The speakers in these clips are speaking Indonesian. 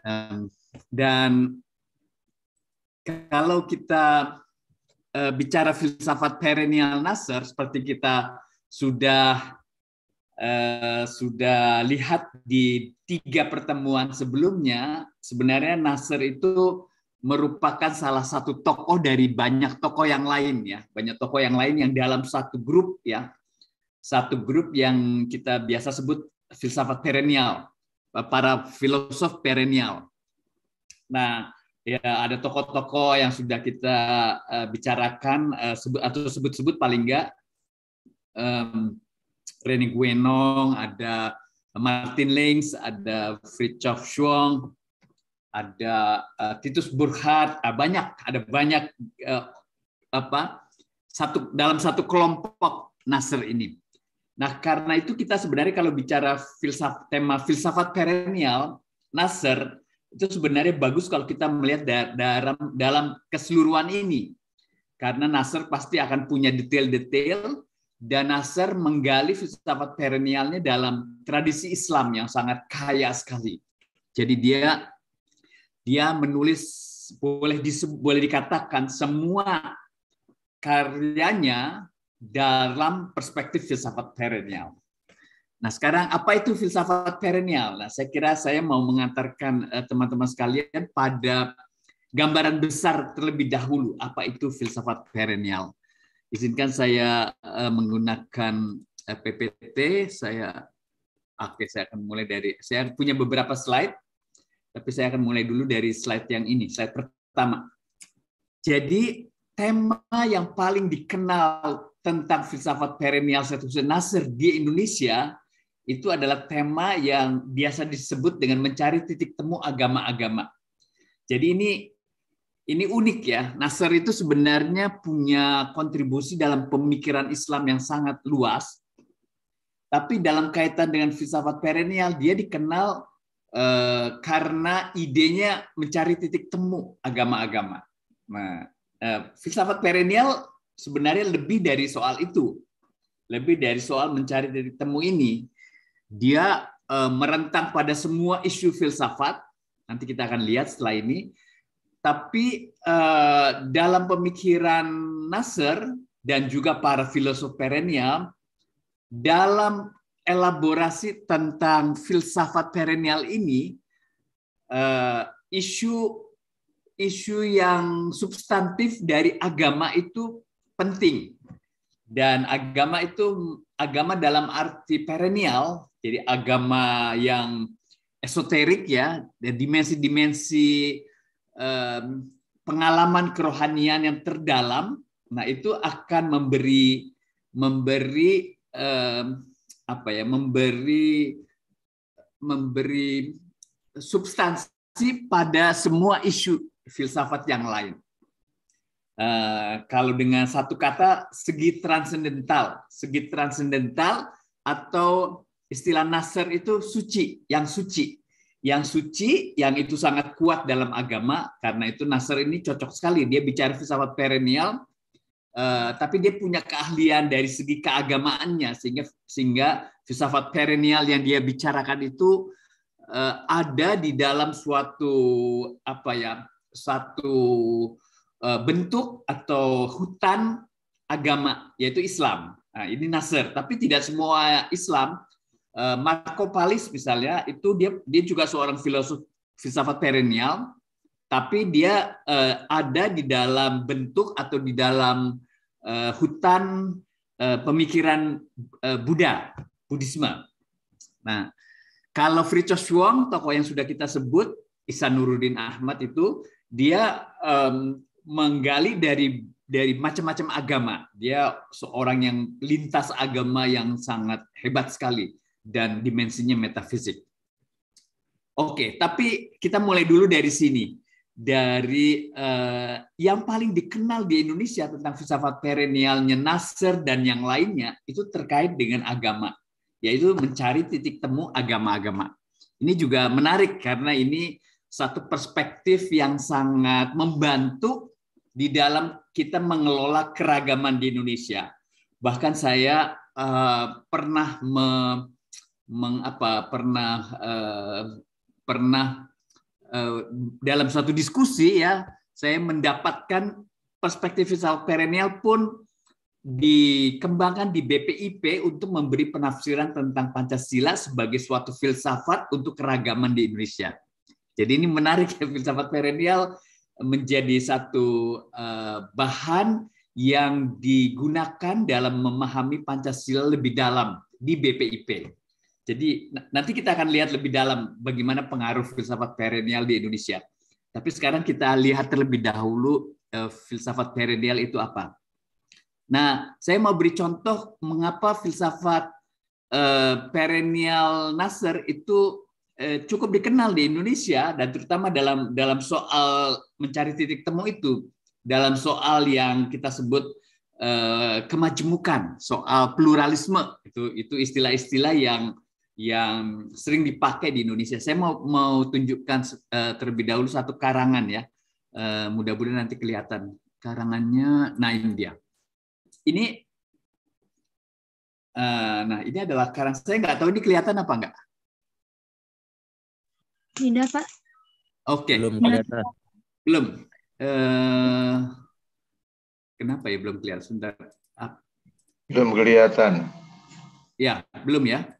Um, dan kalau kita uh, bicara filsafat perennial Nasr seperti kita sudah uh, sudah lihat di tiga pertemuan sebelumnya, sebenarnya Nasr itu merupakan salah satu tokoh dari banyak tokoh yang lain ya, banyak tokoh yang lain yang dalam satu grup ya, satu grup yang kita biasa sebut filsafat perennial para filosof perennial. Nah, ya ada tokoh-tokoh yang sudah kita uh, bicarakan uh, eh, sebut, atau sebut-sebut paling enggak um, Rene Guenong, ada Martin Links, ada Fritjof Schuong, ada uh, Titus Burkhardt, uh, ah, banyak ada banyak uh, apa satu dalam satu kelompok Nasr ini. Nah, karena itu kita sebenarnya kalau bicara filsaf, tema filsafat perennial, Nasser, itu sebenarnya bagus kalau kita melihat dalam, dalam keseluruhan ini. Karena Nasser pasti akan punya detail-detail, dan Nasser menggali filsafat perennialnya dalam tradisi Islam yang sangat kaya sekali. Jadi dia dia menulis boleh boleh dikatakan semua karyanya dalam perspektif filsafat perennial. Nah, sekarang apa itu filsafat perennial? Nah, saya kira saya mau mengantarkan eh, teman-teman uh, sekalian pada gambaran besar terlebih dahulu apa itu filsafat perennial. Izinkan saya uh, menggunakan uh, eh, PPT, saya oke saya akan mulai dari saya punya beberapa slide tapi saya akan mulai dulu dari slide yang ini, slide pertama. Jadi tema yang paling dikenal tentang filsafat perennial Syatamsuddin Nasir di Indonesia itu adalah tema yang biasa disebut dengan mencari titik temu agama-agama. Jadi ini ini unik ya. Nasir itu sebenarnya punya kontribusi dalam pemikiran Islam yang sangat luas. Tapi dalam kaitan dengan filsafat perennial dia dikenal eh, karena idenya mencari titik temu agama-agama. Nah, eh, filsafat perennial sebenarnya lebih dari soal itu. Lebih dari soal mencari titik temu ini. Dia eh, merentang pada semua isu filsafat. Nanti kita akan lihat setelah ini. Tapi eh, dalam pemikiran Nasr dan juga para filosof perennial, dalam elaborasi tentang filsafat perennial ini, eh, isu isu yang substantif dari agama itu penting dan agama itu agama dalam arti perennial, jadi agama yang esoterik ya, dan dimensi-dimensi pengalaman kerohanian yang terdalam. Nah, itu akan memberi memberi apa ya? memberi memberi substansi pada semua isu filsafat yang lain. Uh, kalau dengan satu kata segi transendental, segi transendental atau istilah nasr itu suci, yang suci. Yang suci, yang itu sangat kuat dalam agama, karena itu Nasr ini cocok sekali. Dia bicara filsafat perennial, uh, tapi dia punya keahlian dari segi keagamaannya, sehingga sehingga filsafat perennial yang dia bicarakan itu eh, ada di dalam suatu apa ya, satu Eh, bentuk atau hutan agama yaitu Islam. Nah, ini Nasr, tapi tidak semua Islam. Eh, Marco Palis misalnya itu dia dia juga seorang filsuf filsafat perennial, tapi dia eh, ada di dalam bentuk atau di dalam hutan pemikiran Buddha, Budisme Nah, kalau Fritjof Schwong, tokoh yang sudah kita sebut, Nuruddin Ahmad itu, dia um, menggali dari dari macam-macam agama. Dia seorang yang lintas agama yang sangat hebat sekali dan dimensinya metafisik. Oke, tapi kita mulai dulu dari sini. Dari eh, yang paling dikenal di Indonesia tentang filsafat perennialnya Nasr dan yang lainnya itu terkait dengan agama, yaitu mencari titik temu agama-agama. Ini juga menarik karena ini satu perspektif yang sangat membantu di dalam kita mengelola keragaman di Indonesia. Bahkan saya uh, pernah me, meng, apa, pernah uh, pernah uh, dalam satu diskusi ya, saya mendapatkan perspektif filsafat perennial pun dikembangkan di BPIP untuk memberi penafsiran tentang Pancasila sebagai suatu filsafat untuk keragaman di Indonesia. Jadi ini menarik ya filsafat perennial menjadi satu eh, bahan yang digunakan dalam memahami Pancasila lebih dalam di BPIP. Jadi nanti kita akan lihat lebih dalam bagaimana pengaruh filsafat perennial di Indonesia. Tapi sekarang kita lihat terlebih dahulu eh, filsafat perennial itu apa. Nah, saya mau beri contoh mengapa filsafat eh, perennial Nasr itu Eh, cukup dikenal di Indonesia dan terutama dalam dalam soal mencari titik temu itu dalam soal yang kita sebut eh, kemajemukan soal pluralisme itu itu istilah-istilah yang yang sering dipakai di Indonesia. Saya mau mau tunjukkan eh, terlebih dahulu satu karangan ya. mudah-mudahan nanti kelihatan karangannya. Nah ini dia. Ini nah ini adalah karang saya nggak tahu ini kelihatan apa nggak tidak, Pak. Oke. Okay. Belum kelihatan. Belum. Uh, kenapa ya belum kelihatan? Sebentar. Ah. Belum kelihatan. Ya, belum ya.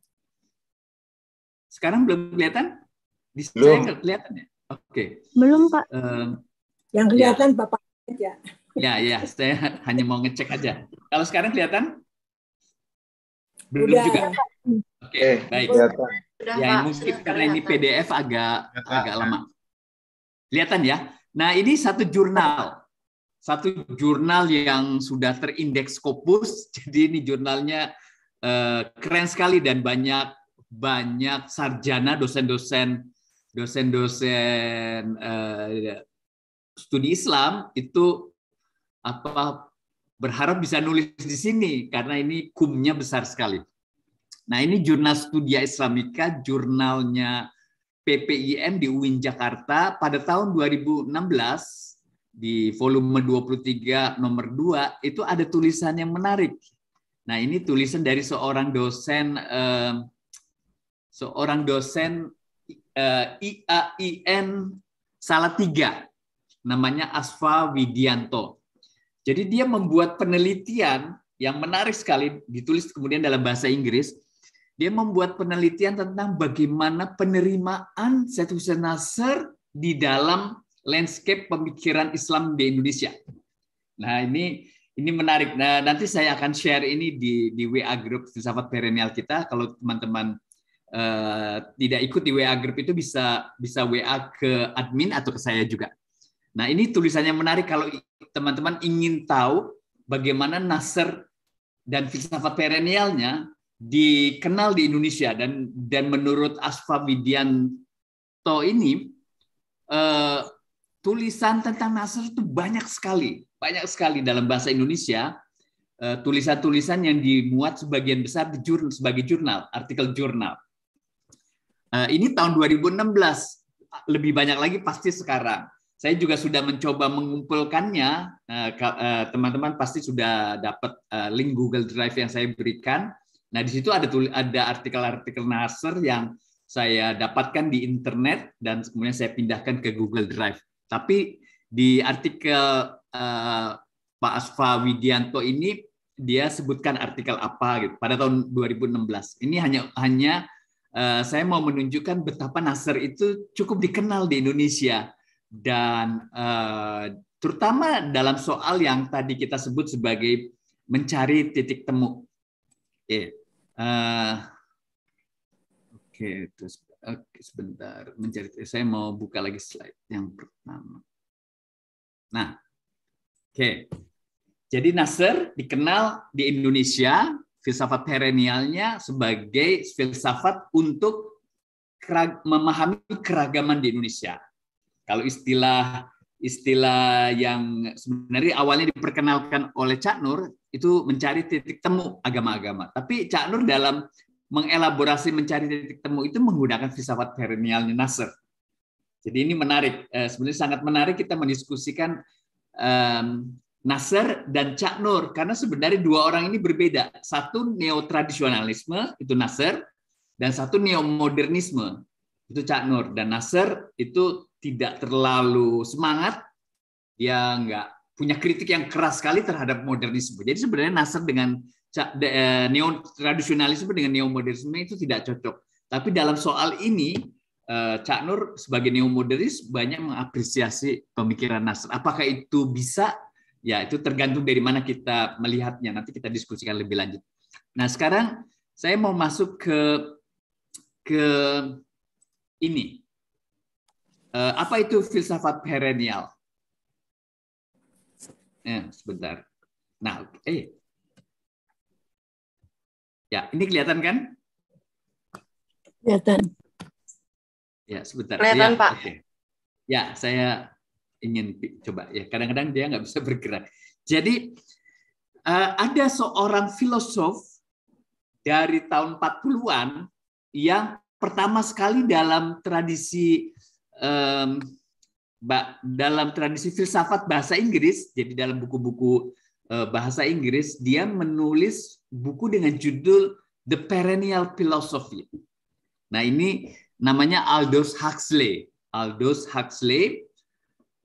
Sekarang belum kelihatan? Di belum. kelihatan ya? Oke. Okay. Belum, Pak. Uh, Yang ya. kelihatan ya. Bapak saja. Ya, ya. Saya hanya mau ngecek aja. Kalau sekarang kelihatan? Belum Udah. juga? Oke, okay, eh, baik. Kelihatan. Sudah, ya, Pak, mungkin sudah karena ini PDF agak ya, agak lama. Kelihatan ya. Nah, ini satu jurnal. Satu jurnal yang sudah terindeks Scopus. Jadi ini jurnalnya eh, keren sekali dan banyak banyak sarjana, dosen-dosen dosen-dosen eh, studi Islam itu apa berharap bisa nulis di sini karena ini kumnya besar sekali. Nah ini jurnal Studia Islamika, jurnalnya PPIM di UIN Jakarta pada tahun 2016 di volume 23 nomor 2 itu ada tulisan yang menarik. Nah, ini tulisan dari seorang dosen eh, seorang dosen eh, IAIN tiga namanya Asfa Widianto. Jadi dia membuat penelitian yang menarik sekali ditulis kemudian dalam bahasa Inggris dia membuat penelitian tentang bagaimana penerimaan Hussein Nasr di dalam landscape pemikiran Islam di Indonesia. Nah, ini ini menarik. Nah, nanti saya akan share ini di di WA group filsafat perennial kita. Kalau teman-teman uh, tidak ikut di WA group itu bisa bisa WA ke admin atau ke saya juga. Nah, ini tulisannya menarik kalau teman-teman ingin tahu bagaimana Nasr dan filsafat perennialnya dikenal di Indonesia dan dan menurut Asfa Widianto ini uh, tulisan tentang Nasr itu banyak sekali, banyak sekali dalam bahasa Indonesia eh, tulisan-tulisan yang dimuat sebagian besar di jurnal, sebagai jurnal, artikel jurnal. uh, ini tahun 2016, lebih banyak lagi pasti sekarang. Saya juga sudah mencoba mengumpulkannya, teman-teman pasti sudah dapat link Google Drive yang saya berikan Nah, di situ ada ada artikel-artikel Nasr yang saya dapatkan di internet dan kemudian saya pindahkan ke Google Drive. Tapi di artikel uh, Pak Asfa Widianto ini dia sebutkan artikel apa gitu pada tahun 2016. Ini hanya hanya uh, saya mau menunjukkan betapa Nasr itu cukup dikenal di Indonesia dan uh, terutama dalam soal yang tadi kita sebut sebagai mencari titik temu. Yeah. Eh, oke terus okay, sebentar mencari saya mau buka lagi slide yang pertama nah oke okay. jadi Nasr dikenal di Indonesia filsafat perennialnya sebagai filsafat untuk kerag memahami keragaman di Indonesia. Kalau istilah istilah yang sebenarnya awalnya diperkenalkan oleh Cak Nur itu mencari titik temu agama-agama. Tapi Cak Nur dalam mengelaborasi mencari titik temu itu menggunakan filsafat perennialnya Nasr. Jadi ini menarik, eh, sebenarnya sangat menarik kita mendiskusikan um, dan Cak Nur karena sebenarnya dua orang ini berbeda. Satu neotradisionalisme itu Nasr dan satu neomodernisme itu Cak Nur dan Nasr itu tidak terlalu semangat, dia nggak punya kritik yang keras sekali terhadap modernisme. Jadi sebenarnya Nasr dengan eh, neo tradisionalisme dengan neo modernisme itu tidak cocok. Tapi dalam soal ini eh, Cak Nur sebagai neo modernis banyak mengapresiasi pemikiran Nasr. Apakah itu bisa? Ya itu tergantung dari mana kita melihatnya. Nanti kita diskusikan lebih lanjut. Nah sekarang saya mau masuk ke ke ini. Eh, apa itu filsafat perennial? Eh, sebentar. Nah, eh. Ya, ini kelihatan kan? Kelihatan. Ya, sebentar. Kelihatan, ya, Pak. Okay. Ya, saya ingin coba ya. Kadang-kadang dia nggak bisa bergerak. Jadi eh, ada seorang filosof dari tahun 40-an yang pertama sekali dalam tradisi dalam tradisi filsafat bahasa Inggris, jadi dalam buku-buku eh, bahasa Inggris, dia menulis buku dengan judul The Perennial Philosophy. Nah ini namanya Aldous Huxley. Aldous Huxley,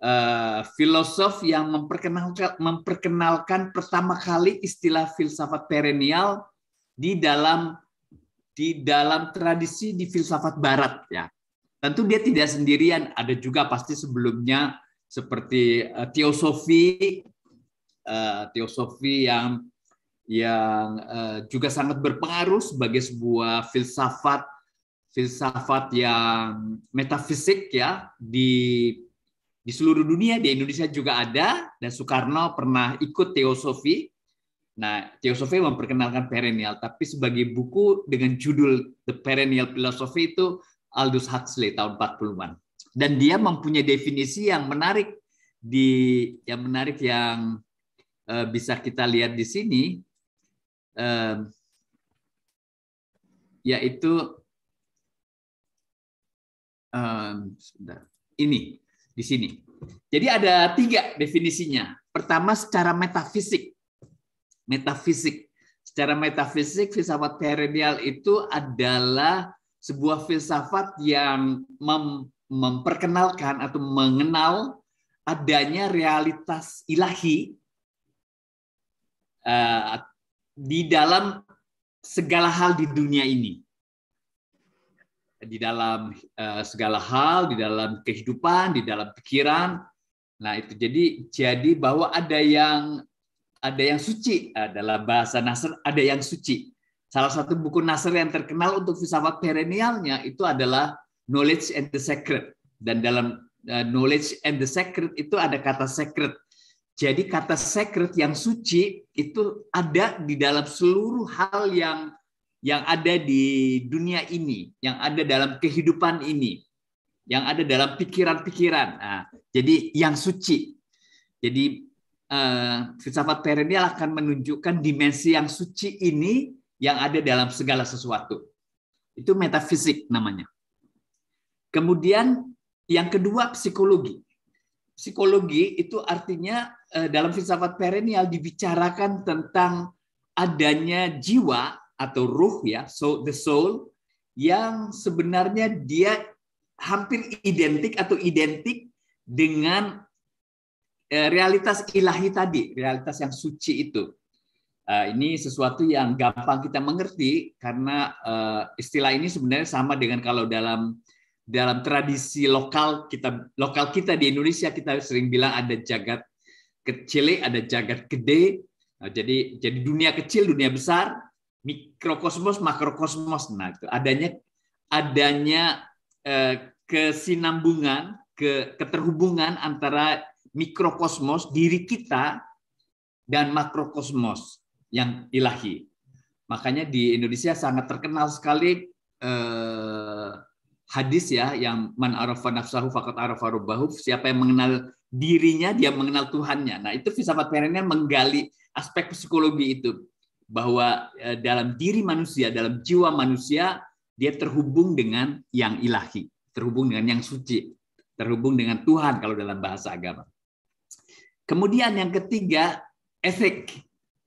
eh, filosof yang memperkenalkan, memperkenalkan pertama kali istilah filsafat perennial di dalam di dalam tradisi di filsafat Barat ya. Tentu dia tidak sendirian, ada juga pasti sebelumnya seperti uh, eh, teosofi uh, eh, teosofi yang yang uh, juga sangat berpengaruh sebagai sebuah filsafat filsafat yang metafisik ya di di seluruh dunia di Indonesia juga ada dan Soekarno pernah ikut teosofi. Nah, teosofi memperkenalkan perennial tapi sebagai buku dengan judul The Perennial Philosophy itu Aldous Huxley tahun 40-an. Dan dia mempunyai definisi yang menarik di yang menarik yang uh, bisa kita lihat di sini uh, yaitu uh, ini di sini. Jadi ada tiga definisinya. Pertama secara metafisik. Metafisik. Secara metafisik filsafat perennial itu adalah sebuah filsafat yang mem memperkenalkan atau mengenal adanya realitas ilahi uh, di dalam segala hal di dunia ini. Di dalam uh, segala hal, di dalam kehidupan, di dalam pikiran. Nah, itu jadi jadi bahwa ada yang ada yang suci, adalah eh, bahasa Nasr ada yang suci. Salah satu buku Nasr yang terkenal untuk filsafat perennialnya itu adalah Knowledge and the secret Dan dalam eh, Knowledge and the secret itu ada kata secret Jadi kata secret yang suci itu ada di dalam seluruh hal yang yang ada di dunia ini, yang ada dalam kehidupan ini, yang ada dalam pikiran-pikiran. Nah, jadi yang suci. Jadi uh, filsafat perennial akan menunjukkan dimensi yang suci ini yang ada dalam segala sesuatu. Itu metafisik namanya. Kemudian yang kedua psikologi. Psikologi itu artinya eh, dalam filsafat perennial dibicarakan tentang adanya jiwa atau ruh ya, so the soul yang sebenarnya dia hampir identik atau identik dengan eh, realitas ilahi tadi, realitas yang suci itu. Eh, ini sesuatu yang gampang kita mengerti karena uh, istilah ini sebenarnya sama dengan kalau dalam dalam tradisi lokal kita lokal kita di Indonesia kita sering bilang ada jagat kecil, ada jagat gede. Nah, jadi jadi dunia kecil, dunia besar, mikrokosmos, makrokosmos. Nah, itu adanya adanya eh, kesinambungan, ke keterhubungan antara mikrokosmos diri kita dan makrokosmos yang ilahi. Makanya di Indonesia sangat terkenal sekali eh, hadis ya yang man arafa nafsahu faqad arafa rubbahu, siapa yang mengenal dirinya dia mengenal Tuhannya. Nah, itu filsafat perennya menggali aspek psikologi itu bahwa eh, dalam diri manusia, dalam jiwa manusia dia terhubung dengan yang ilahi, terhubung dengan yang suci, terhubung dengan Tuhan kalau dalam bahasa agama. Kemudian yang ketiga, efek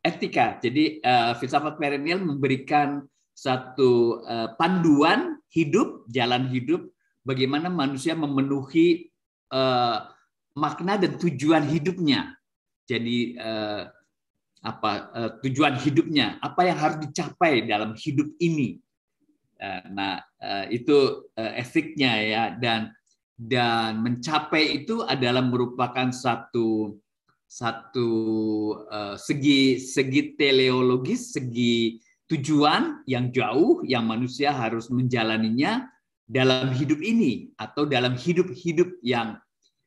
etika. Jadi uh, filsafat perennial memberikan satu uh, panduan hidup, jalan hidup, bagaimana manusia memenuhi uh, makna dan tujuan hidupnya. Jadi uh, apa uh, tujuan hidupnya, apa yang harus dicapai dalam hidup ini. Uh, nah uh, itu uh, etiknya ya dan dan mencapai itu adalah merupakan satu satu uh, segi segi teleologis, segi tujuan yang jauh yang manusia harus menjalaninya dalam hidup ini atau dalam hidup-hidup yang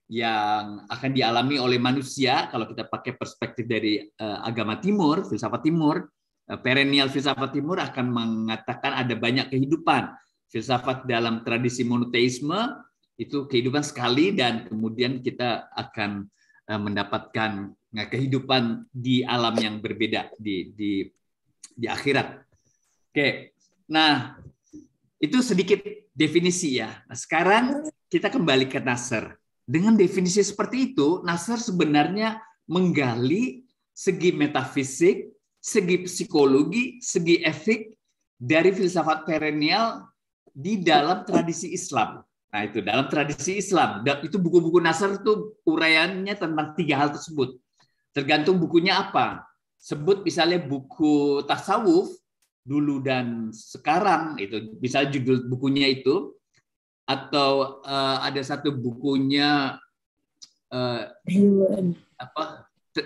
yang akan dialami oleh manusia kalau kita pakai perspektif dari uh, agama timur, filsafat timur, uh, perennial filsafat timur akan mengatakan ada banyak kehidupan. Filsafat dalam tradisi monoteisme itu kehidupan sekali dan kemudian kita akan Eh, mendapatkan eh, kehidupan di alam yang berbeda di di di akhirat. Oke. Nah, itu sedikit definisi ya. Nah, sekarang kita kembali ke Nasr. Dengan definisi seperti itu, Nasr sebenarnya menggali segi metafisik, segi psikologi, segi etik dari filsafat perennial di dalam tradisi Islam. Nah itu dalam tradisi Islam itu buku-buku Nasr itu uraiannya tentang tiga hal tersebut. Tergantung bukunya apa. Sebut misalnya buku tasawuf dulu dan sekarang itu bisa judul bukunya itu atau uh, ada satu bukunya uh, apa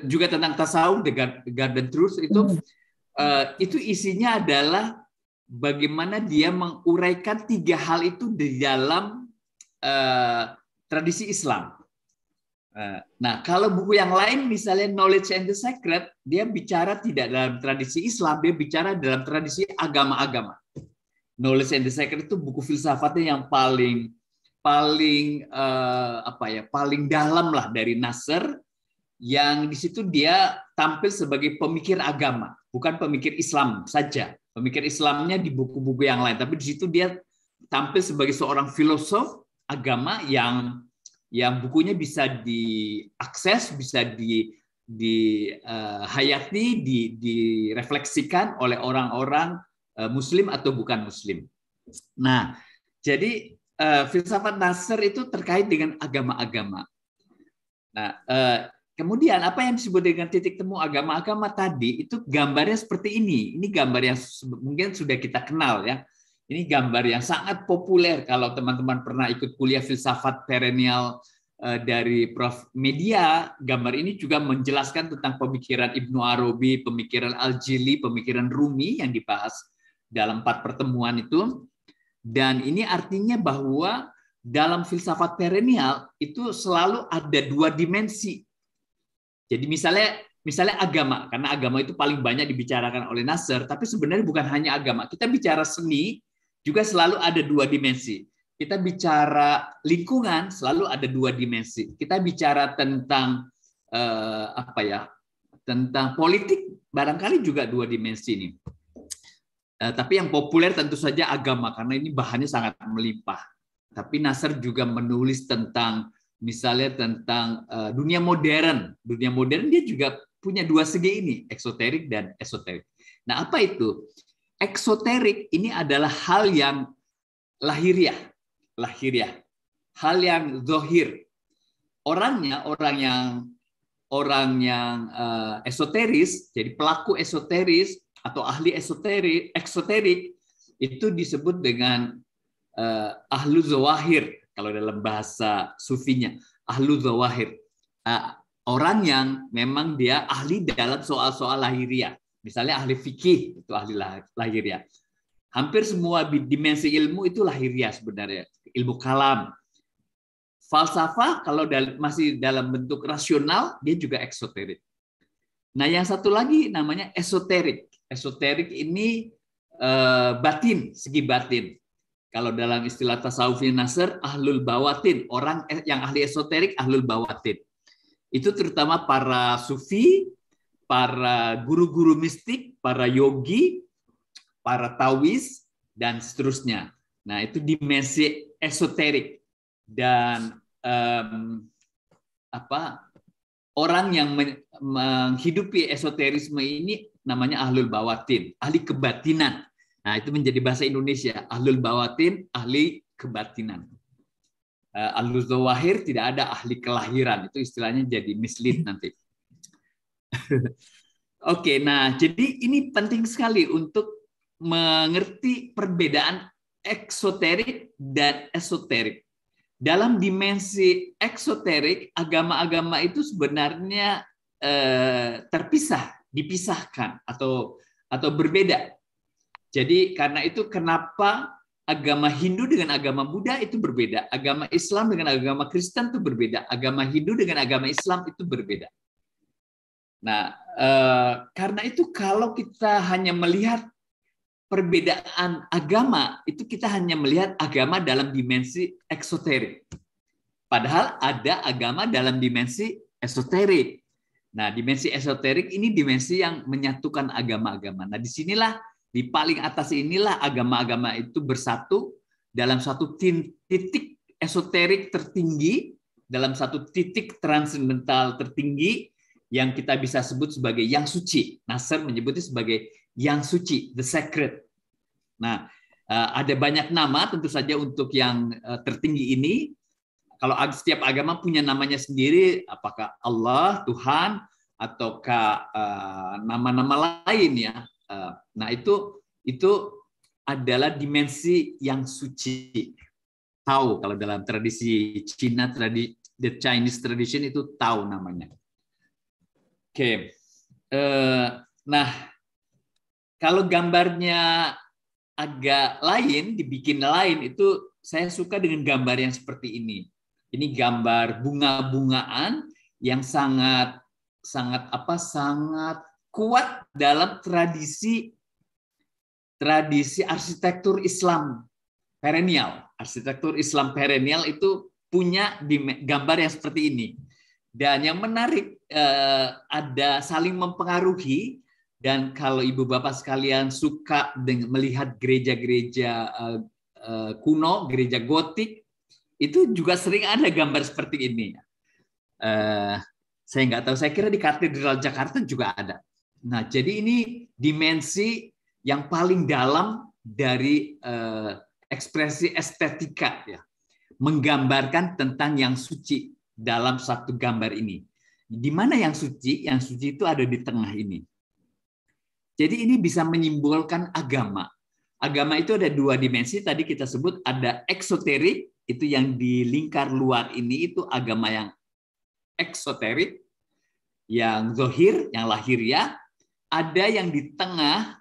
juga tentang tasawuf The Garden Truth itu uh, itu isinya adalah bagaimana dia menguraikan tiga hal itu di dalam Eh, tradisi Islam. Eh, nah, kalau buku yang lain misalnya Knowledge and the Secret, dia bicara tidak dalam tradisi Islam, dia bicara dalam tradisi agama-agama. Knowledge and the Secret itu buku filsafatnya yang paling paling eh, apa ya paling dalam lah dari Nasr yang di situ dia tampil sebagai pemikir agama bukan pemikir Islam saja pemikir Islamnya di buku-buku yang lain tapi di situ dia tampil sebagai seorang filosof agama yang yang bukunya bisa diakses, bisa di dihayati, eh, uh, di, direfleksikan oleh orang-orang uh, Muslim atau bukan Muslim. Nah, jadi uh, filsafat Nasr itu terkait dengan agama-agama. Nah, uh, kemudian apa yang disebut dengan titik temu agama-agama tadi itu gambarnya seperti ini. Ini gambar yang mungkin sudah kita kenal ya. Ini gambar yang sangat populer kalau teman-teman pernah ikut kuliah filsafat perennial eh, dari Prof. Media, gambar ini juga menjelaskan tentang pemikiran Ibnu Arabi, pemikiran Al-Jili, pemikiran Rumi yang dibahas dalam empat pertemuan itu. Dan ini artinya bahwa dalam filsafat perennial itu selalu ada dua dimensi. Jadi misalnya misalnya agama, karena agama itu paling banyak dibicarakan oleh Nasr, tapi sebenarnya bukan hanya agama. Kita bicara seni, juga selalu ada dua dimensi. Kita bicara lingkungan selalu ada dua dimensi. Kita bicara tentang eh, apa ya? Tentang politik barangkali juga dua dimensi ini. Eh, tapi yang populer tentu saja agama karena ini bahannya sangat melimpah. Tapi Nasr juga menulis tentang misalnya tentang eh, dunia modern. Dunia modern dia juga punya dua segi ini, eksoterik dan esoterik. Nah, apa itu? Eksoterik ini adalah hal yang lahiriah, lahiriah. Hal yang zohir. Orangnya orang yang orang yang uh, esoteris, jadi pelaku esoteris atau ahli esoterik, eksoterik itu disebut dengan uh, ahlu zawahir kalau dalam bahasa sufinya, ahlu zawahir. Uh, orang yang memang dia ahli dalam soal-soal lahiriah. Misalnya ahli fikih itu ahli lahir ya. Hampir semua dimensi ilmu itu lahir ya sebenarnya. Ilmu kalam. Falsafah kalau masih dalam bentuk rasional dia juga eksoterik. Nah, yang satu lagi namanya esoterik. Esoterik ini eh, batin, segi batin. Kalau dalam istilah tasawufi Nasr, ahlul bawatin. Orang e-, yang ahli esoterik, ahlul bawatin. Itu terutama para sufi, para guru-guru mistik, para yogi, para tawis, dan seterusnya. Nah, itu dimensi esoterik dan um, apa orang yang menghidupi esoterisme ini namanya ahlul bawatin, ahli kebatinan. Nah, itu menjadi bahasa Indonesia, ahlul bawatin, ahli kebatinan. Uh, ahlul zawahir tidak ada ahli kelahiran, itu istilahnya jadi mislead nanti. Oke, nah jadi ini penting sekali untuk mengerti perbedaan eksoterik dan esoterik. Dalam dimensi eksoterik, agama-agama itu sebenarnya eh, terpisah, dipisahkan atau atau berbeda. Jadi karena itu kenapa agama Hindu dengan agama Buddha itu berbeda, agama Islam dengan agama Kristen itu berbeda, agama Hindu dengan agama Islam itu berbeda. Nah, eh, karena itu kalau kita hanya melihat perbedaan agama, itu kita hanya melihat agama dalam dimensi eksoterik. Padahal ada agama dalam dimensi esoterik. Nah, dimensi esoterik ini dimensi yang menyatukan agama-agama. Nah, disinilah di paling atas inilah agama-agama itu bersatu dalam satu titik esoterik tertinggi, dalam satu titik transcendental tertinggi, yang kita bisa sebut sebagai yang suci. Nasr menyebutnya sebagai yang suci, the sacred. Nah, eh, ada banyak nama tentu saja untuk yang eh, tertinggi ini. Kalau setiap agama punya namanya sendiri, apakah Allah, Tuhan, ataukah eh, nama-nama lain ya. Nah, itu itu adalah dimensi yang suci. Tahu kalau dalam tradisi Cina, tradisi the Chinese tradition itu tahu namanya. Oke. Uh, nah, kalau gambarnya agak lain, dibikin lain, itu saya suka dengan gambar yang seperti ini. Ini gambar bunga-bungaan yang sangat sangat apa sangat kuat dalam tradisi tradisi arsitektur Islam perennial. Arsitektur Islam perennial itu punya gambar yang seperti ini dan yang menarik eh, ada saling mempengaruhi dan kalau ibu bapak sekalian suka dengan, melihat gereja-gereja eh, eh, kuno, gereja gotik, itu juga sering ada gambar seperti ini. Eh, saya nggak tahu, saya kira di Katedral Jakarta juga ada. Nah, jadi ini dimensi yang paling dalam dari eh, ekspresi estetika ya, menggambarkan tentang yang suci dalam satu gambar ini. Di mana yang suci? Yang suci itu ada di tengah ini. Jadi ini bisa menyimbolkan agama. Agama itu ada dua dimensi. Tadi kita sebut ada eksoterik, itu yang di lingkar luar ini itu agama yang eksoterik, yang zohir, yang lahir ya Ada yang di tengah,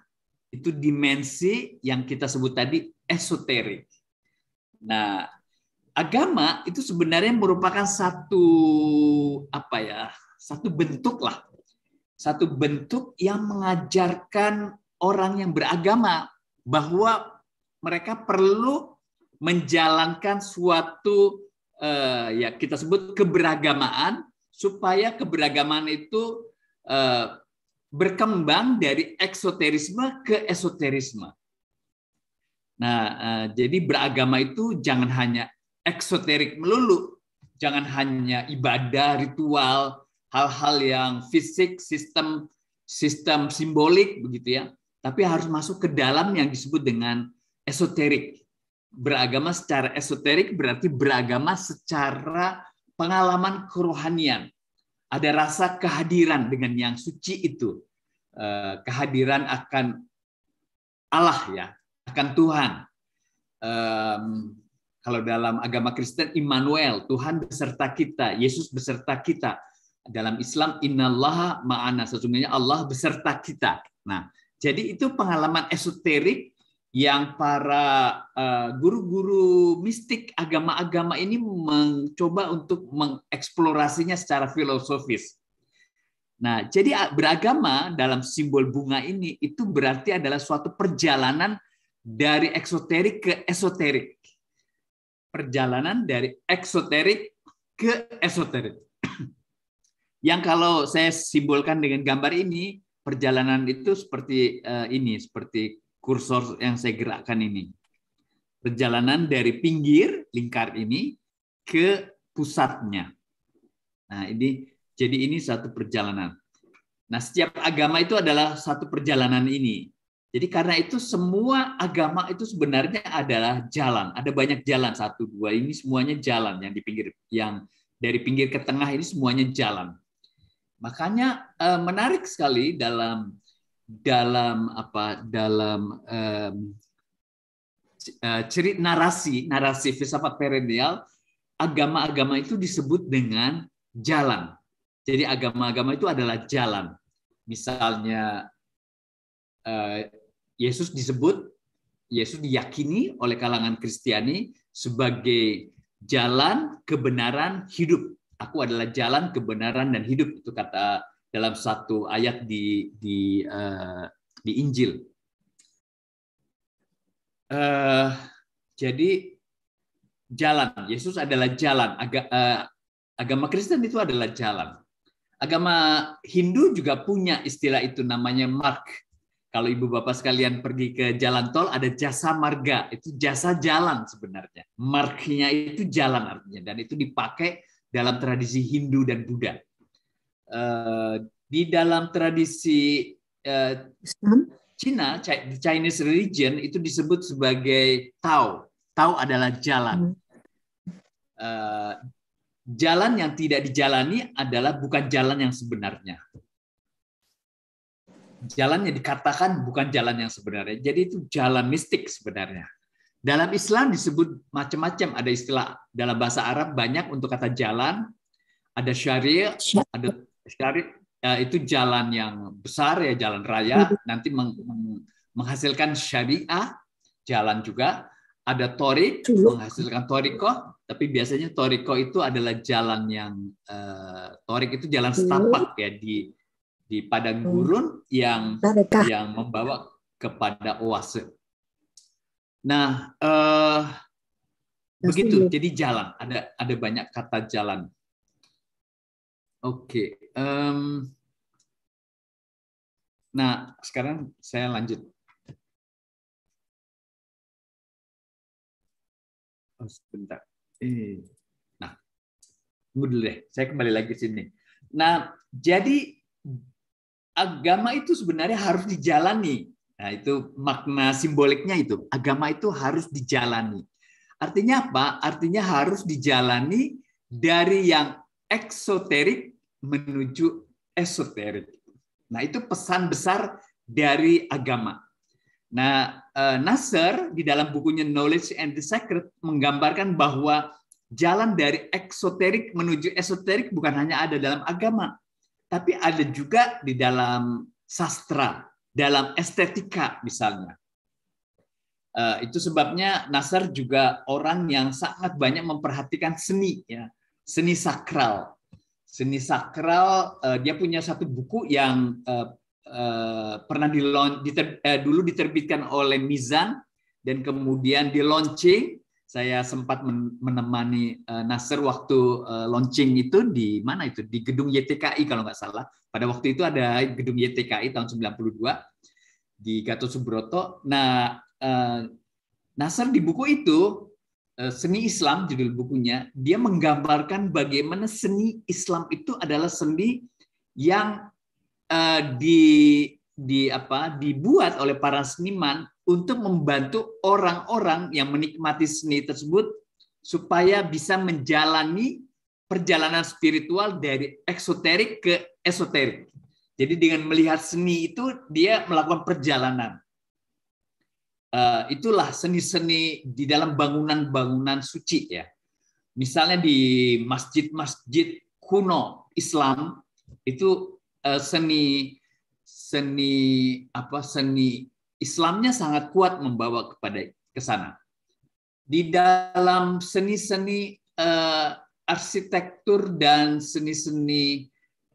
itu dimensi yang kita sebut tadi esoterik. Nah, agama itu sebenarnya merupakan satu apa ya satu bentuk lah satu bentuk yang mengajarkan orang yang beragama bahwa mereka perlu menjalankan suatu eh, ya kita sebut keberagamaan supaya keberagaman itu eh, berkembang dari eksoterisme ke esoterisme. Nah, eh, jadi beragama itu jangan hanya eksoterik melulu. Jangan hanya ibadah, ritual, hal-hal yang fisik, sistem sistem simbolik begitu ya. Tapi harus masuk ke dalam yang disebut dengan esoterik. Beragama secara esoterik berarti beragama secara pengalaman kerohanian. Ada rasa kehadiran dengan yang suci itu. Eh, kehadiran akan Allah ya, akan Tuhan. Kalau dalam agama Kristen, Immanuel, Tuhan beserta kita, Yesus beserta kita. Dalam Islam, innallaha ma'ana, sesungguhnya Allah beserta kita. Nah, jadi itu pengalaman esoterik yang para eh, guru-guru mistik agama-agama ini mencoba untuk mengeksplorasinya secara filosofis. Nah, jadi ah, beragama dalam simbol bunga ini itu berarti adalah suatu perjalanan dari eksoterik ke esoterik perjalanan dari eksoterik ke esoterik. Yang kalau saya simbolkan dengan gambar ini, perjalanan itu seperti eh, ini, seperti kursor yang saya gerakkan ini. Perjalanan dari pinggir lingkar ini ke pusatnya. Nah, ini jadi ini satu perjalanan. Nah, setiap agama itu adalah satu perjalanan ini. Jadi karena itu semua agama itu sebenarnya adalah jalan. Ada banyak jalan satu dua ini semuanya jalan yang di pinggir yang dari pinggir ke tengah ini semuanya jalan. Makanya eh, menarik sekali dalam dalam apa dalam eh, cerita narasi narasi filsafat perennial agama-agama itu disebut dengan jalan. Jadi agama-agama itu adalah jalan. Misalnya Eh, Yesus disebut, Yesus diyakini oleh kalangan Kristiani sebagai jalan kebenaran hidup. Aku adalah jalan kebenaran dan hidup itu kata dalam satu ayat di di uh, di Injil. Uh, jadi jalan Yesus adalah jalan. Aga, uh, agama Kristen itu adalah jalan. Agama Hindu juga punya istilah itu namanya mark kalau ibu bapak sekalian pergi ke jalan tol ada jasa marga itu jasa jalan sebenarnya marknya itu jalan artinya dan itu dipakai dalam tradisi Hindu dan Buddha eh, di dalam tradisi eh, Cina Chinese religion itu disebut sebagai Tao Tao adalah jalan hmm. eh, jalan yang tidak dijalani adalah bukan jalan yang sebenarnya jalannya dikatakan bukan jalan yang sebenarnya. Jadi itu jalan mistik sebenarnya. Dalam Islam disebut macam-macam. Ada istilah dalam bahasa Arab banyak untuk kata jalan. Ada syariah, ada syariah ya, itu jalan yang besar ya jalan raya. Nanti meng, meng, menghasilkan syariah jalan juga. Ada torik menghasilkan toriko. Tapi biasanya toriko itu adalah jalan yang eh, torik itu jalan setapak ya di di padang hmm. gurun yang Barakah. yang membawa kepada oase. Nah, eh, begitu. Jadi jalan. Ada ada banyak kata jalan. Oke. Okay. Um, nah, sekarang saya lanjut. Oh, sebentar. Eh. Nah, tunggu dulu deh. Saya kembali lagi ke sini. Nah, jadi agama itu sebenarnya harus dijalani. Nah, itu makna simboliknya itu. Agama itu harus dijalani. Artinya apa? Artinya harus dijalani dari yang eksoterik menuju esoterik. Nah, itu pesan besar dari agama. Nah, eh, Nasser di dalam bukunya Knowledge and the Sacred menggambarkan bahwa jalan dari eksoterik menuju esoterik bukan hanya ada dalam agama, tapi ada juga di dalam sastra, dalam estetika misalnya. Eh, itu sebabnya Nasr juga orang yang sangat banyak memperhatikan seni, ya, seni sakral. Seni sakral, eh, dia punya satu buku yang eh, pernah diter, dulu diterbitkan oleh Mizan dan kemudian di launching saya sempat menemani Nasr eh, Nasir waktu eh, launching itu di mana itu di gedung YTKI kalau nggak salah. Pada waktu itu ada gedung YTKI tahun 92 di Gatot Subroto. Nah, Nasr eh, Nasir di buku itu seni Islam judul bukunya dia menggambarkan bagaimana seni Islam itu adalah seni yang di di apa dibuat oleh para seniman untuk membantu orang-orang yang menikmati seni tersebut supaya bisa menjalani perjalanan spiritual dari eksoterik ke esoterik. Jadi dengan melihat seni itu dia melakukan perjalanan. Eh, itulah seni-seni di dalam bangunan-bangunan suci ya. Misalnya di masjid-masjid kuno Islam itu eh, seni seni apa seni Islamnya sangat kuat membawa kepada ke sana. Di dalam seni-seni uh, arsitektur dan seni-seni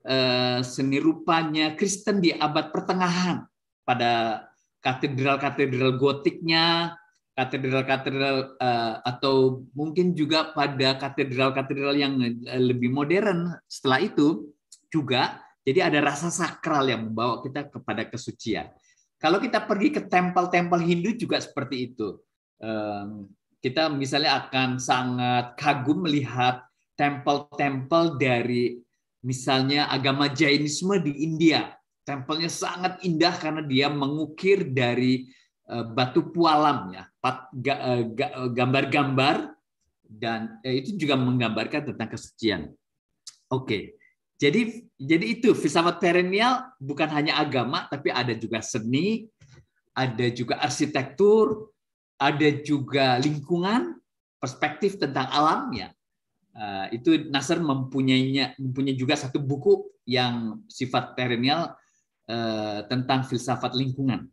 uh, seni rupanya Kristen di abad pertengahan pada katedral-katedral gotiknya, katedral-katedral uh, atau mungkin juga pada katedral-katedral yang lebih modern setelah itu juga jadi ada rasa sakral yang membawa kita kepada kesucian. Kalau kita pergi ke tempel-tempel Hindu juga seperti itu. Kita misalnya akan sangat kagum melihat tempel-tempel dari misalnya agama Jainisme di India. Tempelnya sangat indah karena dia mengukir dari eh, batu pualam ya, eh, eh, gambar-gambar dan itu juga menggambarkan tentang kesucian. Oke, okay. Jadi jadi itu filsafat perennial bukan hanya agama tapi ada juga seni, ada juga arsitektur, ada juga lingkungan, perspektif tentang alamnya. Uh, eh, itu Nasr mempunyainya mempunyai juga satu buku yang sifat perennial uh, tentang filsafat lingkungan.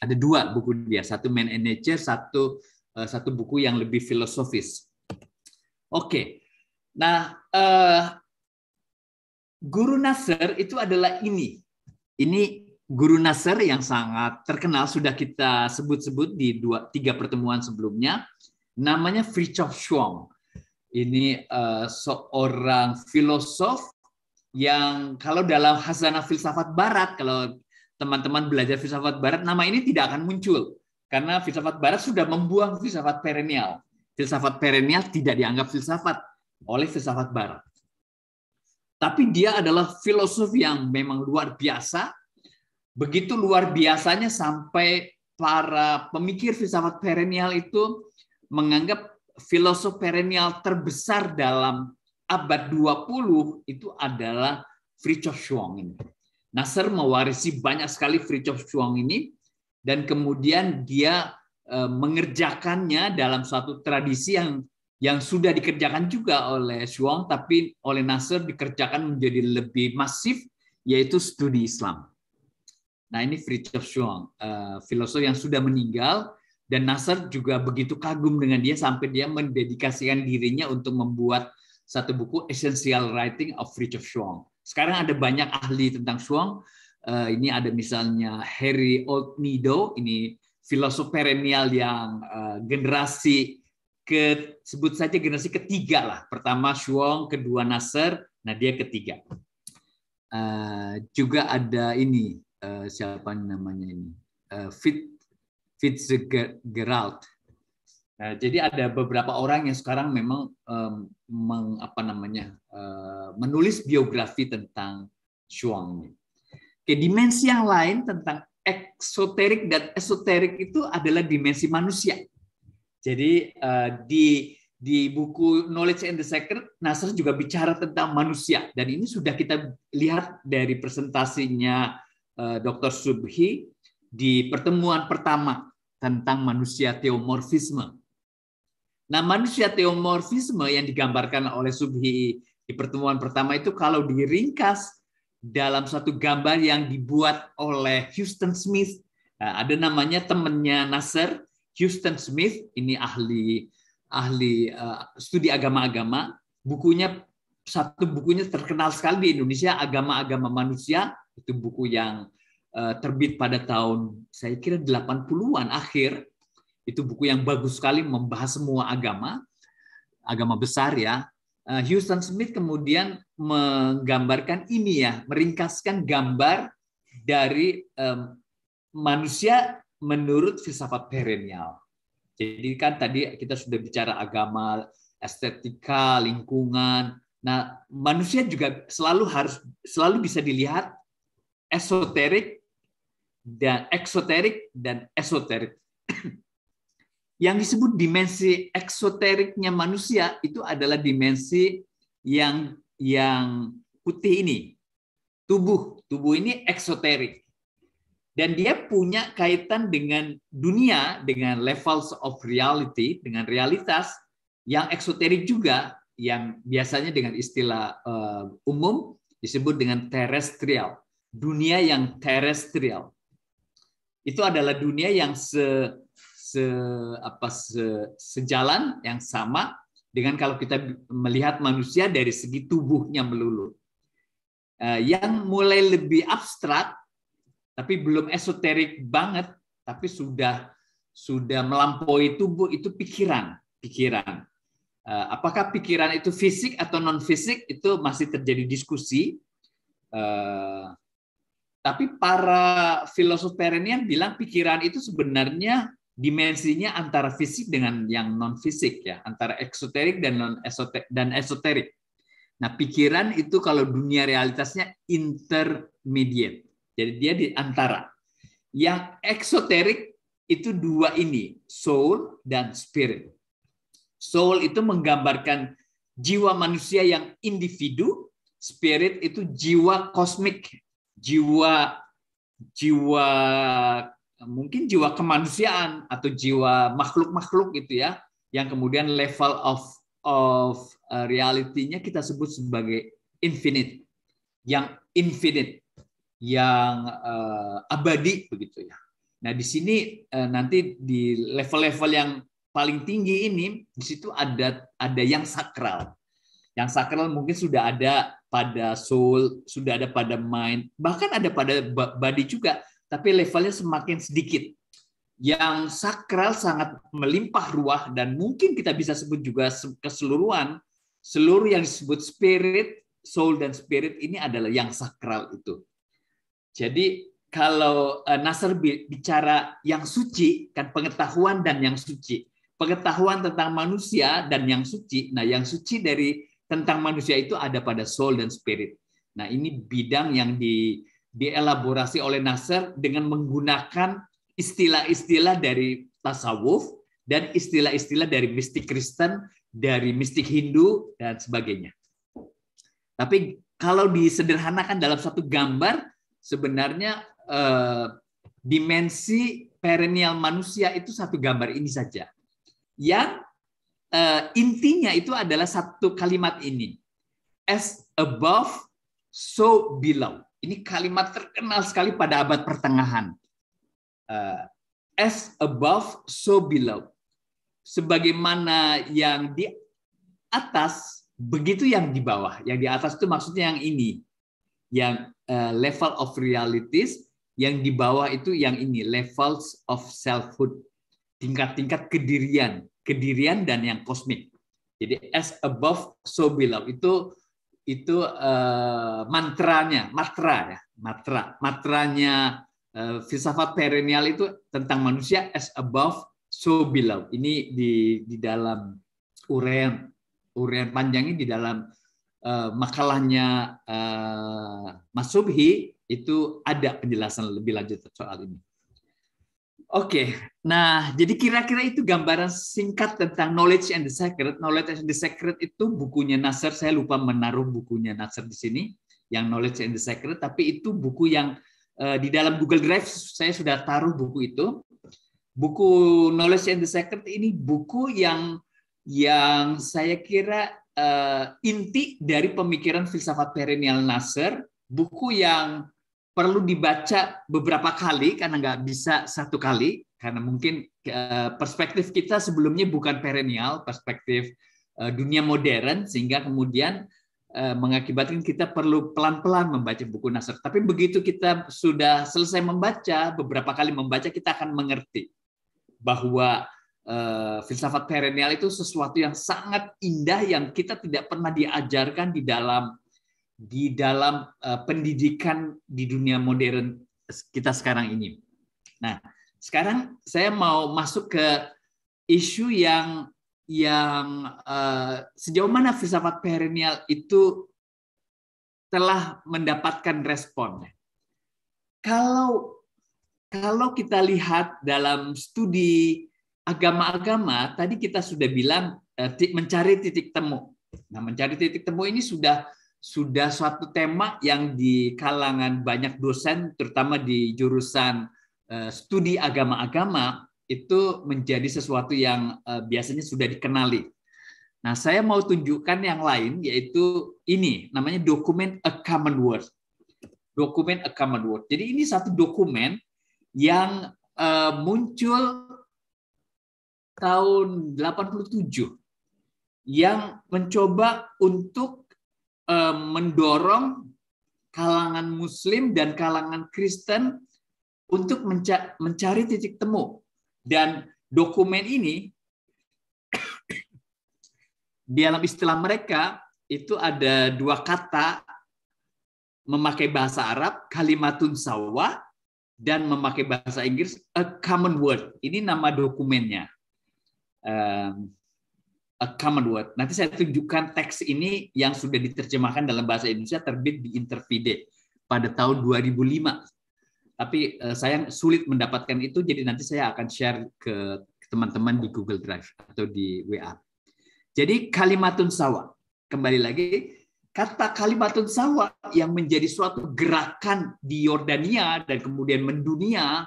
Ada dua buku dia, satu Man and Nature, satu uh, satu buku yang lebih filosofis. Oke. Okay. Nah, uh, Guru Nasr itu adalah ini. Ini Guru Nasr yang sangat terkenal sudah kita sebut-sebut di dua tiga pertemuan sebelumnya. Namanya Fritjof Schwang. Ini uh, seorang filosof yang kalau dalam hasanah filsafat barat kalau teman-teman belajar filsafat barat nama ini tidak akan muncul karena filsafat barat sudah membuang filsafat perennial filsafat perennial tidak dianggap filsafat oleh filsafat barat tapi dia adalah filosof yang memang luar biasa. Begitu luar biasanya sampai para pemikir filsafat perennial itu menganggap filosof perennial terbesar dalam abad 20 itu adalah Fritjof Schwang ini. Nasser mewarisi banyak sekali Fritjof Schwang ini dan kemudian dia eh, mengerjakannya dalam suatu tradisi yang yang sudah dikerjakan juga oleh Shuang tapi oleh Nasr dikerjakan menjadi lebih masif yaitu studi Islam. Nah ini Friedrich Shuang, eh, filosof yang sudah meninggal dan Nasr juga begitu kagum dengan dia sampai dia mendedikasikan dirinya untuk membuat satu buku Essential Writing of Friedrich Shuang. Sekarang ada banyak ahli tentang Shuang, eh, Ini ada misalnya Harry Oldmeadow, ini filosof perennial yang eh, generasi ke sebut saja generasi ketiga lah. Pertama Shuong, kedua Nasser, nah dia ketiga. Uh, juga ada ini uh, siapa namanya ini uh, eh, Fit Fitzgerald. Uh, jadi ada beberapa orang yang sekarang memang um, meng, apa namanya uh, menulis biografi tentang Shuang Oke, dimensi yang lain tentang eksoterik dan esoterik itu adalah dimensi manusia. Jadi uh, di di buku Knowledge and the Secret, Nasr juga bicara tentang manusia dan ini sudah kita lihat dari presentasinya uh, eh, Dr. Subhi di pertemuan pertama tentang manusia teomorfisme. Nah, manusia teomorfisme yang digambarkan oleh Subhi di pertemuan pertama itu kalau diringkas dalam satu gambar yang dibuat oleh Houston Smith, eh, ada namanya temannya Nasr Houston Smith ini ahli ahli uh, studi agama-agama bukunya satu bukunya terkenal sekali di Indonesia agama-agama manusia itu buku yang uh, terbit pada tahun saya kira 80-an akhir itu buku yang bagus sekali membahas semua agama agama besar ya uh, Houston Smith kemudian menggambarkan ini ya meringkaskan gambar dari um, manusia menurut filsafat perennial. Jadi kan tadi kita sudah bicara agama, estetika, lingkungan. Nah, manusia juga selalu harus selalu bisa dilihat esoterik dan eksoterik dan esoterik. Yang disebut dimensi eksoteriknya manusia itu adalah dimensi yang yang putih ini. Tubuh, tubuh ini eksoterik dan dia punya kaitan dengan dunia dengan levels of reality dengan realitas yang eksoterik juga yang biasanya dengan istilah uh, umum disebut dengan terestrial dunia yang terestrial itu adalah dunia yang se, se apa se, sejalan yang sama dengan kalau kita melihat manusia dari segi tubuhnya melulu eh, yang mulai lebih abstrak tapi belum esoterik banget, tapi sudah sudah melampaui tubuh itu pikiran, pikiran. Eh, apakah pikiran itu fisik atau non fisik itu masih terjadi diskusi. Eh, tapi para filosof Perenian bilang pikiran itu sebenarnya dimensinya antara fisik dengan yang non fisik ya, antara eksoterik dan non esoterik dan esoterik. Nah, pikiran itu kalau dunia realitasnya intermediate jadi dia di antara. Yang eksoterik itu dua ini, soul dan spirit. Soul itu menggambarkan jiwa manusia yang individu, spirit itu jiwa kosmik, jiwa jiwa mungkin jiwa kemanusiaan atau jiwa makhluk-makhluk gitu ya yang kemudian level of of uh, reality-nya kita sebut sebagai infinite yang infinite yang uh, abadi begitu ya. Nah di sini uh, nanti di level-level yang paling tinggi ini di situ ada ada yang sakral. Yang sakral mungkin sudah ada pada soul, sudah ada pada mind, bahkan ada pada body juga, tapi levelnya semakin sedikit. Yang sakral sangat melimpah ruah dan mungkin kita bisa sebut juga keseluruhan seluruh yang disebut spirit, soul dan spirit ini adalah yang sakral itu. Jadi kalau eh, Nasr bicara yang suci kan pengetahuan dan yang suci, pengetahuan tentang manusia dan yang suci. Nah, yang suci dari tentang manusia itu ada pada soul dan spirit. Nah, ini bidang yang di dielaborasi oleh Nasr dengan menggunakan istilah-istilah dari tasawuf dan istilah-istilah dari mistik Kristen, dari mistik Hindu dan sebagainya. Tapi kalau disederhanakan dalam satu gambar, sebenarnya eh, dimensi perennial manusia itu satu gambar ini saja. Yang eh, intinya itu adalah satu kalimat ini. As above, so below. Ini kalimat terkenal sekali pada abad pertengahan. Eh, as above, so below. Sebagaimana yang di atas, begitu yang di bawah. Yang di atas itu maksudnya yang ini yang uh, level of realities yang di bawah itu yang ini levels of selfhood tingkat-tingkat kedirian kedirian dan yang kosmik jadi as above so below itu itu uh, mantranya matra ya matra matranya uh, filsafat perennial itu tentang manusia as above so below ini di di dalam uraian panjang panjangnya di dalam Eh, makalahnya eh, Mas Subhi itu ada penjelasan lebih lanjut soal ini. Oke, okay. nah jadi kira-kira itu gambaran singkat tentang knowledge and the Secret. Knowledge and the Secret itu bukunya Nasser. Saya lupa menaruh bukunya Nasser di sini, yang knowledge and the Secret. Tapi itu buku yang uh, di dalam Google Drive saya sudah taruh buku itu. Buku knowledge and the Secret ini buku yang yang saya kira uh, inti dari pemikiran filsafat perennial Nasser, buku yang perlu dibaca beberapa kali karena nggak bisa satu kali karena mungkin uh, perspektif kita sebelumnya bukan perennial, perspektif uh, dunia modern sehingga kemudian mengakibatkan kita perlu pelan-pelan membaca buku Nasr. Tapi begitu kita sudah selesai membaca, beberapa kali membaca kita akan mengerti bahwa uh, filsafat perennial itu sesuatu yang sangat indah yang kita tidak pernah diajarkan di dalam di dalam uh, pendidikan di dunia modern kita sekarang ini. Nah, sekarang saya mau masuk ke isu yang yang uh, sejauh mana filsafat perennial itu telah mendapatkan respon. Kalau kalau kita lihat dalam studi agama-agama tadi kita sudah bilang eh, mencari titik temu. Nah, mencari titik temu ini sudah sudah suatu tema yang di kalangan banyak dosen terutama di jurusan eh, studi agama-agama itu menjadi sesuatu yang eh, biasanya sudah dikenali. Nah, saya mau tunjukkan yang lain yaitu ini namanya dokumen a common word. Dokumen a common word. Jadi ini satu dokumen yang muncul tahun 87 yang mencoba untuk eh, mendorong kalangan muslim dan kalangan Kristen untuk menca mencari titik temu. Dan dokumen ini di dalam istilah mereka itu ada dua kata memakai bahasa Arab kalimatun sawa dan memakai bahasa Inggris a common word. Ini nama dokumennya uh, a common word. Nanti saya tunjukkan teks ini yang sudah diterjemahkan dalam bahasa Indonesia terbit di Interpide pada tahun 2005. Tapi uh, saya sulit mendapatkan itu, jadi nanti saya akan share ke teman-teman di Google Drive atau di WA. Jadi kalimatun sawa. Kembali lagi, kata kalimatun sawa yang menjadi suatu gerakan di Yordania dan kemudian mendunia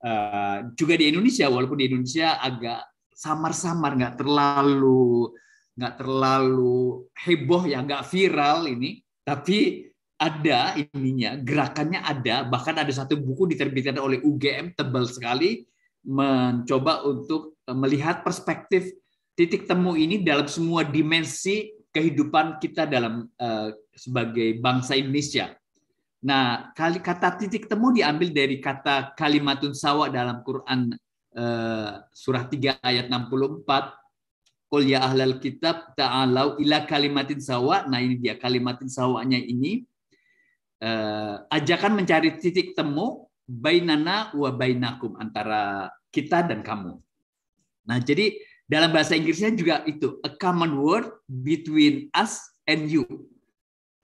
eh, juga di Indonesia, walaupun di Indonesia agak samar-samar, nggak terlalu nggak terlalu heboh ya, nggak viral ini, tapi ada ininya, gerakannya ada. Bahkan ada satu buku diterbitkan oleh UGM tebal sekali mencoba untuk eh, melihat perspektif titik temu ini dalam semua dimensi kehidupan kita dalam uh, sebagai bangsa Indonesia. Nah, kali kata titik temu diambil dari kata kalimatun sawa dalam Quran Eh, surah 3 ayat 64 Qul ya ahlal kitab ta'alau ila kalimatin sawa. Nah ini dia kalimatin sawanya ini. Eh, ajakan mencari titik temu bainana wa bainakum antara kita dan kamu. Nah jadi dalam bahasa Inggrisnya juga itu a common word between us and you.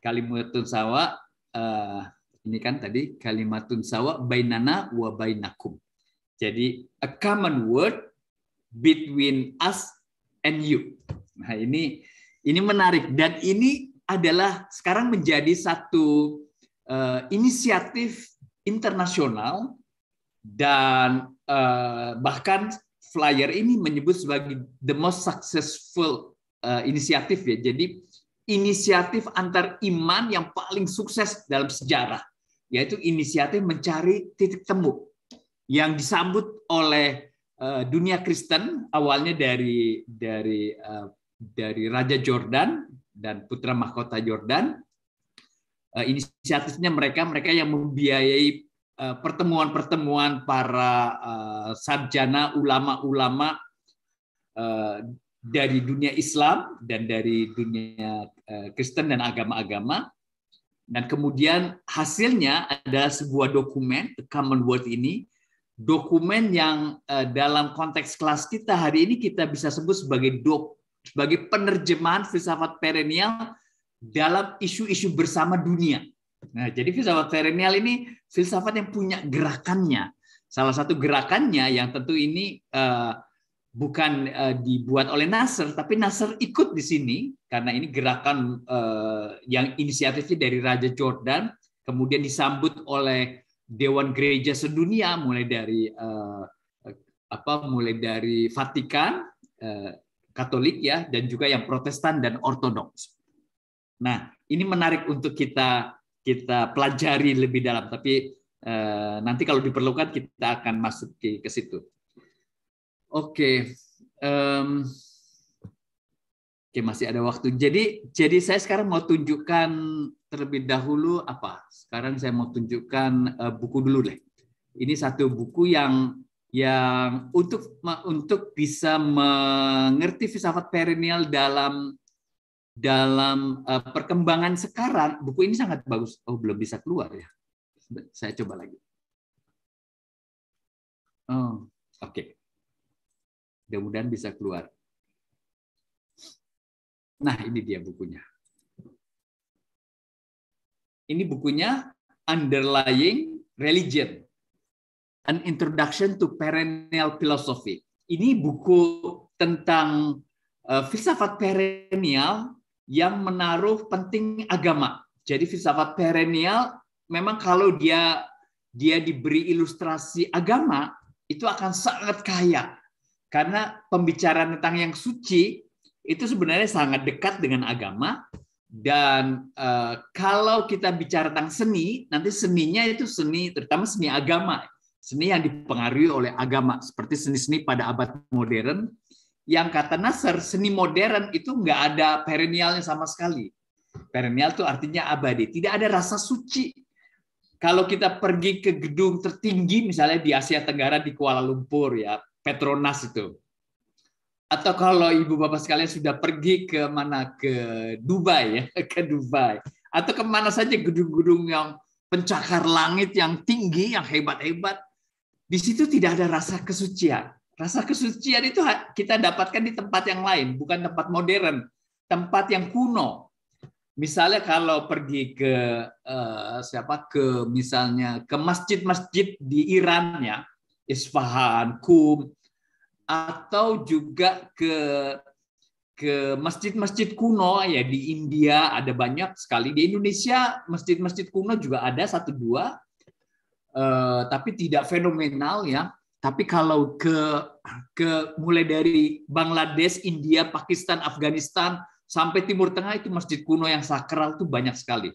Kalimatun sawa uh, ini kan tadi kalimatun sawa bainana wa bainakum. Jadi a common word between us and you. Nah, ini ini menarik dan ini adalah sekarang menjadi satu uh, inisiatif internasional dan uh, bahkan flyer ini menyebut sebagai the most successful uh, inisiatif ya. Jadi inisiatif antar iman yang paling sukses dalam sejarah yaitu inisiatif mencari titik temu yang disambut oleh eh, dunia Kristen awalnya dari dari eh, dari Raja Jordan dan putra mahkota Jordan. Eh, inisiatifnya mereka mereka yang membiayai pertemuan-pertemuan para sarjana ulama-ulama dari dunia Islam dan dari dunia Kristen dan agama-agama. Dan kemudian hasilnya ada sebuah dokumen, Common The Word ini, dokumen yang uh, dalam konteks kelas kita hari ini kita bisa sebut sebagai dok sebagai penerjemahan filsafat perennial dalam isu-isu bersama dunia. Nah, jadi filsafat perennial ini filsafat yang punya gerakannya. Salah satu gerakannya yang tentu ini uh, bukan uh, dibuat oleh Nasr, tapi Nasr ikut di sini karena ini gerakan uh, yang inisiatifnya dari Raja Jordan, kemudian disambut oleh dewan gereja sedunia mulai dari uh, apa mulai dari Vatikan uh, Katolik ya dan juga yang Protestan dan Ortodoks. Nah, ini menarik untuk kita kita pelajari lebih dalam tapi uh, nanti kalau diperlukan kita akan masuk ke, ke situ. Oke. Okay. Um, Oke, masih ada waktu. Jadi jadi saya sekarang mau tunjukkan terlebih dahulu apa? Sekarang saya mau tunjukkan uh, buku dulu deh. Ini satu buku yang yang untuk untuk bisa mengerti filsafat perennial dalam dalam uh, perkembangan sekarang, buku ini sangat bagus. Oh, belum bisa keluar ya. Saya coba lagi. Oh, oke. Okay. Mudah-mudahan bisa keluar. Nah, ini dia bukunya. Ini bukunya Underlying Religion, An Introduction to Perennial Philosophy. Ini buku tentang uh, filsafat perennial yang menaruh penting agama. Jadi filsafat perennial memang kalau dia dia diberi ilustrasi agama itu akan sangat kaya karena pembicaraan tentang yang suci itu sebenarnya sangat dekat dengan agama dan uh, kalau kita bicara tentang seni, nanti seninya itu seni, terutama seni agama, seni yang dipengaruhi oleh agama, seperti seni-seni pada abad modern. Yang kata Nasser, seni modern itu nggak ada perennialnya sama sekali. Perennial itu artinya abadi, tidak ada rasa suci. Kalau kita pergi ke gedung tertinggi, misalnya di Asia Tenggara di Kuala Lumpur ya, Petronas itu, atau kalau ibu bapak sekalian sudah pergi ke mana ke Dubai ya ke Dubai atau kemana saja gedung-gedung yang pencakar langit yang tinggi yang hebat-hebat di situ tidak ada rasa kesucian rasa kesucian itu kita dapatkan di tempat yang lain bukan tempat modern tempat yang kuno misalnya kalau pergi ke uh, siapa ke misalnya ke masjid-masjid di Iran ya Isfahan Kum atau juga ke ke masjid-masjid kuno ya di India ada banyak sekali di Indonesia masjid-masjid kuno juga ada satu dua eh, tapi tidak fenomenal ya tapi kalau ke ke mulai dari Bangladesh India Pakistan Afghanistan sampai Timur Tengah itu masjid kuno yang sakral itu banyak sekali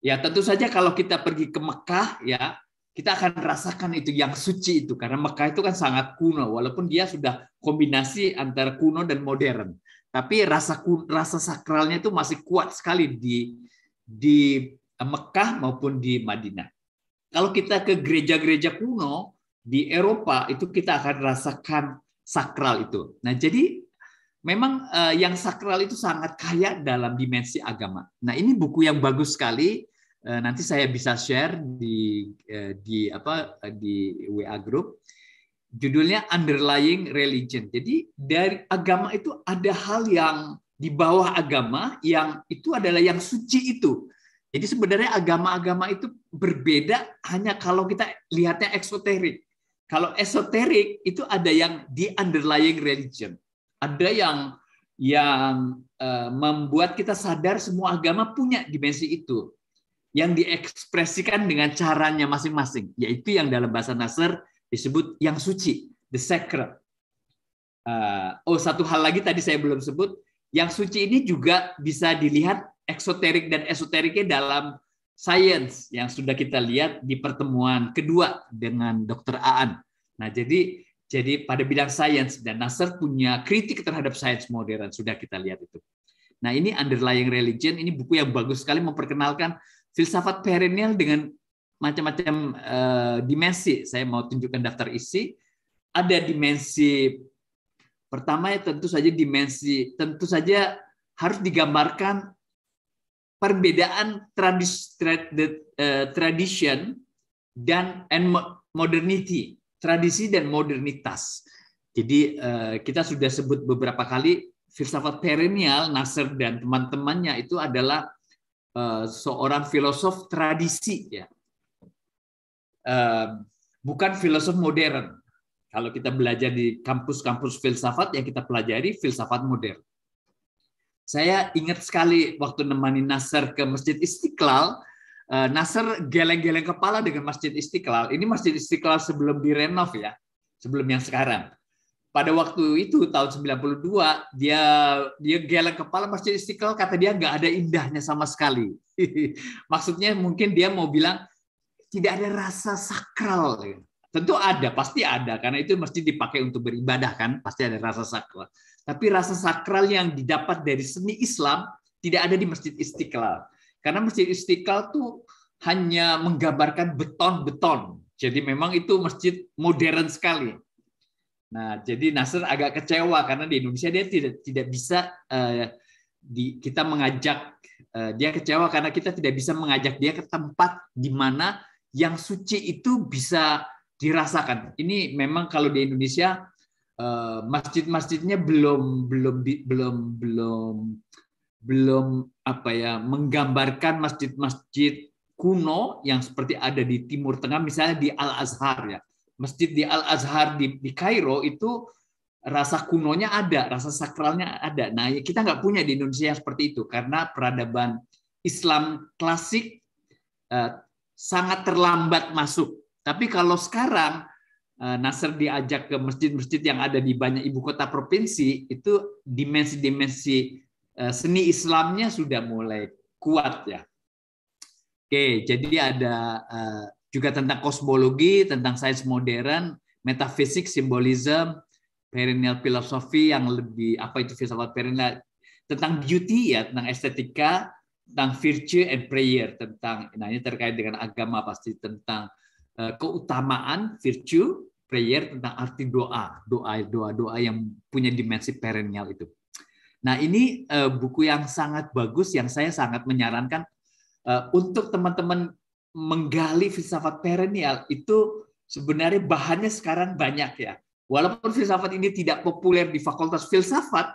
ya tentu saja kalau kita pergi ke Mekah ya kita akan rasakan itu yang suci itu karena Mekah itu kan sangat kuno walaupun dia sudah kombinasi antara kuno dan modern tapi rasa rasa sakralnya itu masih kuat sekali di di Mekah maupun di Madinah. Kalau kita ke gereja-gereja kuno di Eropa itu kita akan rasakan sakral itu. Nah, jadi memang eh, yang sakral itu sangat kaya dalam dimensi agama. Nah, ini buku yang bagus sekali Eh, nanti saya bisa share di eh, di apa di WA group judulnya underlying religion. Jadi dari agama itu ada hal yang di bawah agama yang itu adalah yang suci itu. Jadi sebenarnya agama-agama itu berbeda hanya kalau kita lihatnya eksoterik. Kalau esoterik itu ada yang di underlying religion. Ada yang yang eh, membuat kita sadar semua agama punya dimensi itu yang diekspresikan dengan caranya masing-masing, yaitu yang dalam bahasa Nasr disebut yang suci, the sacred. Eh, oh, satu hal lagi tadi saya belum sebut, yang suci ini juga bisa dilihat eksoterik dan esoteriknya dalam sains yang sudah kita lihat di pertemuan kedua dengan Dr. Aan. Nah, jadi jadi pada bidang sains dan Nasr punya kritik terhadap sains modern sudah kita lihat itu. Nah, ini underlying religion ini buku yang bagus sekali memperkenalkan filsafat perennial dengan macam-macam uh, dimensi. Saya mau tunjukkan daftar isi. Ada dimensi pertama ya tentu saja dimensi tentu saja harus digambarkan perbedaan tradis, trad, uh, eh, tradition dan and modernity, tradisi dan modernitas. Jadi uh, kita sudah sebut beberapa kali filsafat perennial Nasser dan teman-temannya itu adalah Eh, seorang filosof tradisi ya, eh, bukan filosof modern. Kalau kita belajar di kampus-kampus filsafat yang kita pelajari filsafat modern. Saya ingat sekali waktu nemani Nasr ke Masjid Istiqlal, eh, Nasr geleng-geleng kepala dengan Masjid Istiqlal. Ini Masjid Istiqlal sebelum direnov ya, sebelum yang sekarang pada waktu itu tahun 92 dia dia geleng kepala Masjid Istiqlal kata dia nggak ada indahnya sama sekali. Maksudnya mungkin dia mau bilang tidak ada rasa sakral. Tentu ada, pasti ada karena itu mesti dipakai untuk beribadah kan, pasti ada rasa sakral. Tapi rasa sakral yang didapat dari seni Islam tidak ada di Masjid Istiqlal. Karena Masjid Istiqlal tuh hanya menggambarkan beton-beton. Jadi memang itu masjid modern sekali Nah, jadi Nasr agak kecewa karena di Indonesia dia tidak tidak bisa uh, di, kita mengajak uh, dia kecewa karena kita tidak bisa mengajak dia ke tempat di mana yang suci itu bisa dirasakan. Ini memang kalau di Indonesia uh, masjid-masjidnya belum belum belum belum belum apa ya menggambarkan masjid-masjid kuno yang seperti ada di Timur Tengah misalnya di Al Azhar ya masjid di Al Azhar di, di Kairo itu rasa kunonya ada, rasa sakralnya ada. Nah, ya kita nggak punya di Indonesia yang seperti itu karena peradaban Islam klasik eh, sangat terlambat masuk. Tapi kalau sekarang eh, Nasr diajak ke masjid-masjid yang ada di banyak ibu kota provinsi, itu dimensi-dimensi eh, seni Islamnya sudah mulai kuat ya. Oke, jadi ada eh, juga tentang kosmologi, tentang sains modern, metafisik, simbolisme, perennial filosofi yang lebih apa itu filsafat perennial tentang beauty ya, tentang estetika, tentang virtue and prayer, tentang nah ini terkait dengan agama pasti tentang eh, keutamaan virtue, prayer tentang arti doa, doa doa doa yang punya dimensi perennial itu. Nah ini eh, buku yang sangat bagus yang saya sangat menyarankan eh, untuk teman-teman menggali filsafat perennial itu sebenarnya bahannya sekarang banyak ya. Walaupun filsafat ini tidak populer di fakultas filsafat,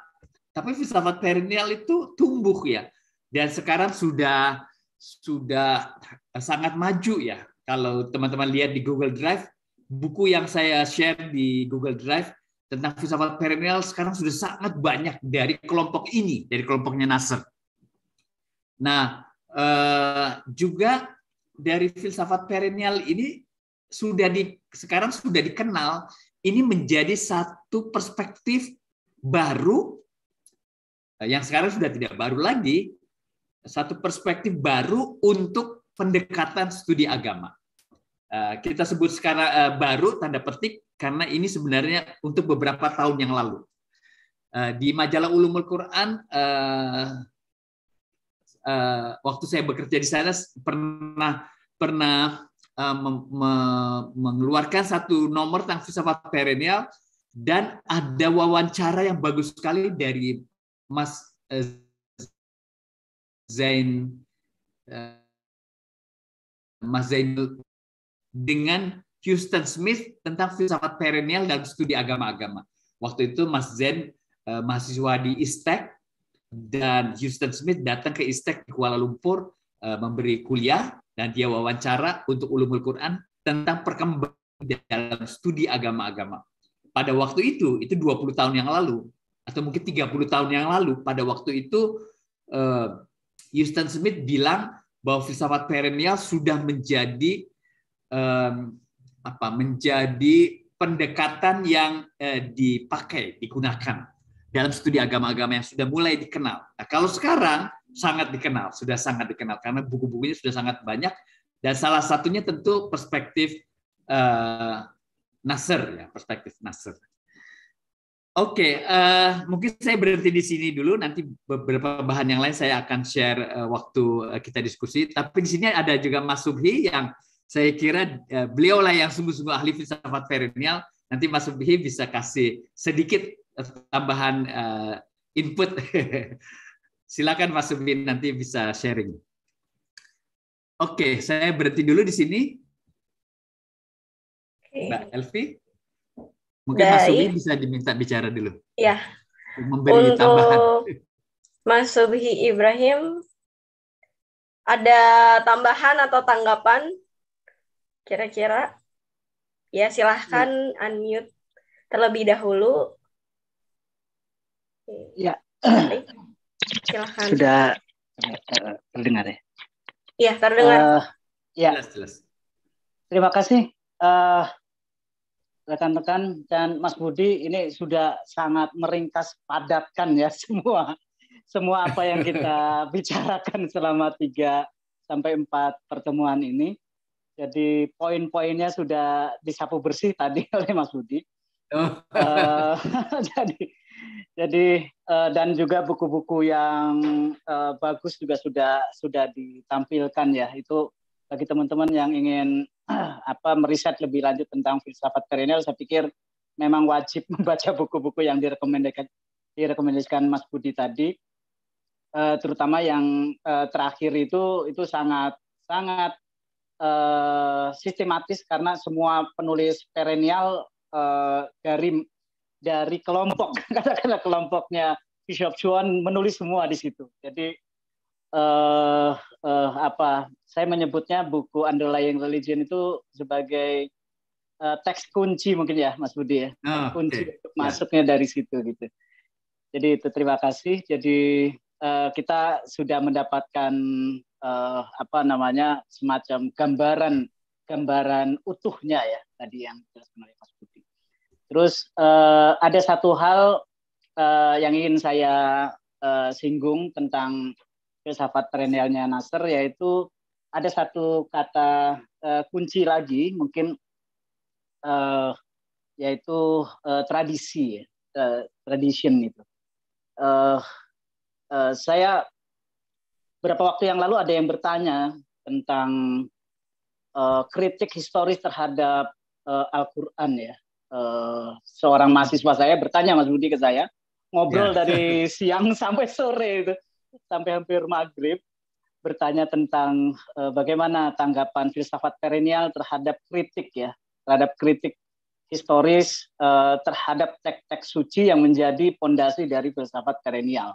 tapi filsafat perennial itu tumbuh ya. Dan sekarang sudah sudah sangat maju ya. Kalau teman-teman lihat di Google Drive, buku yang saya share di Google Drive tentang filsafat perennial sekarang sudah sangat banyak dari kelompok ini, dari kelompoknya Nasr. Nah, eh, juga dari filsafat perennial ini sudah di sekarang sudah dikenal ini menjadi satu perspektif baru yang sekarang sudah tidak baru lagi satu perspektif baru untuk pendekatan studi agama eh, kita sebut sekarang eh, baru tanda petik karena ini sebenarnya untuk beberapa tahun yang lalu eh, di majalah Ulumul Quran uh, waktu saya bekerja di sana pernah pernah uh, eh, me me mengeluarkan satu nomor tentang filsafat perennial dan ada wawancara yang bagus sekali dari Mas uh, Zain Mas Zain dengan Houston Smith tentang filsafat perennial dan studi agama-agama. Waktu itu Mas Zain mahasiswa di ISTEK dan Houston Smith datang ke Istek di Kuala Lumpur eh, memberi kuliah dan dia wawancara untuk ulumul Quran tentang perkembangan dalam studi agama-agama. Pada waktu itu, itu 20 tahun yang lalu atau mungkin 30 tahun yang lalu pada waktu itu eh, Houston Smith bilang bahwa filsafat perennial sudah menjadi apa menjadi pendekatan yang eh, dipakai digunakan dalam studi agama-agama yang sudah mulai dikenal. Nah, kalau sekarang sangat dikenal, sudah sangat dikenal karena buku-bukunya sudah sangat banyak dan salah satunya tentu perspektif uh, eh, Nasr ya, perspektif Nasr. Oke, okay, uh, eh, mungkin saya berhenti di sini dulu. Nanti beberapa bahan yang lain saya akan share uh, waktu kita diskusi. Tapi di sini ada juga Mas Subhi yang saya kira uh, beliau lah yang sungguh-sungguh ahli filsafat perennial. Nanti Mas Subhi bisa kasih sedikit tambahan uh, input. Silakan Mas Subin nanti bisa sharing. Oke, saya berhenti dulu di sini. Mbak Elvi, mungkin Mas Subi bisa diminta bicara dulu. Ya. Memberi Untuk tambahan. Mas Subhi Ibrahim, ada tambahan atau tanggapan? Kira-kira? Ya, silahkan ya. unmute terlebih dahulu Okay. Ya. Silahkan. Sudah uh, terdengar ya? Iya, terdengar. Uh, ya. Jelas, jelas. Terima kasih uh, rekan-rekan dan Mas Budi ini sudah sangat meringkas padatkan ya semua semua apa yang kita bicarakan selama tiga sampai empat pertemuan ini. Jadi poin-poinnya sudah disapu bersih tadi oleh Mas Budi. Oh. Uh, jadi jadi uh, dan juga buku-buku yang uh, bagus juga sudah sudah ditampilkan ya. Itu bagi teman-teman yang ingin uh, apa meriset lebih lanjut tentang filsafat perennial, saya pikir memang wajib membaca buku-buku yang direkomendasikan direkomendasikan Mas Budi tadi. Uh, terutama yang uh, terakhir itu itu sangat sangat uh, sistematis karena semua penulis perennial uh, dari dari kelompok katakanlah kelompoknya Bishop Chuan menulis semua di situ. Jadi uh, uh, apa saya menyebutnya buku Underlying Religion itu sebagai uh, teks kunci mungkin ya Mas Budi ya. Oh, kunci okay. untuk ya. masuknya yeah. dari situ gitu. Jadi itu terima kasih. Jadi uh, kita sudah mendapatkan uh, apa namanya semacam gambaran gambaran utuhnya ya tadi yang terus menarik Mas Terus uh, ada satu hal uh, yang ingin saya uh, singgung tentang filsafat perennialnya Nasr, yaitu ada satu kata uh, kunci lagi mungkin uh, yaitu uh, tradisi uh, tradition itu uh, uh, saya beberapa waktu yang lalu ada yang bertanya tentang uh, kritik historis terhadap uh, Al-Quran ya Eh, seorang mahasiswa saya bertanya Mas Budi ke saya, ngobrol yeah. dari siang sampai sore itu, sampai hampir maghrib, bertanya tentang uh, bagaimana tanggapan filsafat perennial terhadap kritik ya, terhadap kritik historis uh, terhadap teks-teks suci yang menjadi pondasi dari filsafat perennial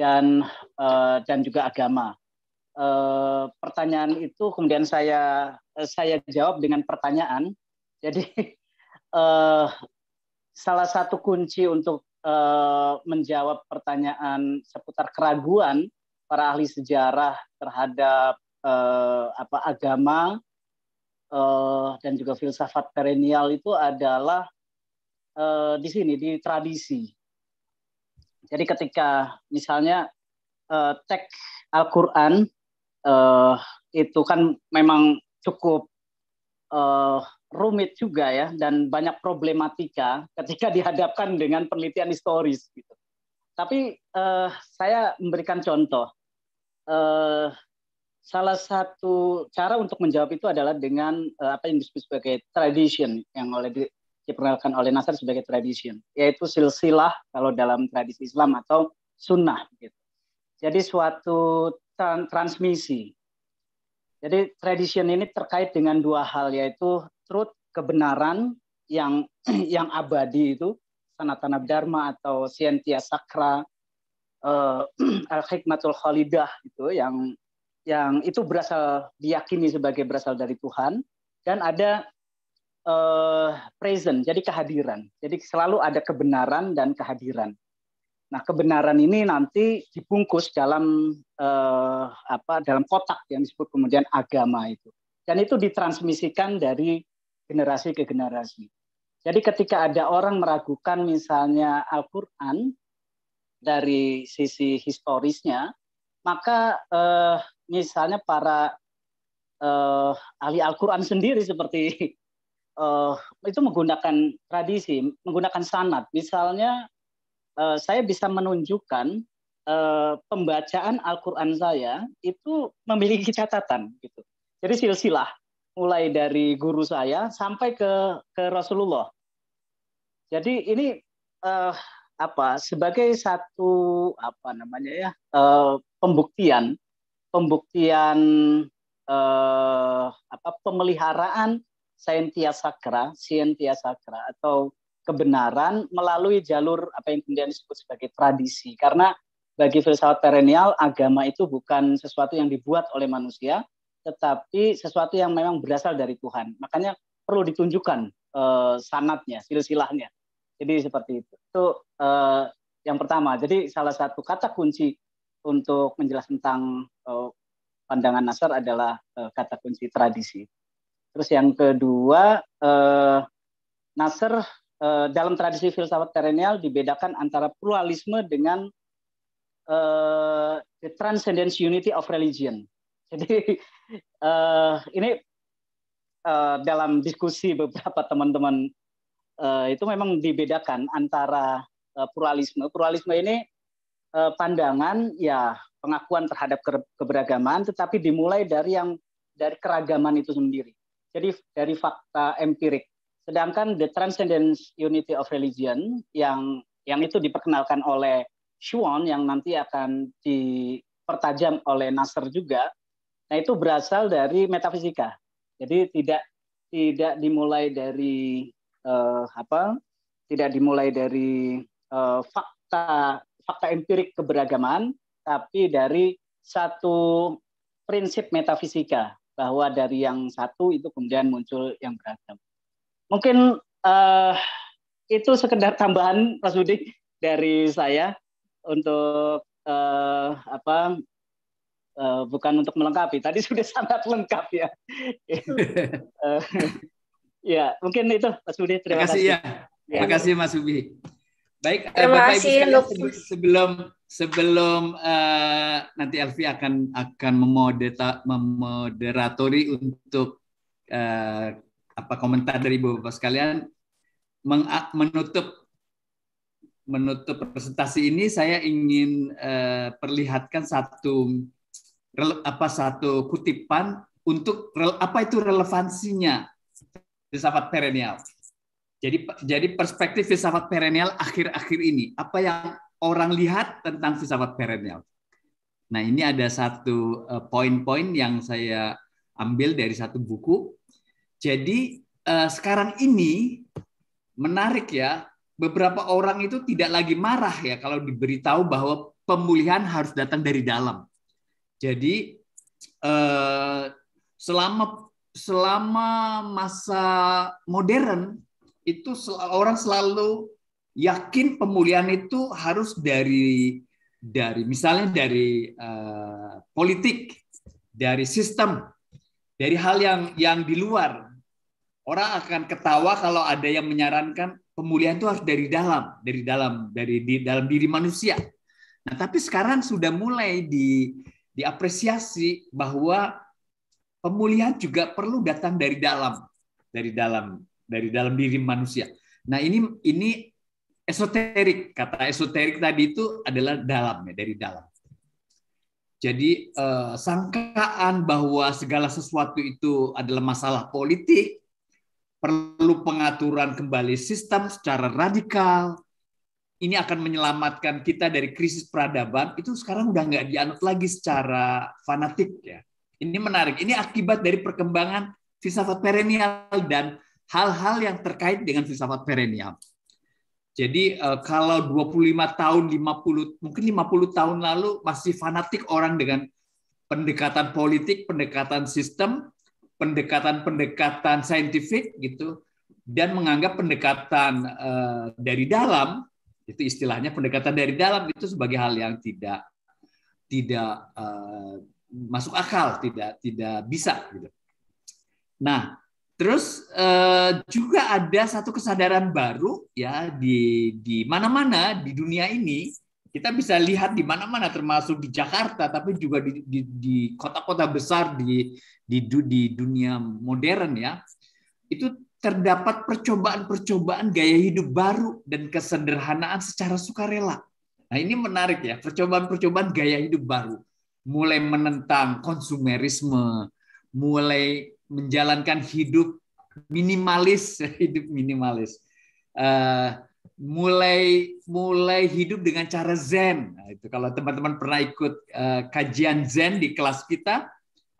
dan uh, dan juga agama. Uh, pertanyaan itu kemudian saya saya jawab dengan pertanyaan. Jadi uh, salah satu kunci untuk uh, menjawab pertanyaan seputar keraguan para ahli sejarah terhadap uh, apa agama uh, dan juga filsafat perennial itu adalah uh, di sini di tradisi. Jadi ketika misalnya uh, teks Al-Qur'an uh, itu kan memang cukup uh, rumit juga ya dan banyak problematika ketika dihadapkan dengan penelitian historis gitu. Tapi eh, saya memberikan contoh. Eh, salah satu cara untuk menjawab itu adalah dengan eh, apa yang disebut sebagai tradition yang oleh diperkenalkan oleh Nasr sebagai tradition, yaitu silsilah kalau dalam tradisi Islam atau sunnah gitu. Jadi suatu transmisi. Jadi tradition ini terkait dengan dua hal yaitu truth kebenaran yang yang abadi itu sanatana dharma atau scientia sakra uh, eh, al hikmatul khalidah itu yang yang itu berasal diyakini sebagai berasal dari Tuhan dan ada uh, present jadi kehadiran jadi selalu ada kebenaran dan kehadiran Nah, kebenaran ini nanti dibungkus dalam uh, apa dalam kotak yang disebut kemudian agama itu. Dan itu ditransmisikan dari generasi ke generasi. Jadi ketika ada orang meragukan misalnya Al-Qur'an dari sisi historisnya, maka eh, misalnya para eh, ahli Al-Qur'an sendiri seperti eh, itu menggunakan tradisi, menggunakan sanat. Misalnya eh, saya bisa menunjukkan eh, pembacaan Al-Qur'an saya itu memiliki catatan gitu. Jadi silsilah mulai dari guru saya sampai ke ke Rasulullah. Jadi ini uh, apa sebagai satu apa namanya ya uh, pembuktian pembuktian uh, apa pemeliharaan saintia sakra, saintia sakra atau kebenaran melalui jalur apa yang kemudian disebut sebagai tradisi. Karena bagi filsafat perennial agama itu bukan sesuatu yang dibuat oleh manusia, tetapi sesuatu yang memang berasal dari Tuhan. Makanya perlu ditunjukkan eh, sanatnya, silsilahnya. Jadi seperti itu. Itu eh, yang pertama. Jadi salah satu kata kunci untuk menjelaskan tentang eh, pandangan Nasr adalah eh, kata kunci tradisi. Terus yang kedua, Nasr dalam tradisi filsafat terenial dibedakan antara pluralisme dengan the transcendence unity of religion. Jadi uh, ini uh, dalam diskusi beberapa teman-teman uh, itu memang dibedakan antara uh, pluralisme. Pluralisme ini uh, pandangan ya pengakuan terhadap keberagaman, tetapi dimulai dari yang dari keragaman itu sendiri. Jadi dari fakta empirik. Sedangkan the transcendence unity of religion yang yang itu diperkenalkan oleh Shuon yang nanti akan dipertajam oleh Nasr juga Nah, itu berasal dari metafisika. Jadi tidak tidak dimulai dari uh, apa? Tidak dimulai dari uh, fakta fakta empirik keberagaman, tapi dari satu prinsip metafisika bahwa dari yang satu itu kemudian muncul yang beragam. Mungkin uh, itu sekedar tambahan Mas Budi dari saya untuk uh, apa Eh, bukan untuk melengkapi. Tadi sudah sangat lengkap ya. Eh, ya, mungkin itu Mas Budi. Terima, terima kasih. Ya. ya. Terima kasih Mas Ubi. Baik, eh, terima Bapak kasih, Ibu sebelum sebelum uh, nanti Elvi akan akan memodeta, memoderatori untuk uh, apa komentar dari Bapak sekalian menutup menutup presentasi ini saya ingin uh, perlihatkan satu apa satu kutipan untuk apa itu relevansinya filsafat perennial. Jadi jadi perspektif filsafat perennial akhir-akhir ini apa yang orang lihat tentang filsafat perennial. Nah, ini ada satu eh, poin-poin yang saya ambil dari satu buku. Jadi eh, sekarang ini menarik ya, beberapa orang itu tidak lagi marah ya kalau diberitahu bahwa pemulihan harus datang dari dalam. Jadi eh, selama selama masa modern itu orang selalu yakin pemulihan itu harus dari dari misalnya dari uh, politik, dari sistem, dari hal yang yang di luar. Orang akan ketawa kalau ada yang menyarankan pemulihan itu harus dari dalam, dari dalam, dari di dalam diri manusia. Nah, tapi sekarang sudah mulai di diapresiasi bahwa pemulihan juga perlu datang dari dalam, dari dalam, dari dalam diri manusia. Nah ini ini esoterik kata esoterik tadi itu adalah dalam ya dari dalam. Jadi eh, sangkaan bahwa segala sesuatu itu adalah masalah politik perlu pengaturan kembali sistem secara radikal ini akan menyelamatkan kita dari krisis peradaban itu sekarang udah nggak dianut lagi secara fanatik ya. Ini menarik. Ini akibat dari perkembangan filsafat perennial dan hal-hal yang terkait dengan filsafat perennial. Jadi eh, kalau 25 tahun, 50 mungkin 50 tahun lalu masih fanatik orang dengan pendekatan politik, pendekatan sistem, pendekatan-pendekatan saintifik gitu dan menganggap pendekatan eh, dari dalam itu istilahnya pendekatan dari dalam itu sebagai hal yang tidak tidak uh, masuk akal, tidak tidak bisa gitu. Nah, terus uh, juga ada satu kesadaran baru ya di di mana-mana di dunia ini kita bisa lihat di mana-mana termasuk di Jakarta tapi juga di kota-kota besar di, di di dunia modern ya itu terdapat percobaan-percobaan gaya hidup baru dan kesederhanaan secara sukarela. Nah, ini menarik ya, percobaan-percobaan gaya hidup baru. Mulai menentang konsumerisme, mulai menjalankan hidup minimalis, hidup minimalis. Uh, mulai mulai hidup dengan cara zen. Nah, itu kalau teman-teman pernah ikut uh, kajian zen di kelas kita,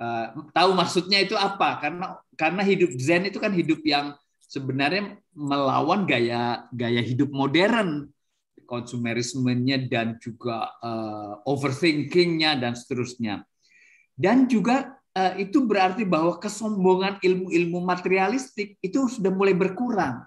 Eh, tahu maksudnya itu apa karena karena hidup Zen itu kan hidup yang sebenarnya melawan gaya gaya hidup modern konsumerismenya dan juga uh, overthinkingnya dan seterusnya dan juga uh, itu berarti bahwa kesombongan ilmu-ilmu materialistik itu sudah mulai berkurang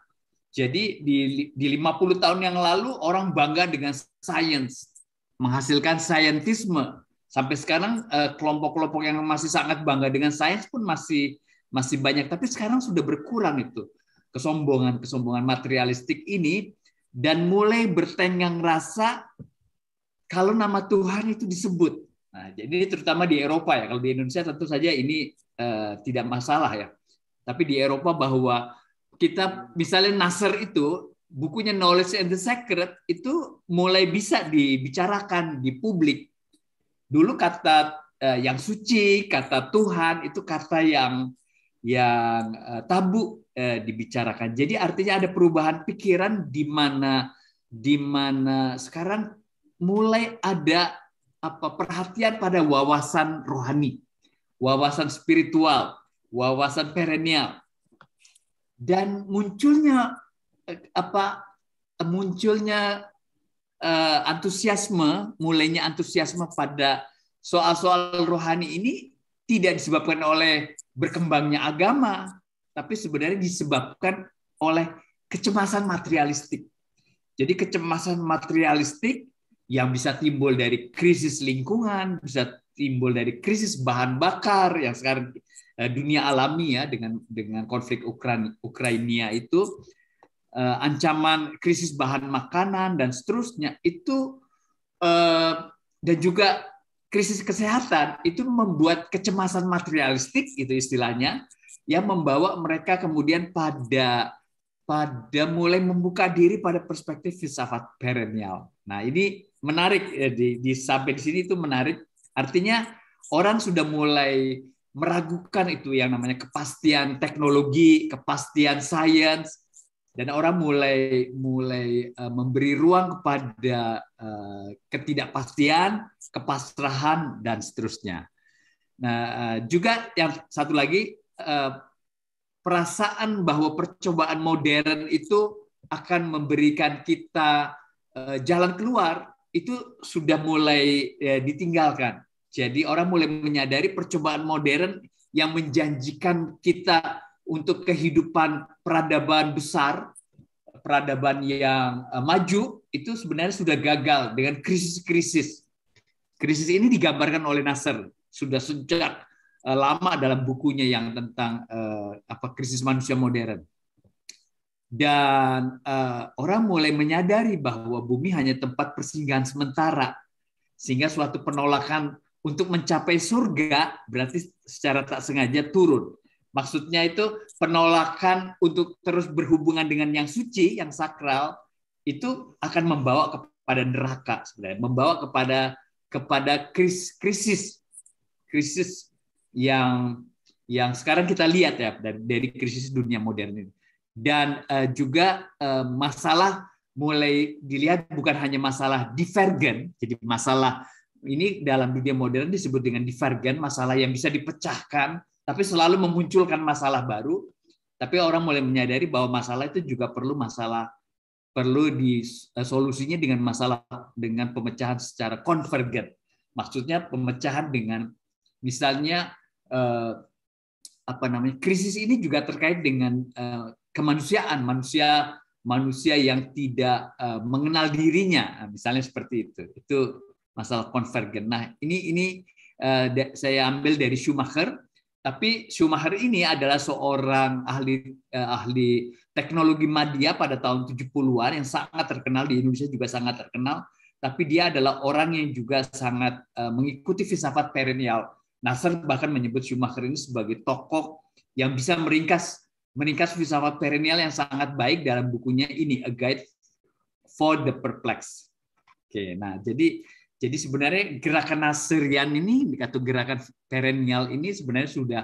jadi di, di 50 tahun yang lalu orang bangga dengan sains menghasilkan saintisme Sampai sekarang eh, kelompok-kelompok yang masih sangat bangga dengan sains pun masih masih banyak, tapi sekarang sudah berkurang itu kesombongan kesombongan materialistik ini dan mulai bertenggang rasa kalau nama Tuhan itu disebut. Nah, jadi terutama di Eropa ya. Kalau di Indonesia tentu saja ini uh, tidak masalah ya. Tapi di Eropa bahwa kita misalnya Nasr itu bukunya Knowledge and the Secret itu mulai bisa dibicarakan di publik Dulu kata uh, yang suci, kata Tuhan itu kata yang yang uh, tabu uh, dibicarakan. Jadi artinya ada perubahan pikiran di mana di mana sekarang mulai ada apa perhatian pada wawasan rohani, wawasan spiritual, wawasan perennial. Dan munculnya apa munculnya uh, antusiasme, mulainya antusiasme pada soal-soal rohani ini tidak disebabkan oleh berkembangnya agama, tapi sebenarnya disebabkan oleh kecemasan materialistik. Jadi kecemasan materialistik yang bisa timbul dari krisis lingkungan, bisa timbul dari krisis bahan bakar yang sekarang eh, dunia alami ya dengan dengan konflik Ukraina itu eh, ancaman krisis bahan makanan dan seterusnya itu eh, dan juga krisis kesehatan itu membuat kecemasan materialistik itu istilahnya yang membawa mereka kemudian pada pada mulai membuka diri pada perspektif filsafat perennial. Nah, ini menarik eh, di, di sampai di sini itu menarik. Artinya orang sudah mulai meragukan itu yang namanya kepastian teknologi, kepastian sains, dan orang mulai mulai uh, memberi ruang kepada uh, ketidakpastian, kepasrahan dan seterusnya. Nah, uh, juga yang satu lagi uh, perasaan bahwa percobaan modern itu akan memberikan kita uh, jalan keluar itu sudah mulai ya, ditinggalkan. Jadi orang mulai menyadari percobaan modern yang menjanjikan kita untuk kehidupan peradaban besar, peradaban yang eh, maju itu sebenarnya sudah gagal dengan krisis-krisis. Krisis ini digambarkan oleh Nasser sudah sejak eh, lama dalam bukunya yang tentang eh, apa krisis manusia modern. Dan orang mulai menyadari bahwa bumi hanya tempat persinggahan sementara sehingga suatu penolakan untuk mencapai surga berarti secara tak sengaja turun Maksudnya itu penolakan untuk terus berhubungan dengan yang suci, yang sakral itu akan membawa kepada neraka sebenarnya, membawa kepada kepada kris, krisis krisis yang yang sekarang kita lihat ya dari, dari krisis dunia modern ini. Dan uh, juga uh, masalah mulai dilihat bukan hanya masalah divergen, jadi masalah ini dalam dunia modern disebut dengan divergen, masalah yang bisa dipecahkan tapi selalu memunculkan masalah baru. Tapi orang mulai menyadari bahwa masalah itu juga perlu masalah perlu di eh, solusinya dengan masalah dengan pemecahan secara konvergen. Maksudnya pemecahan dengan misalnya uh, apa namanya krisis ini juga terkait dengan uh, kemanusiaan manusia manusia yang tidak uh, mengenal dirinya nah, misalnya seperti itu itu masalah konvergen nah ini ini uh, saya ambil dari Schumacher tapi Schumacher ini adalah seorang ahli eh, ahli teknologi media pada tahun 70-an yang sangat terkenal di Indonesia juga sangat terkenal, tapi dia adalah orang yang juga sangat eh, mengikuti filsafat perennial. Nasser bahkan menyebut Schumacher ini sebagai tokoh yang bisa meringkas meringkas filsafat perennial yang sangat baik dalam bukunya ini A Guide for the Perplexed. Oke, nah jadi jadi sebenarnya gerakan Nasirian ini atau gerakan perennial ini sebenarnya sudah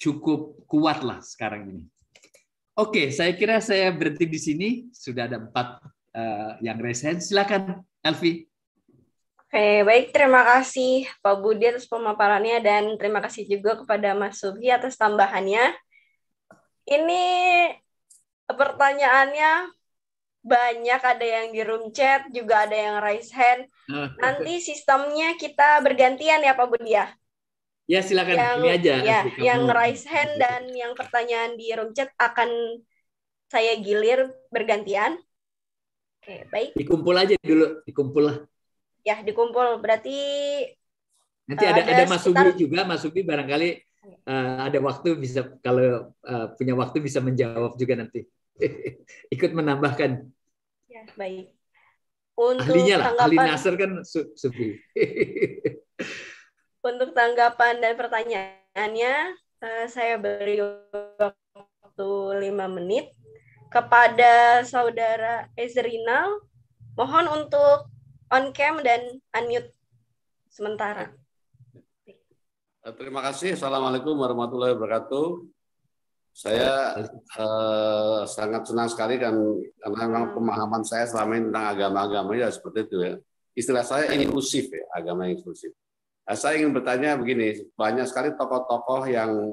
cukup kuat lah sekarang ini. Oke, saya kira saya berhenti di sini. Sudah ada empat uh, yang raise hand. Silakan, Elvi. Oke, baik. Terima kasih Pak Budi atas pemaparannya dan terima kasih juga kepada Mas Subhi atas tambahannya. Ini pertanyaannya banyak ada yang di room chat, juga ada yang raise hand. Nanti sistemnya kita bergantian ya Pak Budi ya. Ya silakan yang, ini aja. Ya, yang raise hand dan yang pertanyaan di room chat akan saya gilir bergantian. Oke, baik. Dikumpul aja dulu, dikumpul lah. Ya, dikumpul. Berarti nanti eh, ada ada, ada Mas sekitar... juga, Mas Subi barangkali uh, ada waktu bisa kalau uh, punya waktu bisa menjawab juga nanti. Ikut menambahkan. Ya, baik. Untuk ahlinya lah, tanggapan, ahli Nasr kan Sufi. untuk tanggapan dan pertanyaannya, eh, saya beri waktu lima menit kepada saudara Ezrina Mohon untuk on cam dan unmute sementara. Eh, terima kasih. Assalamualaikum warahmatullahi wabarakatuh. Saya uh, sangat senang sekali kan karena pemahaman saya selama ini tentang agama-agama ya seperti itu ya. Istilah saya inklusif ya, agama inklusif. Nah, saya ingin bertanya begini, banyak sekali tokoh-tokoh yang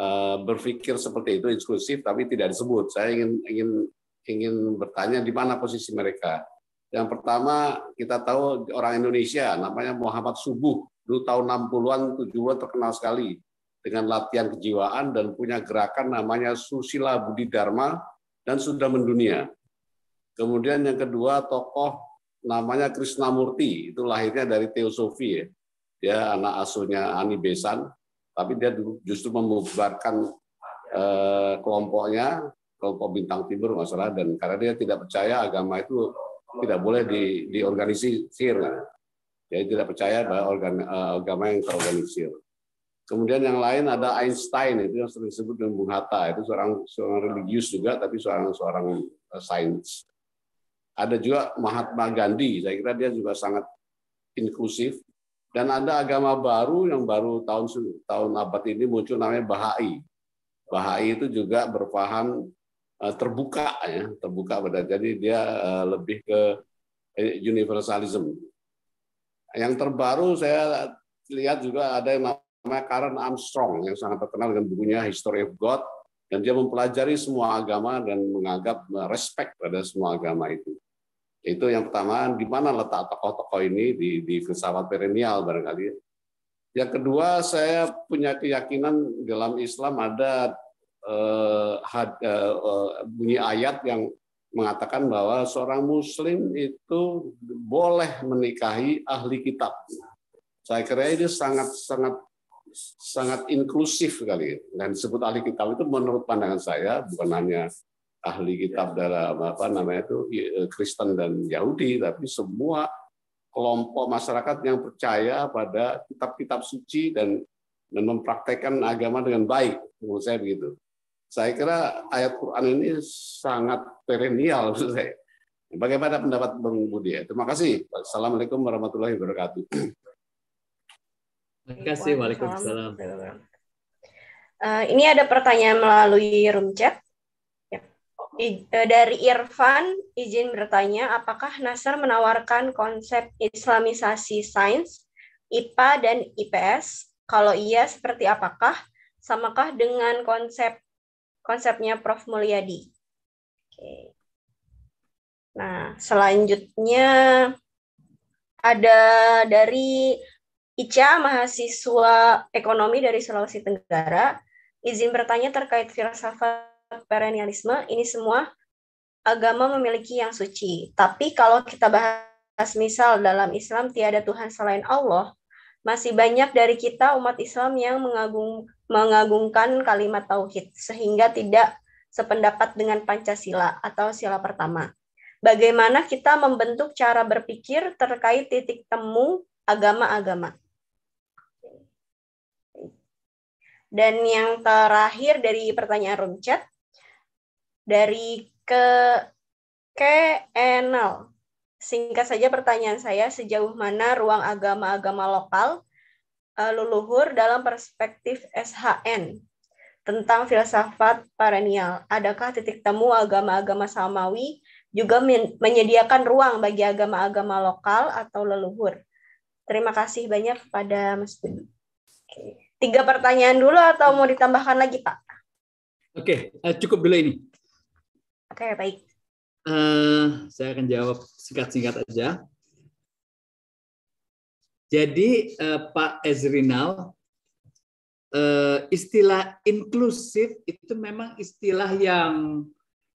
uh, berpikir seperti itu inklusif tapi tidak disebut. Saya ingin ingin ingin bertanya di mana posisi mereka. Yang pertama kita tahu orang Indonesia namanya Muhammad Subuh dulu tahun 60-an 70-an terkenal sekali dengan latihan kejiwaan dan punya gerakan namanya Susila Budi Dharma dan sudah mendunia. Kemudian yang kedua tokoh namanya Murti itu lahirnya dari Teosofi ya. Dia anak asuhnya Ani Besan, tapi dia justru membubarkan eh, kelompoknya, kelompok Bintang Timur masalah dan karena dia tidak percaya agama itu tidak boleh di, diorganisir. Jadi tidak percaya bahwa organ, eh, agama yang terorganisir. Kemudian yang lain ada Einstein itu yang sering disebut dengan Bung Hatta itu seorang seorang religius juga tapi seorang seorang eh, sains. Ada juga Mahatma Gandhi, saya kira dia juga sangat inklusif dan ada agama baru yang baru tahun tahun abad ini muncul namanya Bahai. Bahai itu juga berpaham eh, terbuka ya, terbuka pada jadi dia eh, lebih ke universalisme Yang terbaru saya lihat juga ada yang namanya Karen Armstrong yang sangat terkenal dengan bukunya History of God dan dia mempelajari semua agama dan menganggap respect pada semua agama itu. Itu yang pertama, di mana letak tokoh-tokoh ini di, di filsafat perennial barangkali. Yang kedua, saya punya keyakinan dalam Islam ada eh, had, eh, eh bunyi ayat yang mengatakan bahwa seorang muslim itu boleh menikahi ahli kitab. Saya kira ini sangat-sangat sangat inklusif sekali dan sebut ahli kitab itu menurut pandangan saya bukan hanya ahli kitab ya. dalam apa namanya itu eh, Kristen dan Yahudi tapi semua kelompok masyarakat yang percaya pada kitab-kitab suci dan mempraktekkan agama dengan baik menurut saya begitu saya kira ayat Quran ini sangat perennial menurut saya. Bagaimana pendapat Bang Budi? Terima kasih. Assalamualaikum warahmatullahi wabarakatuh. Terima kasih. Waalaikumsalam. Uh, ini ada pertanyaan melalui room chat. Ya. I, uh, dari Irfan, izin bertanya, apakah Nasr menawarkan konsep Islamisasi sains, IPA dan IPS? Kalau iya, seperti apakah? Samakah dengan konsep konsepnya Prof. Mulyadi? Oke. Nah, selanjutnya ada dari Ica, mahasiswa ekonomi dari Sulawesi Tenggara, izin bertanya terkait filsafat perennialisme. Ini semua agama memiliki yang suci. Tapi kalau kita bahas misal dalam Islam tiada Tuhan selain Allah, masih banyak dari kita umat Islam yang mengagung, mengagungkan kalimat tauhid sehingga tidak sependapat dengan Pancasila atau sila pertama. Bagaimana kita membentuk cara berpikir terkait titik temu agama-agama? Dan yang terakhir dari pertanyaan room chat dari ke ke Singkat saja pertanyaan saya, sejauh mana ruang agama-agama lokal eh, leluhur dalam perspektif SHN tentang filsafat perennial? Adakah titik temu agama-agama samawi juga menyediakan ruang bagi agama-agama lokal atau leluhur? Terima kasih banyak kepada Mas Budi. Okay tiga pertanyaan dulu atau mau ditambahkan lagi Pak? Oke, okay, uh, eh, cukup dulu ini. Oke, okay, baik. Uh, saya akan jawab singkat-singkat aja. Jadi uh, Pak Ezrinal, uh, istilah inklusif itu memang istilah yang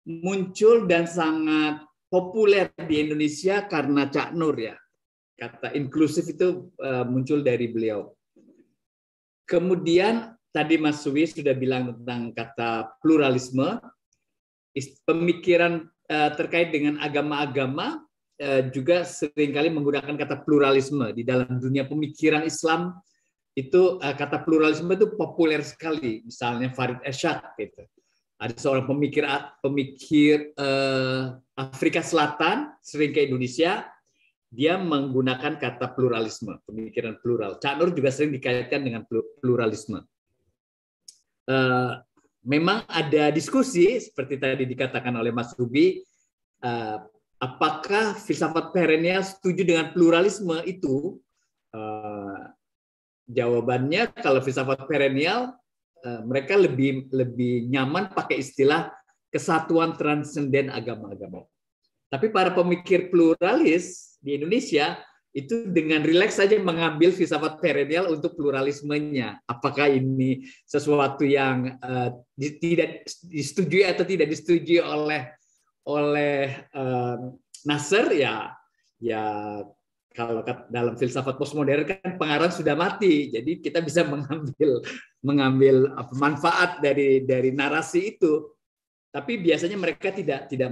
muncul dan sangat populer di Indonesia karena Cak Nur ya. Kata inklusif itu uh, muncul dari beliau. Kemudian tadi Mas Suwi sudah bilang tentang kata pluralisme, pemikiran eh, terkait dengan agama-agama uh, juga seringkali menggunakan kata pluralisme di dalam dunia pemikiran Islam itu eh, kata pluralisme itu populer sekali misalnya Farid Eshak gitu ada seorang pemikir pemikir Afrika Selatan sering ke Indonesia dia menggunakan kata pluralisme, pemikiran plural. Cak Nur juga sering dikaitkan dengan pluralisme. Eh, memang ada diskusi seperti tadi dikatakan oleh Mas Rubi, eh, apakah filsafat perennial setuju dengan pluralisme itu? Eh, jawabannya kalau filsafat perennial mereka lebih lebih nyaman pakai istilah kesatuan transenden agama-agama. Tapi para pemikir pluralis di Indonesia itu dengan rileks saja mengambil filsafat perennial untuk pluralismenya. Apakah ini sesuatu yang uh, tidak disetujui atau tidak disetujui oleh oleh uh, Nasser ya ya kalau dalam filsafat postmodern kan pengarang sudah mati. Jadi kita bisa mengambil mengambil manfaat dari dari narasi itu. Tapi biasanya mereka tidak tidak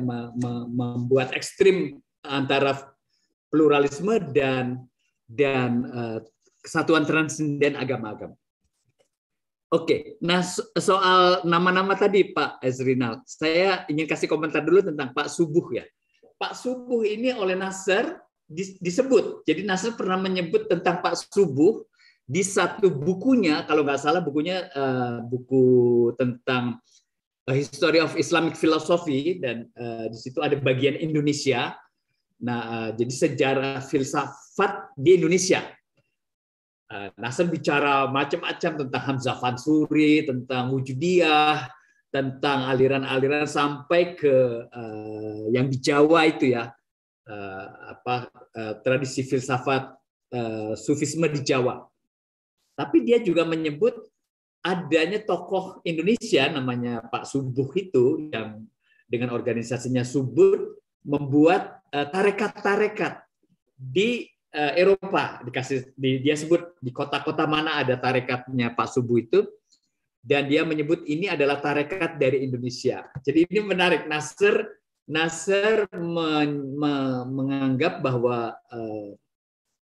membuat ekstrim antara pluralisme dan dan eh, kesatuan transenden agama-agama. Oke, nah soal nama-nama tadi Pak Ezrinal, saya ingin kasih komentar dulu tentang Pak Subuh ya. Pak Subuh ini oleh Nasr disebut. Jadi Nasr pernah menyebut tentang Pak Subuh di satu bukunya, kalau nggak salah bukunya eh, buku tentang eh, History of Islamic Philosophy dan di situ ada bagian Indonesia Nah, eh, jadi sejarah filsafat di Indonesia. Eh, Nasr bicara macam-macam tentang Hamzah Fansuri, tentang Wujudiyah, tentang aliran-aliran sampai ke uh, yang di Jawa itu ya, uh, apa uh, tradisi filsafat uh, sufisme di Jawa. Tapi dia juga menyebut adanya tokoh Indonesia namanya Pak Subuh itu yang dengan organisasinya Subur membuat Eh, tarekat-tarekat di eh, Eropa dikasih di, dia sebut di kota-kota mana ada tarekatnya Pak Subuh itu dan dia menyebut ini adalah tarekat dari Indonesia. Jadi ini menarik Nasr Nasr men, me, menganggap bahwa eh,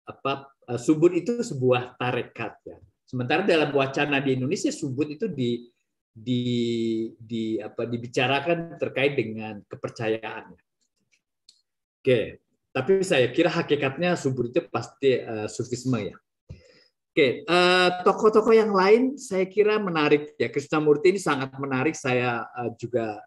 apa eh, Subuh itu sebuah tarekat ya. Sementara dalam wacana di Indonesia Subuh itu di di di apa dibicarakan terkait dengan kepercayaannya. Oke, tapi saya kira hakikatnya subur itu pasti uh, sufisme ya. Oke, uh, tokoh-tokoh yang lain saya kira menarik ya. Krishnamurti ini sangat menarik. Saya uh, juga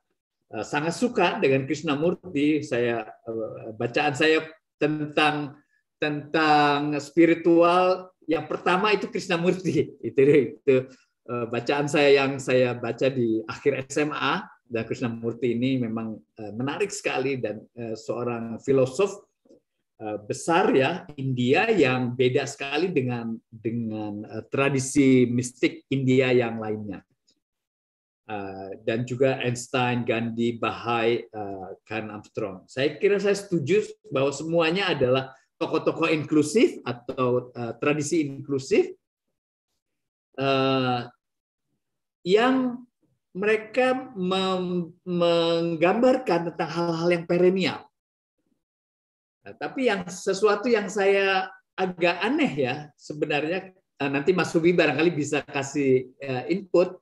uh, sangat suka dengan Krishnamurti. Saya uh, bacaan saya tentang tentang spiritual yang pertama itu Krishnamurti. Itu itu uh, bacaan saya yang saya baca di akhir SMA dan Murti ini memang eh, menarik sekali dan eh, seorang filosof eh, besar ya India yang beda sekali dengan dengan tradisi mistik India yang lainnya dan juga Einstein, Gandhi, Bahai, Karl Armstrong. Saya kira saya setuju bahwa semuanya adalah tokoh-tokoh inklusif atau tradisi inklusif yang mereka menggambarkan tentang hal-hal yang perennial. Nah, tapi yang sesuatu yang saya agak aneh ya sebenarnya eh, nanti Mas Subi barangkali bisa kasih eh, input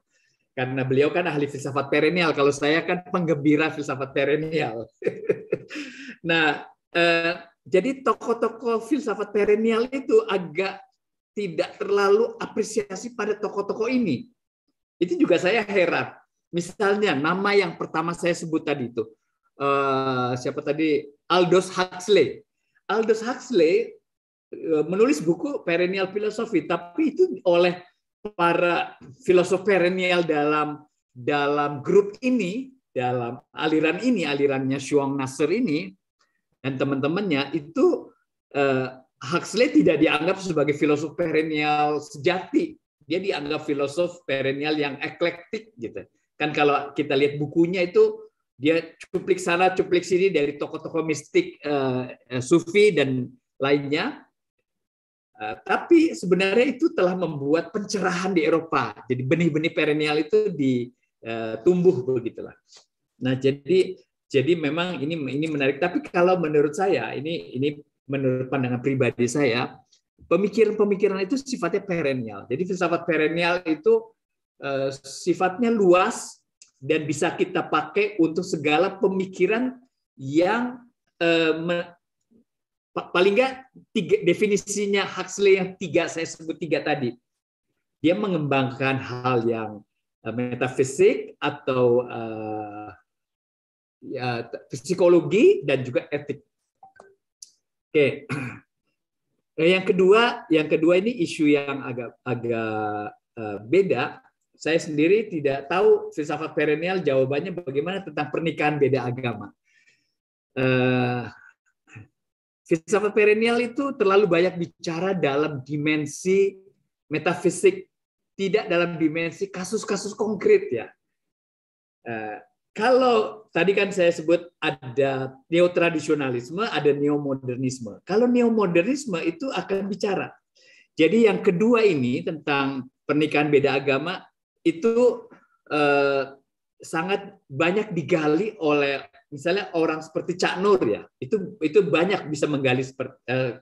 karena beliau kan ahli filsafat perennial, kalau saya kan penggembira filsafat perennial. nah, eh, jadi tokoh-tokoh filsafat perennial itu agak tidak terlalu apresiasi pada tokoh-tokoh ini. Itu juga saya heran. Misalnya nama yang pertama saya sebut tadi itu uh, siapa tadi Aldous Huxley. Aldous Huxley eh, menulis buku Perennial Philosophy, tapi itu oleh para filosof perennial dalam dalam grup ini, dalam aliran ini, alirannya Shuang Nasser ini dan teman-temannya itu uh, Huxley tidak dianggap sebagai filosof perennial sejati. Dia dianggap filosof perennial yang eklektik gitu Kan kalau kita lihat bukunya itu dia cuplik sana, cuplik sini dari tokoh-tokoh mistik uh, sufi dan lainnya. Uh, tapi sebenarnya itu telah membuat pencerahan di Eropa. Jadi benih-benih perennial itu ditumbuh begitulah. Nah, jadi jadi memang ini ini menarik. Tapi kalau menurut saya ini ini menurut pandangan pribadi saya, pemikiran-pemikiran itu sifatnya perennial. Jadi filsafat perennial itu Eh, sifatnya luas dan bisa kita pakai untuk segala pemikiran yang eh, paling nggak tiga, definisinya Huxley yang tiga saya sebut tiga tadi. Dia mengembangkan hal yang eh, metafisik atau ya, psikologi dan juga etik. Oke. Yang kedua, yang kedua ini isu yang agak agak beda saya sendiri tidak tahu filsafat perennial jawabannya bagaimana tentang pernikahan beda agama. Uh, filsafat perennial itu terlalu banyak bicara dalam dimensi metafisik, tidak dalam dimensi kasus-kasus konkret ya. Uh, kalau tadi kan saya sebut ada neotradisionalisme, ada neomodernisme. Kalau neomodernisme itu akan bicara. Jadi yang kedua ini tentang pernikahan beda agama itu eh, sangat banyak digali oleh misalnya orang seperti Cak Nur ya itu itu banyak bisa menggali seperti, eh,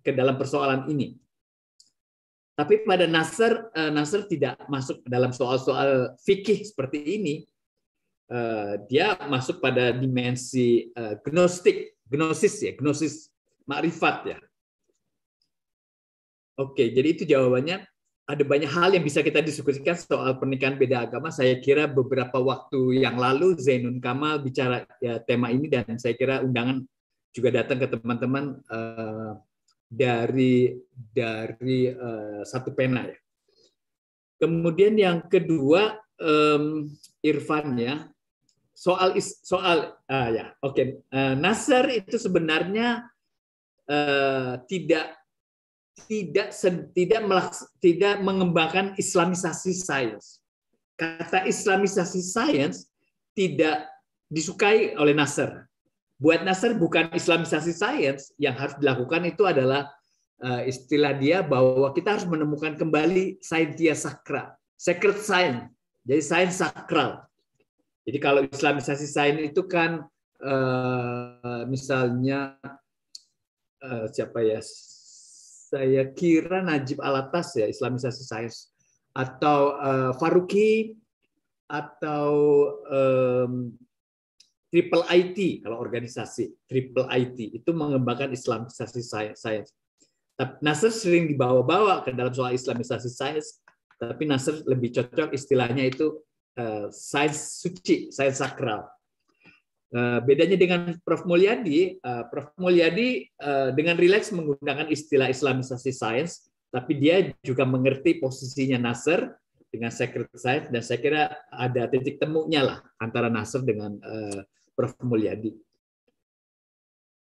ke dalam persoalan ini tapi pada Nasr eh, Nasr tidak masuk dalam soal-soal fikih seperti ini eh, dia masuk pada dimensi eh, gnostik gnosis ya gnosis makrifat ya oke jadi itu jawabannya ada banyak hal yang bisa kita diskusikan soal pernikahan beda agama. Saya kira beberapa waktu yang lalu Zainun Kamal bicara ya, tema ini dan saya kira undangan juga datang ke teman-teman uh, dari dari uh, satu pena ya. Kemudian yang kedua um, Irfan ya soal is, soal uh, ya oke okay. uh, Nasr itu sebenarnya uh, tidak tidak tidak tidak mengembangkan islamisasi sains. Kata islamisasi sains tidak disukai oleh Nasser. Buat Nasser bukan islamisasi sains yang harus dilakukan itu adalah eh, istilah dia bahwa kita harus menemukan kembali saintia sakra, sacred science. Jadi sains sakral. Jadi kalau islamisasi sains itu kan eh, misalnya eh, siapa ya saya kira Najib Alatas ya Islamisasi Sains atau uh, eh, Faruki atau um, Triple IT kalau organisasi Triple IT itu mengembangkan Islamisasi Tapi Nasr sering dibawa-bawa ke dalam soal Islamisasi Sains, tapi Nasr lebih cocok istilahnya itu uh, sains suci, sains sakral Eh, bedanya dengan Prof. Mulyadi, eh, Prof. Mulyadi eh, dengan rileks menggunakan istilah Islamisasi sains, tapi dia juga mengerti posisinya Nasr dengan Secret Science, dan saya kira ada titik temunya lah antara Nasr dengan Prof. Mulyadi.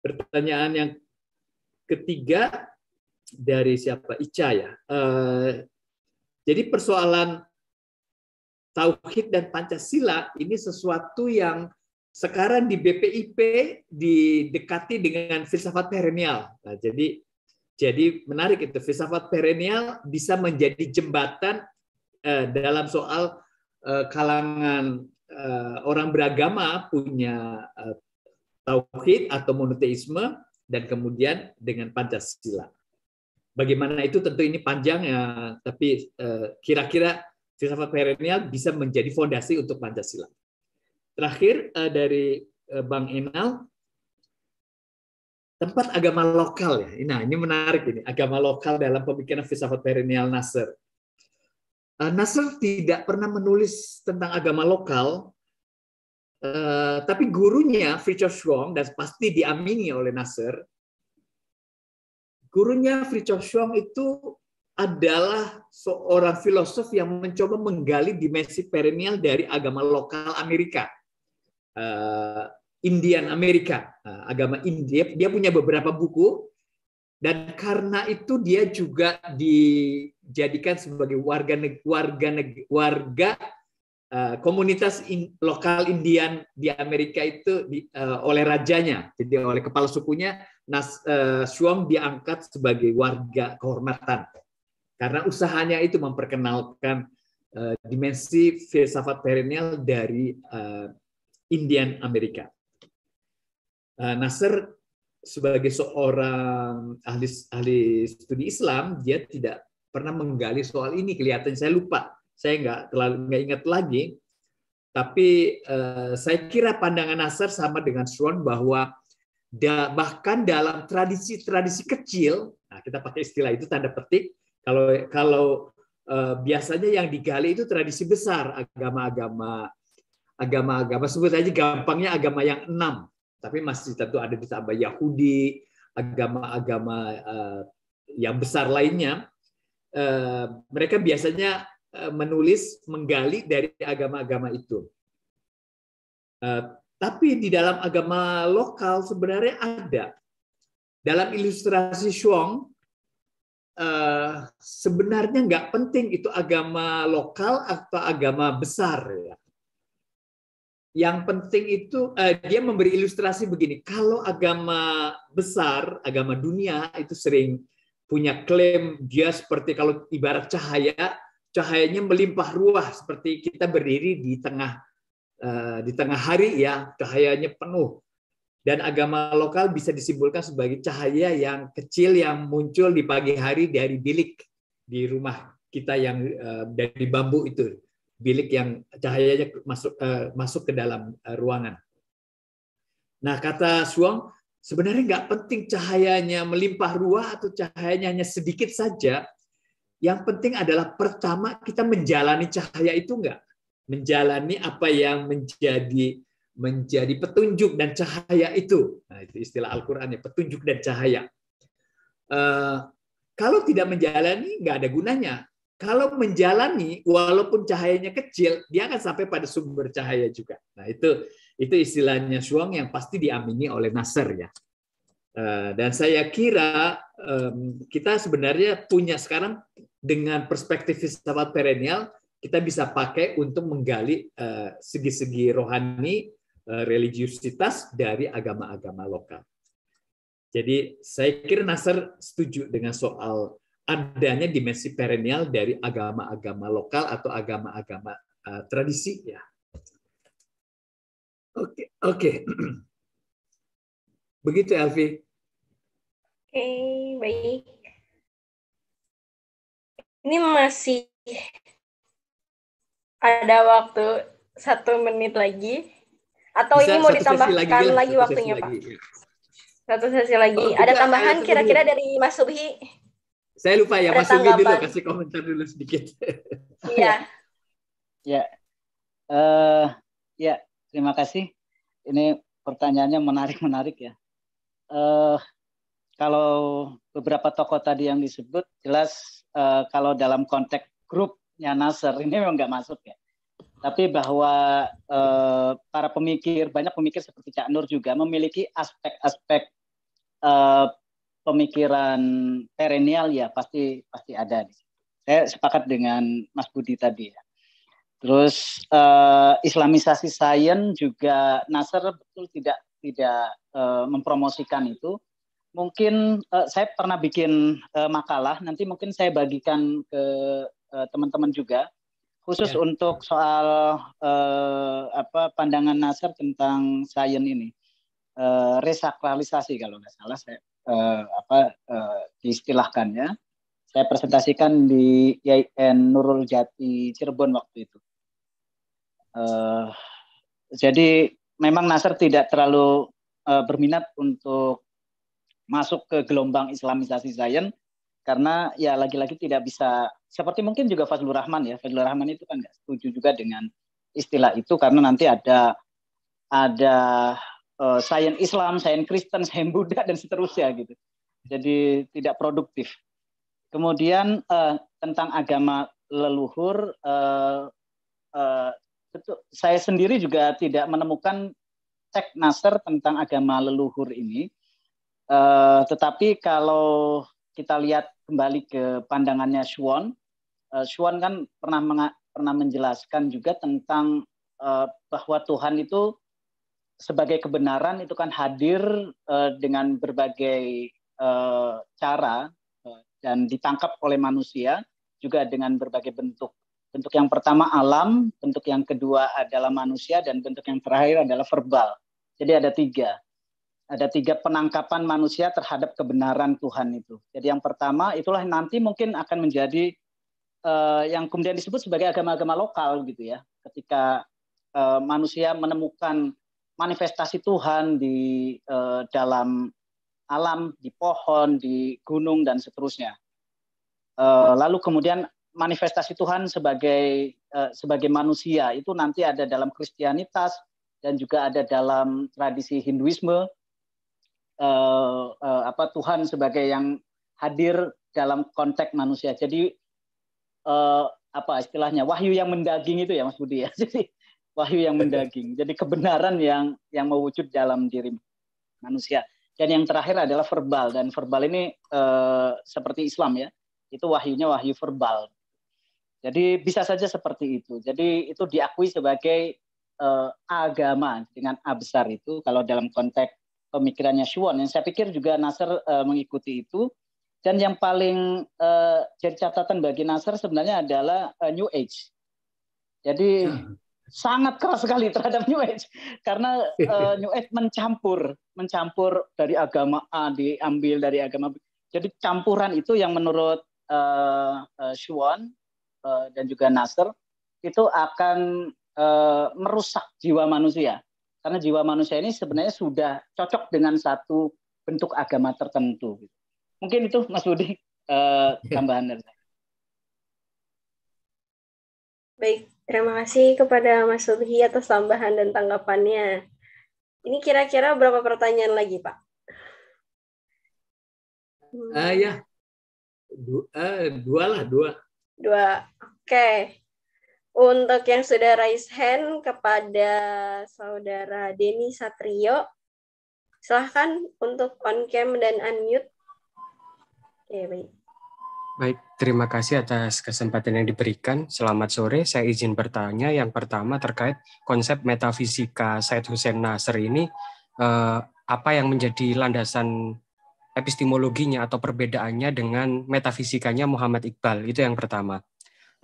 Pertanyaan yang ketiga dari siapa? Ica ya. Jadi persoalan Tauhid dan Pancasila ini sesuatu yang sekarang di BPIP didekati dengan filsafat perennial. Nah, jadi jadi menarik itu filsafat perennial bisa menjadi jembatan eh, dalam soal eh, kalangan eh, orang beragama punya eh, tauhid atau monoteisme dan kemudian dengan Pancasila. Bagaimana itu tentu ini panjang ya, tapi eh, kira-kira filsafat perennial bisa menjadi fondasi untuk Pancasila. Terakhir uh, dari uh, Bang Inal, tempat agama lokal ya. Nah ini menarik ini agama lokal dalam pemikiran filsafat perennial Nasr Uh, eh, Nasr tidak pernah menulis tentang agama lokal, uh, tapi gurunya Fritjof Schwong dan pasti diamini oleh Nasr Gurunya Fritjof Schwong itu adalah seorang filosof yang mencoba menggali dimensi perennial dari agama lokal Amerika uh, Indian Amerika, uh, eh, agama India. Dia punya beberapa buku dan karena itu dia juga dijadikan sebagai warga warga warga uh, komunitas in, lokal Indian di Amerika itu di, uh, oleh rajanya, jadi oleh kepala sukunya Nas uh, Shuang diangkat sebagai warga kehormatan karena usahanya itu memperkenalkan dimensi filsafat perennial dari Indian Amerika. Eh, Nasser sebagai seorang ahli ahli studi Islam, dia tidak pernah menggali soal ini. Kelihatan saya lupa, saya nggak terlalu nggak ingat lagi. Tapi eh, saya kira pandangan Nasser sama dengan Swan bahwa da, bahkan dalam tradisi-tradisi kecil, nah kita pakai istilah itu tanda petik. Kalau kalau eh, biasanya yang digali itu tradisi besar agama-agama agama-agama sebut aja gampangnya agama yang enam tapi masih tentu ada ditambah Yahudi agama-agama eh, yang besar lainnya eh, mereka biasanya eh, menulis menggali dari agama-agama itu tapi di dalam agama lokal sebenarnya ada dalam ilustrasi Shuang sebenarnya nggak penting itu agama lokal atau agama besar ya yang penting itu uh, dia memberi ilustrasi begini, kalau agama besar, agama dunia itu sering punya klaim dia seperti kalau ibarat cahaya, cahayanya melimpah ruah seperti kita berdiri di tengah uh, di tengah hari ya, cahayanya penuh. Dan agama lokal bisa disimpulkan sebagai cahaya yang kecil yang muncul di pagi hari dari bilik di rumah kita yang uh, dari bambu itu bilik yang cahayanya masuk uh, masuk ke dalam uh, ruangan. Nah, kata Suang, sebenarnya nggak penting cahayanya melimpah ruah atau cahayanya hanya sedikit saja. Yang penting adalah pertama kita menjalani cahaya itu enggak. Menjalani apa yang menjadi menjadi petunjuk dan cahaya itu. Nah, itu istilah Al-Qur'an ya, petunjuk dan cahaya. Uh, kalau tidak menjalani nggak ada gunanya kalau menjalani walaupun cahayanya kecil dia akan sampai pada sumber cahaya juga nah itu itu istilahnya suang yang pasti diamini oleh Nasr ya eh, dan saya kira kita sebenarnya punya sekarang dengan perspektif filsafat perennial kita bisa pakai untuk menggali eh, segi-segi rohani eh, religiusitas dari agama-agama lokal jadi saya kira Nasr setuju dengan soal adanya dimensi perennial dari agama-agama lokal atau agama-agama uh, tradisi ya. Oke, okay, oke. Okay. Begitu Elvi. Oke, okay, baik. Ini masih ada waktu satu menit lagi atau Bisa ini mau ditambahkan ya? lagi, lagi waktunya Pak? Ya. Satu sesi lagi. Oh, ada tambahan kira-kira dari Mas Subhi? Saya lupa ya, Mas Umi dulu kasih komentar dulu sedikit. Iya. ya. Uh, ya, terima kasih. Ini pertanyaannya menarik-menarik ya. Uh, kalau beberapa tokoh tadi yang disebut, jelas uh, kalau dalam konteks grupnya Nasr ini memang nggak masuk ya. Tapi bahwa uh, para pemikir, banyak pemikir seperti Cak Nur juga memiliki aspek-aspek uh, pemikiran perennial ya pasti pasti ada. Saya sepakat dengan Mas Budi tadi ya. Terus uh, Islamisasi sains juga Nasr betul tidak tidak uh, mempromosikan itu. Mungkin uh, saya pernah bikin uh, makalah, nanti mungkin saya bagikan ke teman-teman uh, juga khusus ya. untuk soal uh, apa pandangan Nasr tentang sains ini. Uh, resakralisasi kalau nggak salah saya uh, apa uh, diistilahkannya saya presentasikan di IAIN Nurul Jati Cirebon waktu itu. Uh, jadi memang Nasr tidak terlalu uh, berminat untuk masuk ke gelombang Islamisasi Zion karena ya lagi-lagi tidak bisa seperti mungkin juga Fazlur Rahman ya Fazlur Rahman itu kan nggak setuju juga dengan istilah itu karena nanti ada ada uh, sains Islam, sains Kristen, sains Buddha dan seterusnya gitu. Jadi tidak produktif. Kemudian uh, tentang agama leluhur, uh, uh, saya sendiri juga tidak menemukan cek Nasr tentang agama leluhur ini. Uh, tetapi kalau kita lihat kembali ke pandangannya Schwann, uh, kan pernah pernah menjelaskan juga tentang uh, bahwa Tuhan itu sebagai kebenaran itu kan hadir uh, dengan berbagai uh, cara uh, dan ditangkap oleh manusia juga dengan berbagai bentuk. Bentuk yang pertama alam, bentuk yang kedua adalah manusia, dan bentuk yang terakhir adalah verbal. Jadi ada tiga. Ada tiga penangkapan manusia terhadap kebenaran Tuhan itu. Jadi yang pertama itulah nanti mungkin akan menjadi uh, yang kemudian disebut sebagai agama-agama lokal gitu ya. Ketika uh, manusia menemukan manifestasi Tuhan di eh, dalam alam, di pohon, di gunung dan seterusnya. Eh, lalu kemudian manifestasi Tuhan sebagai eh, sebagai manusia itu nanti ada dalam Kristianitas dan juga ada dalam tradisi Hinduisme. Eh, eh, apa Tuhan sebagai yang hadir dalam konteks manusia. Jadi eh, apa istilahnya wahyu yang mendaging itu ya Mas Budi ya. Jadi wahyu yang mendaging. Jadi kebenaran yang yang mewujud dalam diri manusia. Dan yang terakhir adalah verbal dan verbal ini eh, seperti Islam ya. Itu wahyunya wahyu verbal. Jadi bisa saja seperti itu. Jadi itu diakui sebagai eh, agama dengan absar itu kalau dalam konteks pemikirannya Shuon. Yang saya pikir juga Nasr eh, mengikuti itu. Dan yang paling uh, jadi catatan bagi Nasr sebenarnya adalah eh, New Age. Jadi hmm sangat keras sekali terhadap New Age karena uh, New Age mencampur mencampur dari agama A diambil dari agama B. Jadi campuran itu yang menurut uh, eh, uh, eh, Shuan uh, dan juga Nasr itu akan uh, merusak jiwa manusia karena jiwa manusia ini sebenarnya sudah cocok dengan satu bentuk agama tertentu. Mungkin itu Mas Budi uh, tambahan dari saya. Baik, Terima kasih kepada Mas Subhi atas tambahan dan tanggapannya. Ini kira-kira berapa pertanyaan lagi, Pak? Ah eh, uh, ya, dua, uh, eh, dua lah dua. Dua, oke. Okay. Untuk yang sudah raise hand kepada saudara Denny Satrio, silahkan untuk on cam dan unmute. Oke, baik. Baik, terima kasih atas kesempatan yang diberikan. Selamat sore, saya izin bertanya. Yang pertama terkait konsep metafisika Said Hussein Nasr ini, eh, apa yang menjadi landasan epistemologinya atau perbedaannya dengan metafisikanya Muhammad Iqbal? Itu yang pertama.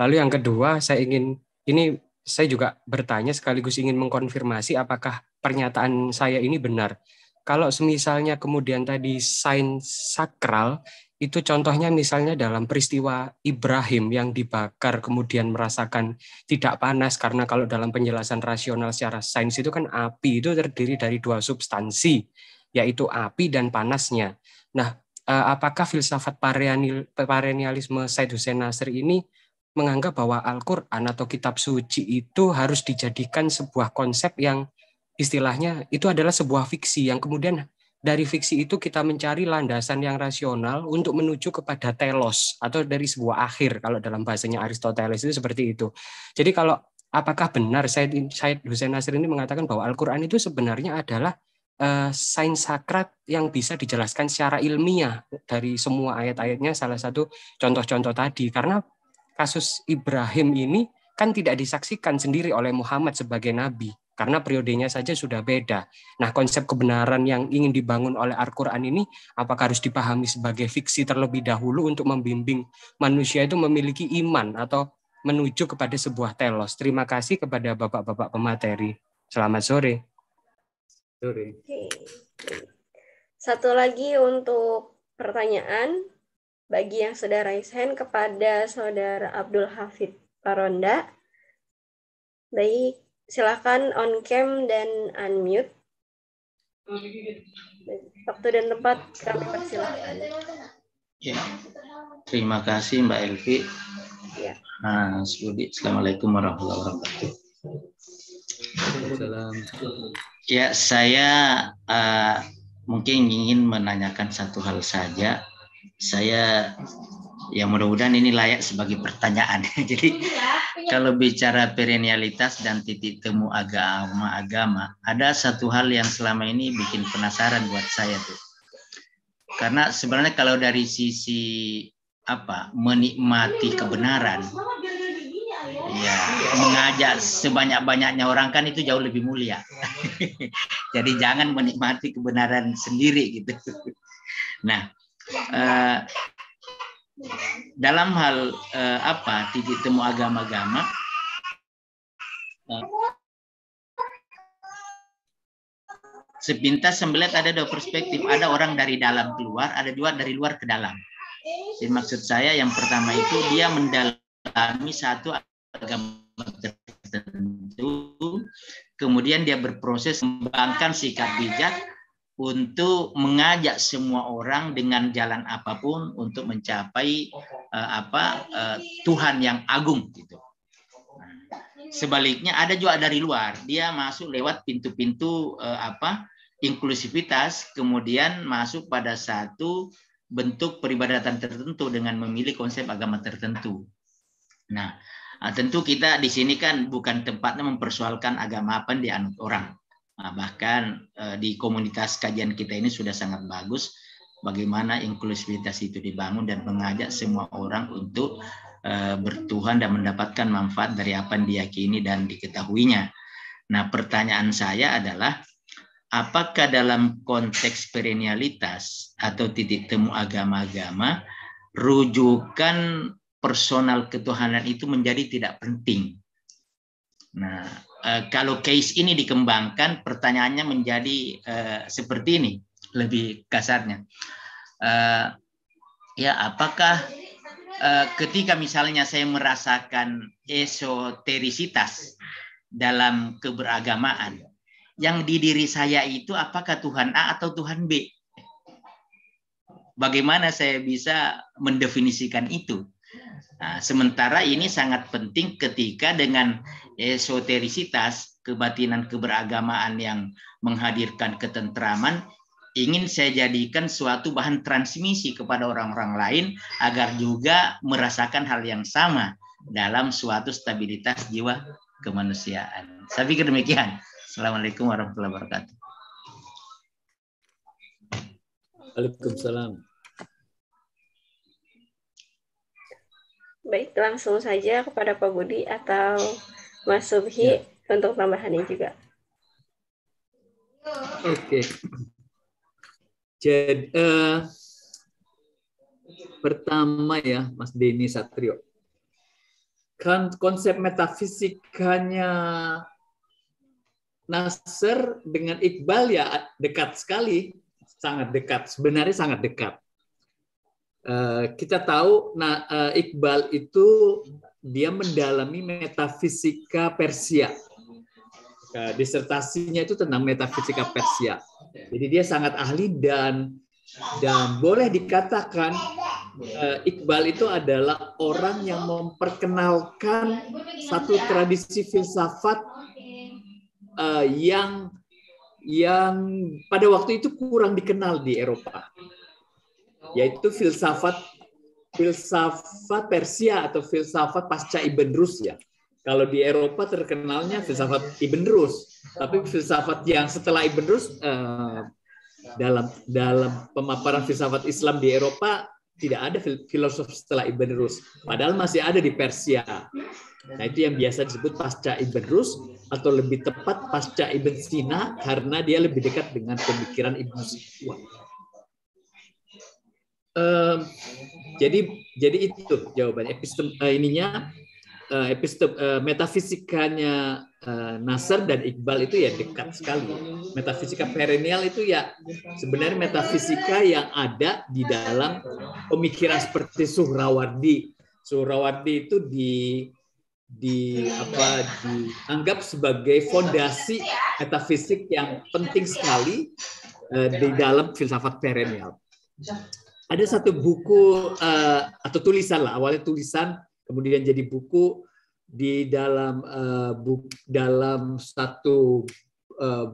Lalu yang kedua, saya ingin, ini saya juga bertanya sekaligus ingin mengkonfirmasi apakah pernyataan saya ini benar. Kalau semisalnya kemudian tadi sains sakral itu contohnya misalnya dalam peristiwa Ibrahim yang dibakar kemudian merasakan tidak panas karena kalau dalam penjelasan rasional secara sains itu kan api itu terdiri dari dua substansi yaitu api dan panasnya. Nah, eh, apakah filsafat parenialisme Said Hussein Nasr ini menganggap bahwa Al-Qur'an atau kitab suci itu harus dijadikan sebuah konsep yang istilahnya itu adalah sebuah fiksi yang kemudian dari fiksi itu kita mencari landasan yang rasional untuk menuju kepada telos atau dari sebuah akhir kalau dalam bahasanya Aristoteles itu seperti itu. Jadi kalau apakah benar Said, Said Hussein Nasir ini mengatakan bahwa Al-Qur'an itu sebenarnya adalah uh, sains sakrat yang bisa dijelaskan secara ilmiah dari semua ayat-ayatnya salah satu contoh-contoh tadi karena kasus Ibrahim ini kan tidak disaksikan sendiri oleh Muhammad sebagai nabi karena periodenya saja sudah beda. Nah, konsep kebenaran yang ingin dibangun oleh Al-Qur'an ini apakah harus dipahami sebagai fiksi terlebih dahulu untuk membimbing manusia itu memiliki iman atau menuju kepada sebuah telos. Terima kasih kepada Bapak-bapak pemateri. Selamat sore. Sore. Satu lagi untuk pertanyaan bagi yang sudah raise hand kepada Saudara Abdul Hafid Paronda. Baik, Silakan on cam dan unmute. Waktu dan tempat kami persilahkan. Ya. Terima kasih Mbak Elvi. Ya. Nah, Assalamualaikum warahmatullahi wabarakatuh. Ya, saya uh, mungkin ingin menanyakan satu hal saja. Saya Ya mudah-mudahan ini layak sebagai pertanyaan. Jadi iya, iya. kalau bicara perennialitas dan titik temu agama-agama, ada satu hal yang selama ini bikin penasaran buat saya tuh. Karena sebenarnya kalau dari sisi apa menikmati kebenaran, ya mengajak sebanyak-banyaknya orang kan itu jauh lebih mulia. Jadi jangan menikmati kebenaran sendiri gitu. Nah, Uh, dalam hal eh, apa titik temu agama-agama eh, sepintas sembelit ada dua perspektif ada orang dari dalam keluar ada juga dari luar ke dalam jadi maksud saya yang pertama itu dia mendalami satu agama tertentu kemudian dia berproses mengembangkan sikap bijak untuk mengajak semua orang dengan jalan apapun untuk mencapai uh, apa uh, Tuhan yang agung gitu. Nah, sebaliknya ada juga dari luar, dia masuk lewat pintu-pintu uh, apa inklusivitas, kemudian masuk pada satu bentuk peribadatan tertentu dengan memilih konsep agama tertentu. Nah, tentu kita di sini kan bukan tempatnya mempersoalkan agama apa yang dianut orang Nah, bahkan eh, di komunitas kajian kita ini sudah sangat bagus bagaimana inklusivitas itu dibangun dan mengajak semua orang untuk eh, bertuhan dan mendapatkan manfaat dari apa yang diyakini dan diketahuinya. Nah, pertanyaan saya adalah apakah dalam konteks perennialitas atau titik temu agama-agama rujukan personal ketuhanan itu menjadi tidak penting. Nah, Eh, kalau case ini dikembangkan, pertanyaannya menjadi uh, seperti ini, lebih kasarnya. Uh, ya, apakah uh, ketika misalnya saya merasakan esoterisitas dalam keberagamaan, yang di diri saya itu apakah Tuhan A atau Tuhan B? Bagaimana saya bisa mendefinisikan itu? Nah, sementara ini sangat penting ketika dengan esoterisitas, kebatinan keberagamaan yang menghadirkan ketentraman, ingin saya jadikan suatu bahan transmisi kepada orang-orang lain agar juga merasakan hal yang sama dalam suatu stabilitas jiwa kemanusiaan. Saya pikir demikian. Assalamualaikum warahmatullahi wabarakatuh. Waalaikumsalam. Baik, langsung saja kepada Pak Budi atau Mas Subhi ya. untuk tambahannya juga. Oke. Jadi uh, eh, pertama ya Mas Denny Satrio. Kan konsep metafisikanya Nasr dengan Iqbal ya dekat sekali, sangat dekat, sebenarnya sangat dekat. Eh, kita tahu nah, eh, Iqbal itu dia mendalami metafisika Persia. Disertasinya itu tentang metafisika Persia. Jadi dia sangat ahli dan dan boleh dikatakan eh, Iqbal itu adalah orang yang memperkenalkan satu tradisi filsafat eh, yang yang pada waktu itu kurang dikenal di Eropa, yaitu filsafat filsafat Persia atau filsafat pasca Ibn Rus ya. Kalau di Eropa terkenalnya filsafat Ibn Rus, tapi filsafat yang setelah Ibn Rus eh, dalam dalam pemaparan filsafat Islam di Eropa tidak ada filosof setelah Ibn Rus. Padahal masih ada di Persia. Nah itu yang biasa disebut pasca Ibn Rus atau lebih tepat pasca Ibn Sina karena dia lebih dekat dengan pemikiran Ibn Sina. Um, jadi jadi itu jawaban epistem uh, eh, ininya uh, eh, epistem uh, eh, metafisikanya uh, Nasr dan Iqbal itu ya dekat sekali. Metafisika perennial itu ya sebenarnya metafisika yang ada di dalam pemikiran seperti Suhrawardi. Suhrawardi itu di di apa dianggap sebagai fondasi metafisik yang penting sekali uh, di dalam filsafat perennial ada satu buku uh, atau tulisan lah awalnya tulisan kemudian jadi buku di dalam uh, eh, bu, dalam satu uh,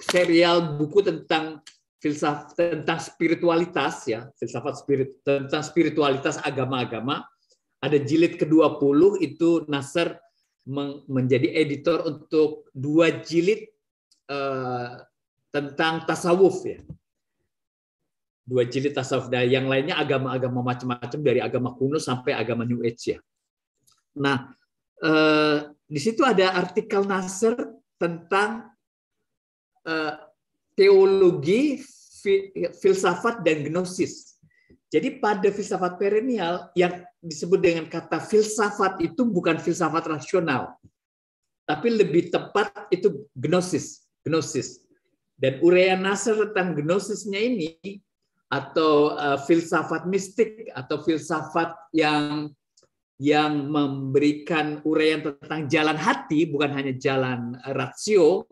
serial buku tentang filsafat tentang spiritualitas ya filsafat spirit tentang spiritualitas agama-agama ada jilid ke-20 itu Nasr menjadi editor untuk dua jilid uh, tentang tasawuf ya dua jilid tasawuf dan yang lainnya agama-agama macam-macam dari agama kuno sampai agama new age ya. Nah, eh, di situ ada artikel Nasr tentang eh, teologi, fi, filsafat dan gnosis. Jadi pada filsafat perennial yang disebut dengan kata filsafat itu bukan filsafat rasional. Tapi lebih tepat itu gnosis, gnosis. Dan uraian Nasr tentang gnosisnya ini atau uh, filsafat mistik atau filsafat yang yang memberikan uraian tentang jalan hati bukan hanya jalan eh, rasio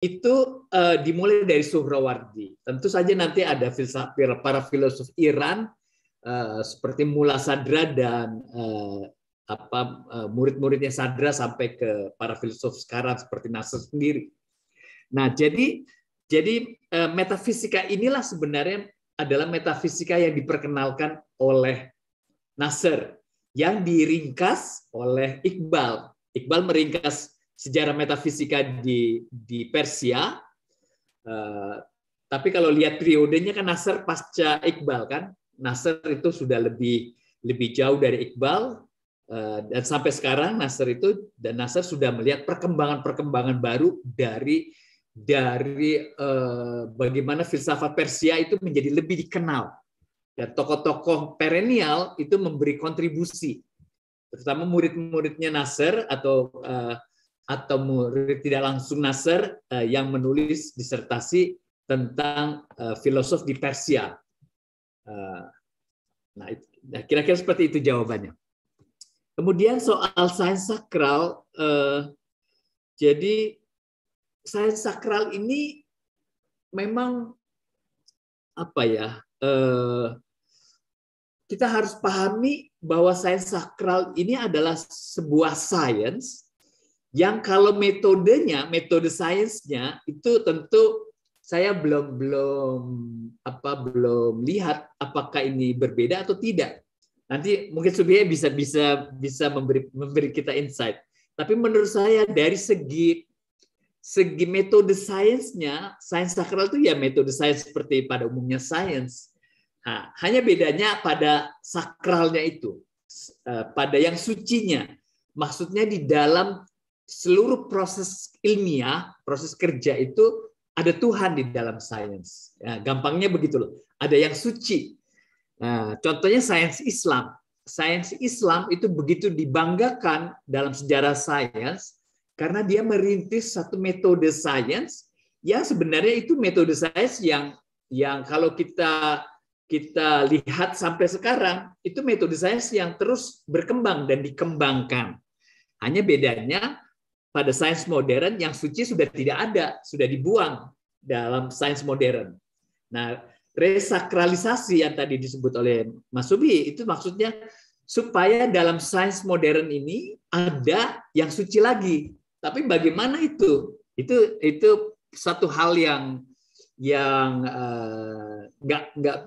itu uh, dimulai dari Suhrawardi. Tentu saja nanti ada filsafat para filsuf Iran uh, seperti Mula Sadra dan uh, apa murid-muridnya Sadra sampai ke para filsuf sekarang seperti Nasr sendiri. Nah, jadi jadi metafisika inilah sebenarnya adalah metafisika yang diperkenalkan oleh Nasr yang diringkas oleh Iqbal. Iqbal meringkas sejarah metafisika di di Persia. Uh, tapi kalau lihat periodenya kan Nasr pasca Iqbal kan. Nasr itu sudah lebih lebih jauh dari Iqbal uh, dan sampai sekarang Nasr itu dan Nasr sudah melihat perkembangan-perkembangan baru dari dari eh, bagaimana filsafat Persia itu menjadi lebih dikenal dan tokoh-tokoh perennial itu memberi kontribusi terutama murid-muridnya Nasr atau eh, atau murid tidak langsung Nasr eh, yang menulis disertasi tentang eh, filosof di Persia. Eh, nah, nah kira-kira seperti itu jawabannya. Kemudian soal sains sakral, eh, jadi sains sakral ini memang apa ya? Eh, kita harus pahami bahwa sains sakral ini adalah sebuah sains yang kalau metodenya, metode sainsnya itu tentu saya belum belum apa belum lihat apakah ini berbeda atau tidak. Nanti mungkin Subia bisa bisa bisa memberi memberi kita insight. Tapi menurut saya dari segi segi metode sainsnya, sains sakral itu ya metode sains seperti pada umumnya sains. Nah, hanya bedanya pada sakralnya itu, eh, pada yang sucinya. Maksudnya di dalam seluruh proses ilmiah, proses kerja itu ada Tuhan di dalam sains. Ya, gampangnya begitu loh. Ada yang suci. Nah, contohnya sains Islam. Sains Islam itu begitu dibanggakan dalam sejarah sains karena dia merintis satu metode sains yang sebenarnya itu metode sains yang yang kalau kita kita lihat sampai sekarang itu metode sains yang terus berkembang dan dikembangkan. Hanya bedanya pada sains modern yang suci sudah tidak ada, sudah dibuang dalam sains modern. Nah, resakralisasi yang tadi disebut oleh Mas Subi itu maksudnya supaya dalam sains modern ini ada yang suci lagi. Tapi bagaimana itu? Itu itu satu hal yang yang eh, nggak uh, nggak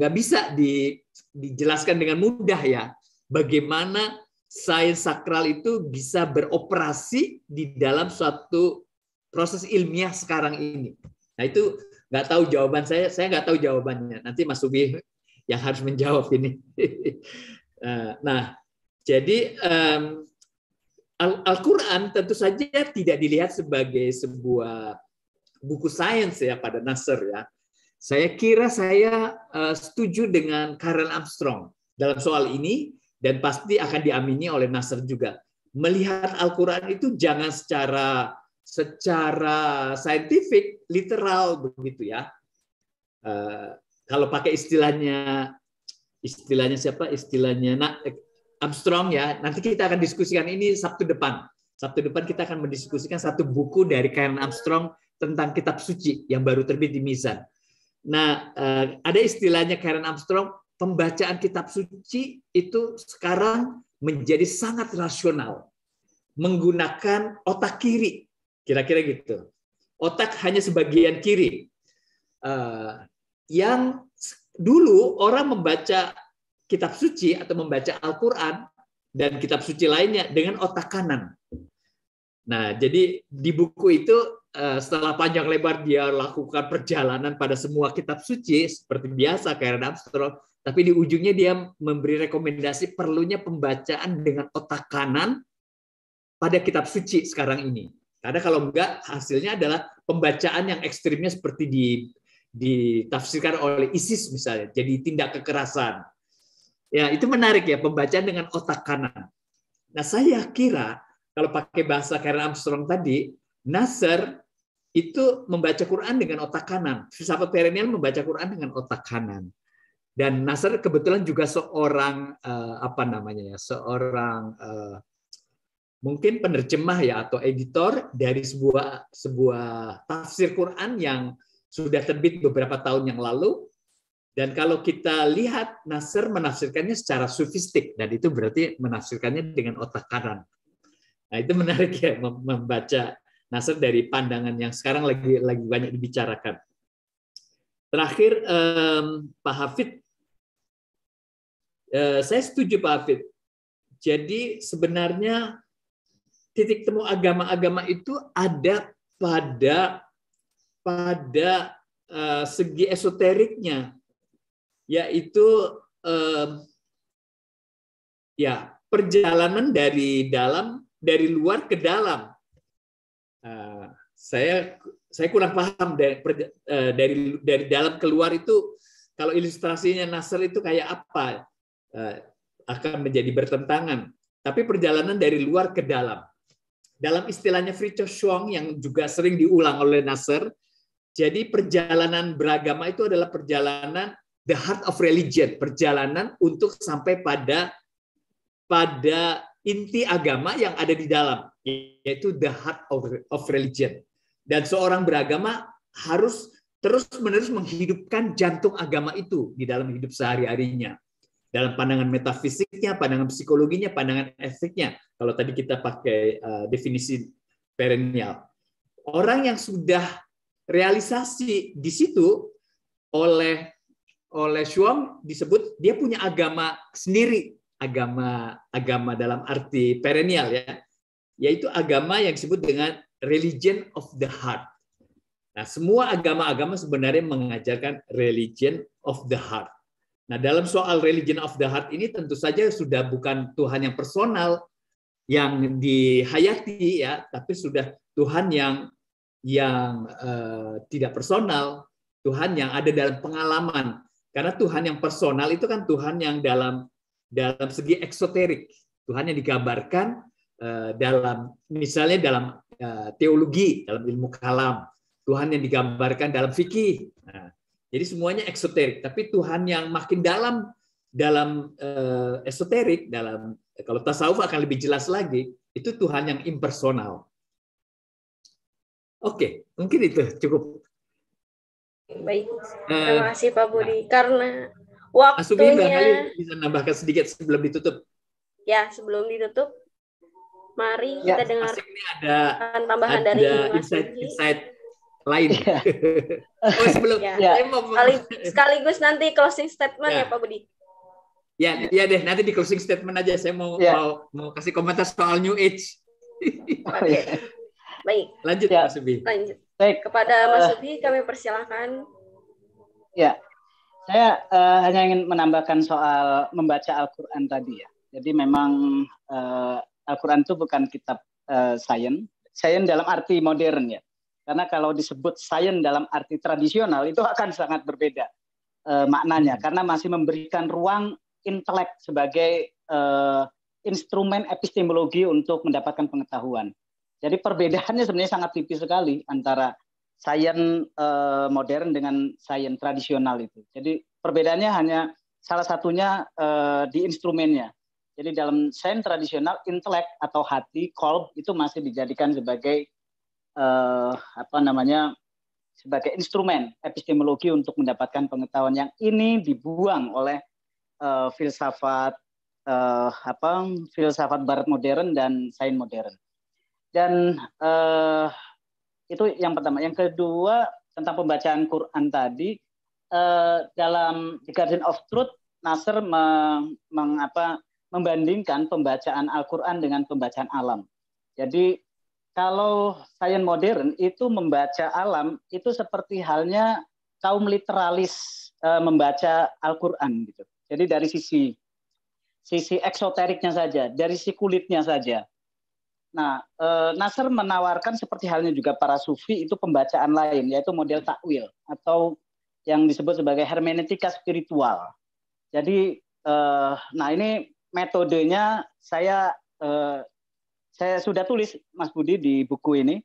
nggak bisa di, dijelaskan dengan mudah ya. Bagaimana sains sakral itu bisa beroperasi di dalam suatu proses ilmiah sekarang ini. Nah itu nggak tahu jawaban saya, saya nggak tahu jawabannya. Nanti Mas Ubi yang harus menjawab ini. Eh, nah, jadi um, Al-Quran tentu saja tidak dilihat sebagai sebuah buku sains ya pada Nasr ya. Saya kira saya uh, setuju dengan Karen Armstrong dalam soal ini dan pasti akan diamini oleh Nasr juga. Melihat Al-Quran itu jangan secara secara saintifik, literal begitu ya. Uh, kalau pakai istilahnya istilahnya siapa? Istilahnya nah, Armstrong ya. Nanti kita akan diskusikan ini Sabtu depan. Sabtu depan kita akan mendiskusikan satu buku dari Karen Armstrong tentang kitab suci yang baru terbit di Mizan. Nah, eh, ada istilahnya Karen Armstrong, pembacaan kitab suci itu sekarang menjadi sangat rasional. Menggunakan otak kiri, kira-kira gitu. Otak hanya sebagian kiri. Eh, yang dulu orang membaca kitab suci atau membaca Al-Quran dan kitab suci lainnya dengan otak kanan. Nah, jadi di buku itu eh, setelah panjang lebar dia lakukan perjalanan pada semua kitab suci seperti biasa kayak Armstrong, tapi di ujungnya dia memberi rekomendasi perlunya pembacaan dengan otak kanan pada kitab suci sekarang ini. Karena kalau enggak hasilnya adalah pembacaan yang ekstrimnya seperti di ditafsirkan oleh ISIS misalnya, jadi tindak kekerasan Ya, itu menarik ya, pembacaan dengan otak kanan. Nah, saya kira kalau pakai bahasa Karen Armstrong tadi, Nasser itu membaca Quran dengan otak kanan. Filsafat perennial membaca Quran dengan otak kanan. Dan Nasser kebetulan juga seorang uh, apa namanya ya, seorang uh, mungkin penerjemah ya atau editor dari sebuah sebuah tafsir Quran yang sudah terbit beberapa tahun yang lalu dan kalau kita lihat Nasr menafsirkannya secara sufistik dan itu berarti menafsirkannya dengan otak kanan. Nah, itu menarik ya membaca Nasr dari pandangan yang sekarang lagi lagi banyak dibicarakan. Terakhir um, Pak Hafid uh, saya setuju Pak Hafid. Jadi sebenarnya titik temu agama-agama itu ada pada pada uh, segi esoteriknya yaitu eh, ya perjalanan dari dalam dari luar ke dalam. Uh, saya saya kurang paham dari uh, eh, dari dari dalam keluar itu kalau ilustrasinya Nasr itu kayak apa uh, akan menjadi bertentangan. Tapi perjalanan dari luar ke dalam. Dalam istilahnya Fritjof Schwong yang juga sering diulang oleh Nasr, jadi perjalanan beragama itu adalah perjalanan the heart of religion, perjalanan untuk sampai pada pada inti agama yang ada di dalam, yaitu the heart of, religion. Dan seorang beragama harus terus-menerus menghidupkan jantung agama itu di dalam hidup sehari-harinya. Dalam pandangan metafisiknya, pandangan psikologinya, pandangan etiknya. Kalau tadi kita pakai uh, definisi perennial. Orang yang sudah realisasi di situ oleh oleh Shuang disebut dia punya agama sendiri, agama agama dalam arti perennial ya, yaitu agama yang disebut dengan religion of the heart. Nah, semua agama-agama sebenarnya mengajarkan religion of the heart. Nah, dalam soal religion of the heart ini tentu saja sudah bukan Tuhan yang personal yang dihayati ya, tapi sudah Tuhan yang yang uh, tidak personal, Tuhan yang ada dalam pengalaman karena Tuhan yang personal itu kan Tuhan yang dalam dalam segi eksoterik, Tuhan yang digambarkan uh, dalam misalnya dalam uh, teologi, dalam ilmu kalam, Tuhan yang digambarkan dalam fikih. Nah, jadi semuanya eksoterik, tapi Tuhan yang makin dalam dalam uh, esoterik, dalam kalau tasawuf akan lebih jelas lagi, itu Tuhan yang impersonal. Oke, mungkin itu cukup Baik. Terima hmm. kasih Pak Budi. Nah. Karena waktunya Asumina, bisa nambahkan sedikit sebelum ditutup. Ya, sebelum ditutup mari ya. kita dengar ada tambahan ada dari Mas insight, insight lain. Ya. oh, sebelum ya. ya. Sekali, sekaligus nanti closing statement ya, ya Pak Budi. Ya, ya deh. Nanti di closing statement aja saya mau ya. mau mau kasih komentar soal New Age. Oke. Okay. Oh, iya. Baik. Lanjut ya. Mas Ubi. Lanjut. Baik. Kepada Mas eh. Ubi uh, kami persilahkan. Ya. Saya uh, hanya ingin menambahkan soal membaca Al-Qur'an tadi ya. Jadi memang uh, Al-Qur'an itu bukan kitab uh, sains. Sains dalam arti modern ya. Karena kalau disebut sains dalam arti tradisional itu akan sangat berbeda uh, maknanya karena masih memberikan ruang intelek sebagai uh, instrumen epistemologi untuk mendapatkan pengetahuan. Jadi perbedaannya sebenarnya sangat tipis sekali antara sains uh, modern dengan sains tradisional itu. Jadi perbedaannya hanya salah satunya uh, di instrumennya. Jadi dalam sains tradisional intelek atau hati kolb itu masih dijadikan sebagai uh, apa namanya sebagai instrumen epistemologi untuk mendapatkan pengetahuan yang ini dibuang oleh uh, filsafat uh, apa filsafat barat modern dan sains modern dan uh, itu yang pertama. Yang kedua tentang pembacaan Quran tadi uh, dalam The Garden of Truth Nasr meng, apa, membandingkan pembacaan Al-Quran dengan pembacaan alam. Jadi kalau sains modern itu membaca alam itu seperti halnya kaum literalis e, membaca Al-Qur'an gitu. Jadi dari sisi sisi eksoteriknya saja, dari sisi kulitnya saja. Nah, e, Nasr menawarkan seperti halnya juga para sufi itu pembacaan lain, yaitu model takwil atau yang disebut sebagai hermeneutika spiritual. Jadi, e, nah ini metodenya saya e, saya sudah tulis Mas Budi di buku ini.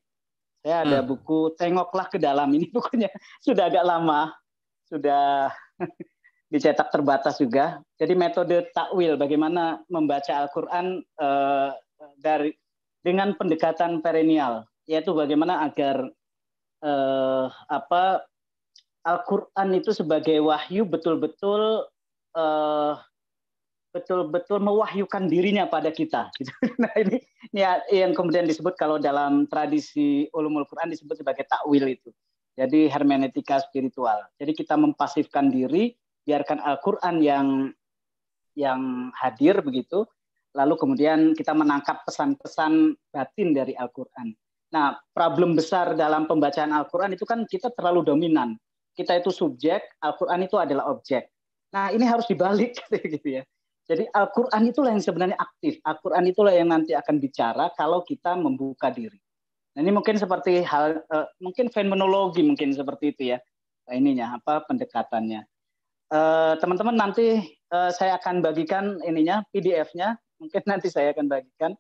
Saya ada hmm. buku Tengoklah ke dalam ini bukunya sudah agak lama, sudah dicetak terbatas juga. Jadi metode takwil bagaimana membaca Al-Qur'an dari dengan pendekatan perennial yaitu bagaimana agar eh, apa Al-Qur'an itu sebagai wahyu betul-betul eh, betul-betul mewahyukan dirinya pada kita. Gitu. Nah ini, ini yang kemudian disebut kalau dalam tradisi ulumul Quran disebut sebagai takwil itu. Jadi hermeneutika spiritual. Jadi kita mempasifkan diri, biarkan Al-Quran yang yang hadir begitu, lalu kemudian kita menangkap pesan-pesan batin dari Al-Quran. Nah, problem besar dalam pembacaan Al-Quran itu kan kita terlalu dominan. Kita itu subjek, Al-Quran itu adalah objek. Nah, ini harus dibalik gitu ya. Jadi Al-Quran itulah yang sebenarnya aktif. Al-Quran itulah yang nanti akan bicara kalau kita membuka diri. Nah, ini mungkin seperti hal, uh, mungkin fenomenologi mungkin seperti itu ya. Eh, ininya apa pendekatannya. Eh, teman-teman uh, nanti uh, saya akan bagikan ininya PDF-nya mungkin nanti saya akan bagikan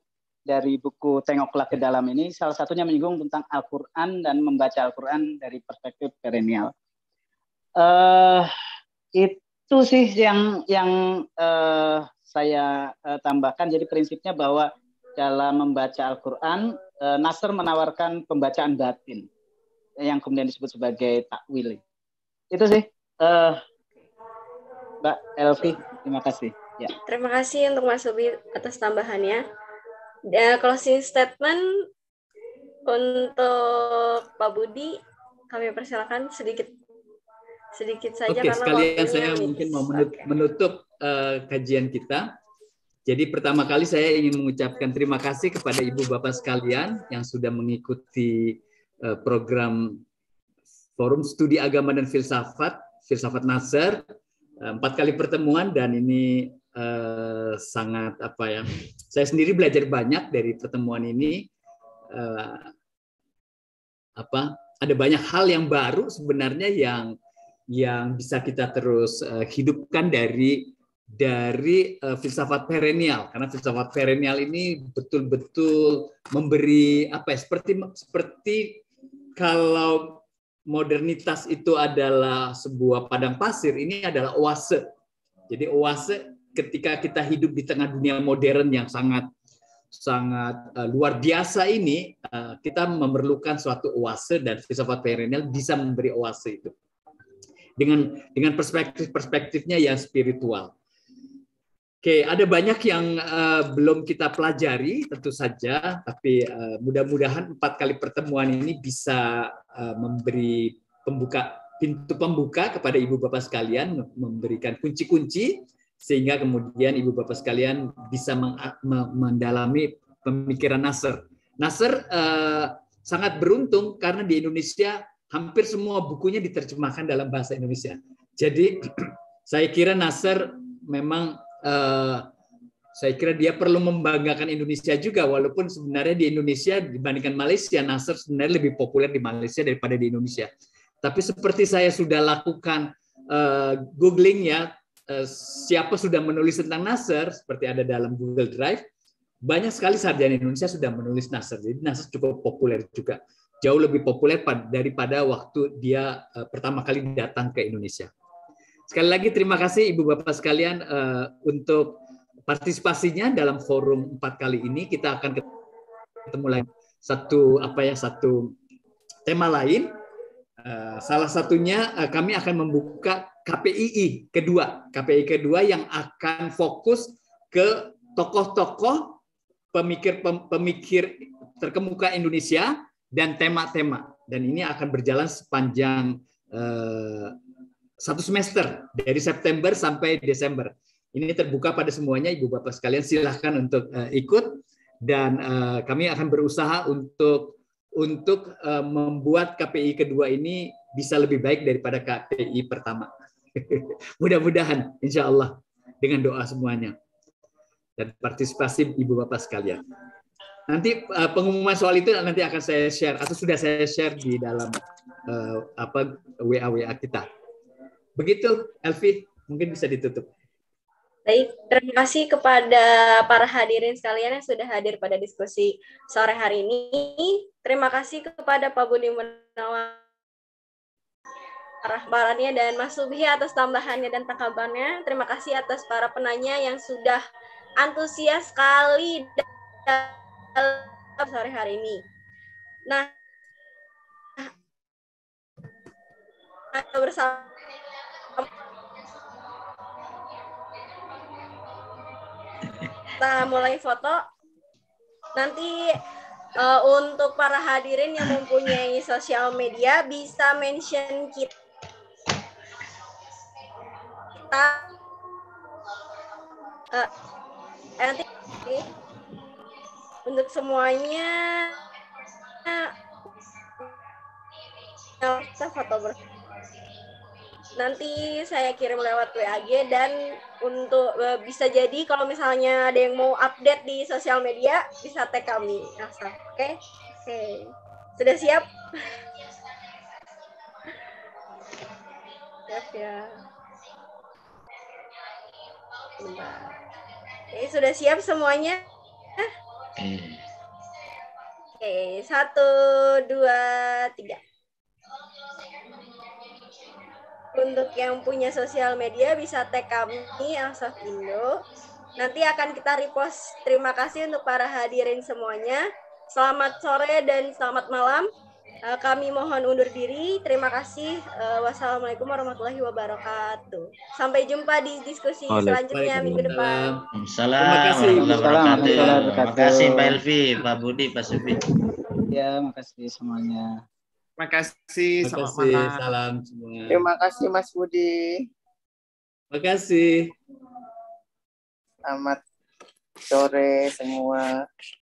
dari buku Tengoklah ke Dalam ini, salah satunya menyinggung tentang Al-Quran dan membaca Al-Quran dari perspektif perennial. Uh, itu sih yang yang uh, saya uh, tambahkan. Jadi prinsipnya bahwa dalam membaca Al-Quran, uh, Nasr menawarkan pembacaan batin yang kemudian disebut sebagai takwil. Itu sih, uh, Mbak Elvi. Terima kasih. Ya. Terima kasih untuk Mas Sobi atas tambahannya. Ya, closing statement untuk Pak Budi kami persilakan sedikit sedikit saja. Oke, okay, sekalian saya ini. mungkin mau menutup, okay. menutup uh, kajian kita. Jadi pertama kali saya ingin mengucapkan terima kasih kepada Ibu Bapak sekalian yang sudah mengikuti uh, program Forum Studi Agama dan Filsafat, Filsafat Nasr, eh, empat kali pertemuan dan ini eh, sangat apa ya saya sendiri belajar banyak dari pertemuan ini eh, apa ada banyak hal yang baru sebenarnya yang yang bisa kita terus eh, hidupkan dari dari uh, filsafat perennial karena filsafat perennial ini betul-betul memberi apa ya seperti seperti kalau modernitas itu adalah sebuah padang pasir ini adalah oase jadi oase ketika kita hidup di tengah dunia modern yang sangat sangat uh, luar biasa ini uh, kita memerlukan suatu oase dan filsafat perennial bisa memberi oase itu dengan dengan perspektif-perspektifnya yang spiritual. Oke, ada banyak yang uh, belum kita pelajari tentu saja, tapi uh, mudah-mudahan empat kali pertemuan ini bisa uh, memberi pembuka pintu pembuka kepada ibu bapak sekalian, memberikan kunci-kunci sehingga kemudian ibu bapak sekalian bisa mendalami pemikiran Nasr. Nasr eh, sangat beruntung karena di Indonesia hampir semua bukunya diterjemahkan dalam bahasa Indonesia. Jadi saya kira Nasr memang eh, saya kira dia perlu membanggakan Indonesia juga walaupun sebenarnya di Indonesia dibandingkan Malaysia Nasr sebenarnya lebih populer di Malaysia daripada di Indonesia. Tapi seperti saya sudah lakukan uh, googling ya Eh, siapa sudah menulis tentang Nasr seperti ada dalam Google Drive banyak sekali sarjana Indonesia sudah menulis Nasr jadi Nasr cukup populer juga jauh lebih populer daripada waktu dia eh, pertama kali datang ke Indonesia sekali lagi terima kasih ibu bapak sekalian eh, untuk partisipasinya dalam forum empat kali ini kita akan ketemu lagi satu apa ya satu tema lain salah satunya kami akan membuka KPII kedua, KPI kedua yang akan fokus ke tokoh-tokoh pemikir-pemikir terkemuka Indonesia dan tema-tema. Dan ini akan berjalan sepanjang eh, satu semester dari September sampai Desember. Ini terbuka pada semuanya, Ibu Bapak sekalian silahkan untuk eh, ikut dan eh, kami akan berusaha untuk untuk eh, membuat KPI kedua ini bisa lebih baik daripada KPI pertama. Mudah-mudahan insya Allah dengan doa semuanya dan partisipasi ibu bapak sekalian. Nanti eh, pengumuman soal itu nanti akan saya share atau sudah saya share di dalam uh, apa WA WA kita. Begitu Elvi, mungkin bisa ditutup. Baik, terima kasih kepada para hadirin sekalian yang sudah hadir pada diskusi sore hari ini. Terima kasih kepada Pak Budi Menawan arah Rahmarannya dan Mas Subhi atas tambahannya dan tangkapannya. Terima kasih atas para penanya yang sudah antusias sekali dalam sore hari ini. Nah, kita bersama kita mulai foto. Nanti uh, untuk para hadirin yang mempunyai sosial media bisa mention kita kita uh, eh, nanti untuk semuanya eh, kita foto nanti saya kirim lewat WAG dan untuk uh, bisa jadi kalau misalnya ada yang mau update di sosial media bisa tag kami Oke? Okay? Oke. Okay. Sudah siap? siap ya. Oke, sudah siap semuanya? Hmm. Oke, satu, dua, tiga. Untuk yang punya sosial media bisa tag kami Alsaf Indo. Nanti akan kita repost. Terima kasih untuk para hadirin semuanya. Selamat sore dan selamat malam. Eh, kami mohon undur diri. Terima kasih. Eh, wassalamualaikum warahmatullahi wabarakatuh. Sampai jumpa di diskusi selanjutnya minggu depan. Assalamualaikum warahmatullahi wabarakatuh. Terima kasih Pak Elvi, Pak Budi, Pak Subi Ya, makasih semuanya. Terima kasih. Selamat malam. Salam semuanya. Terima kasih Mas Budi. Terima kasih. Selamat sore semua.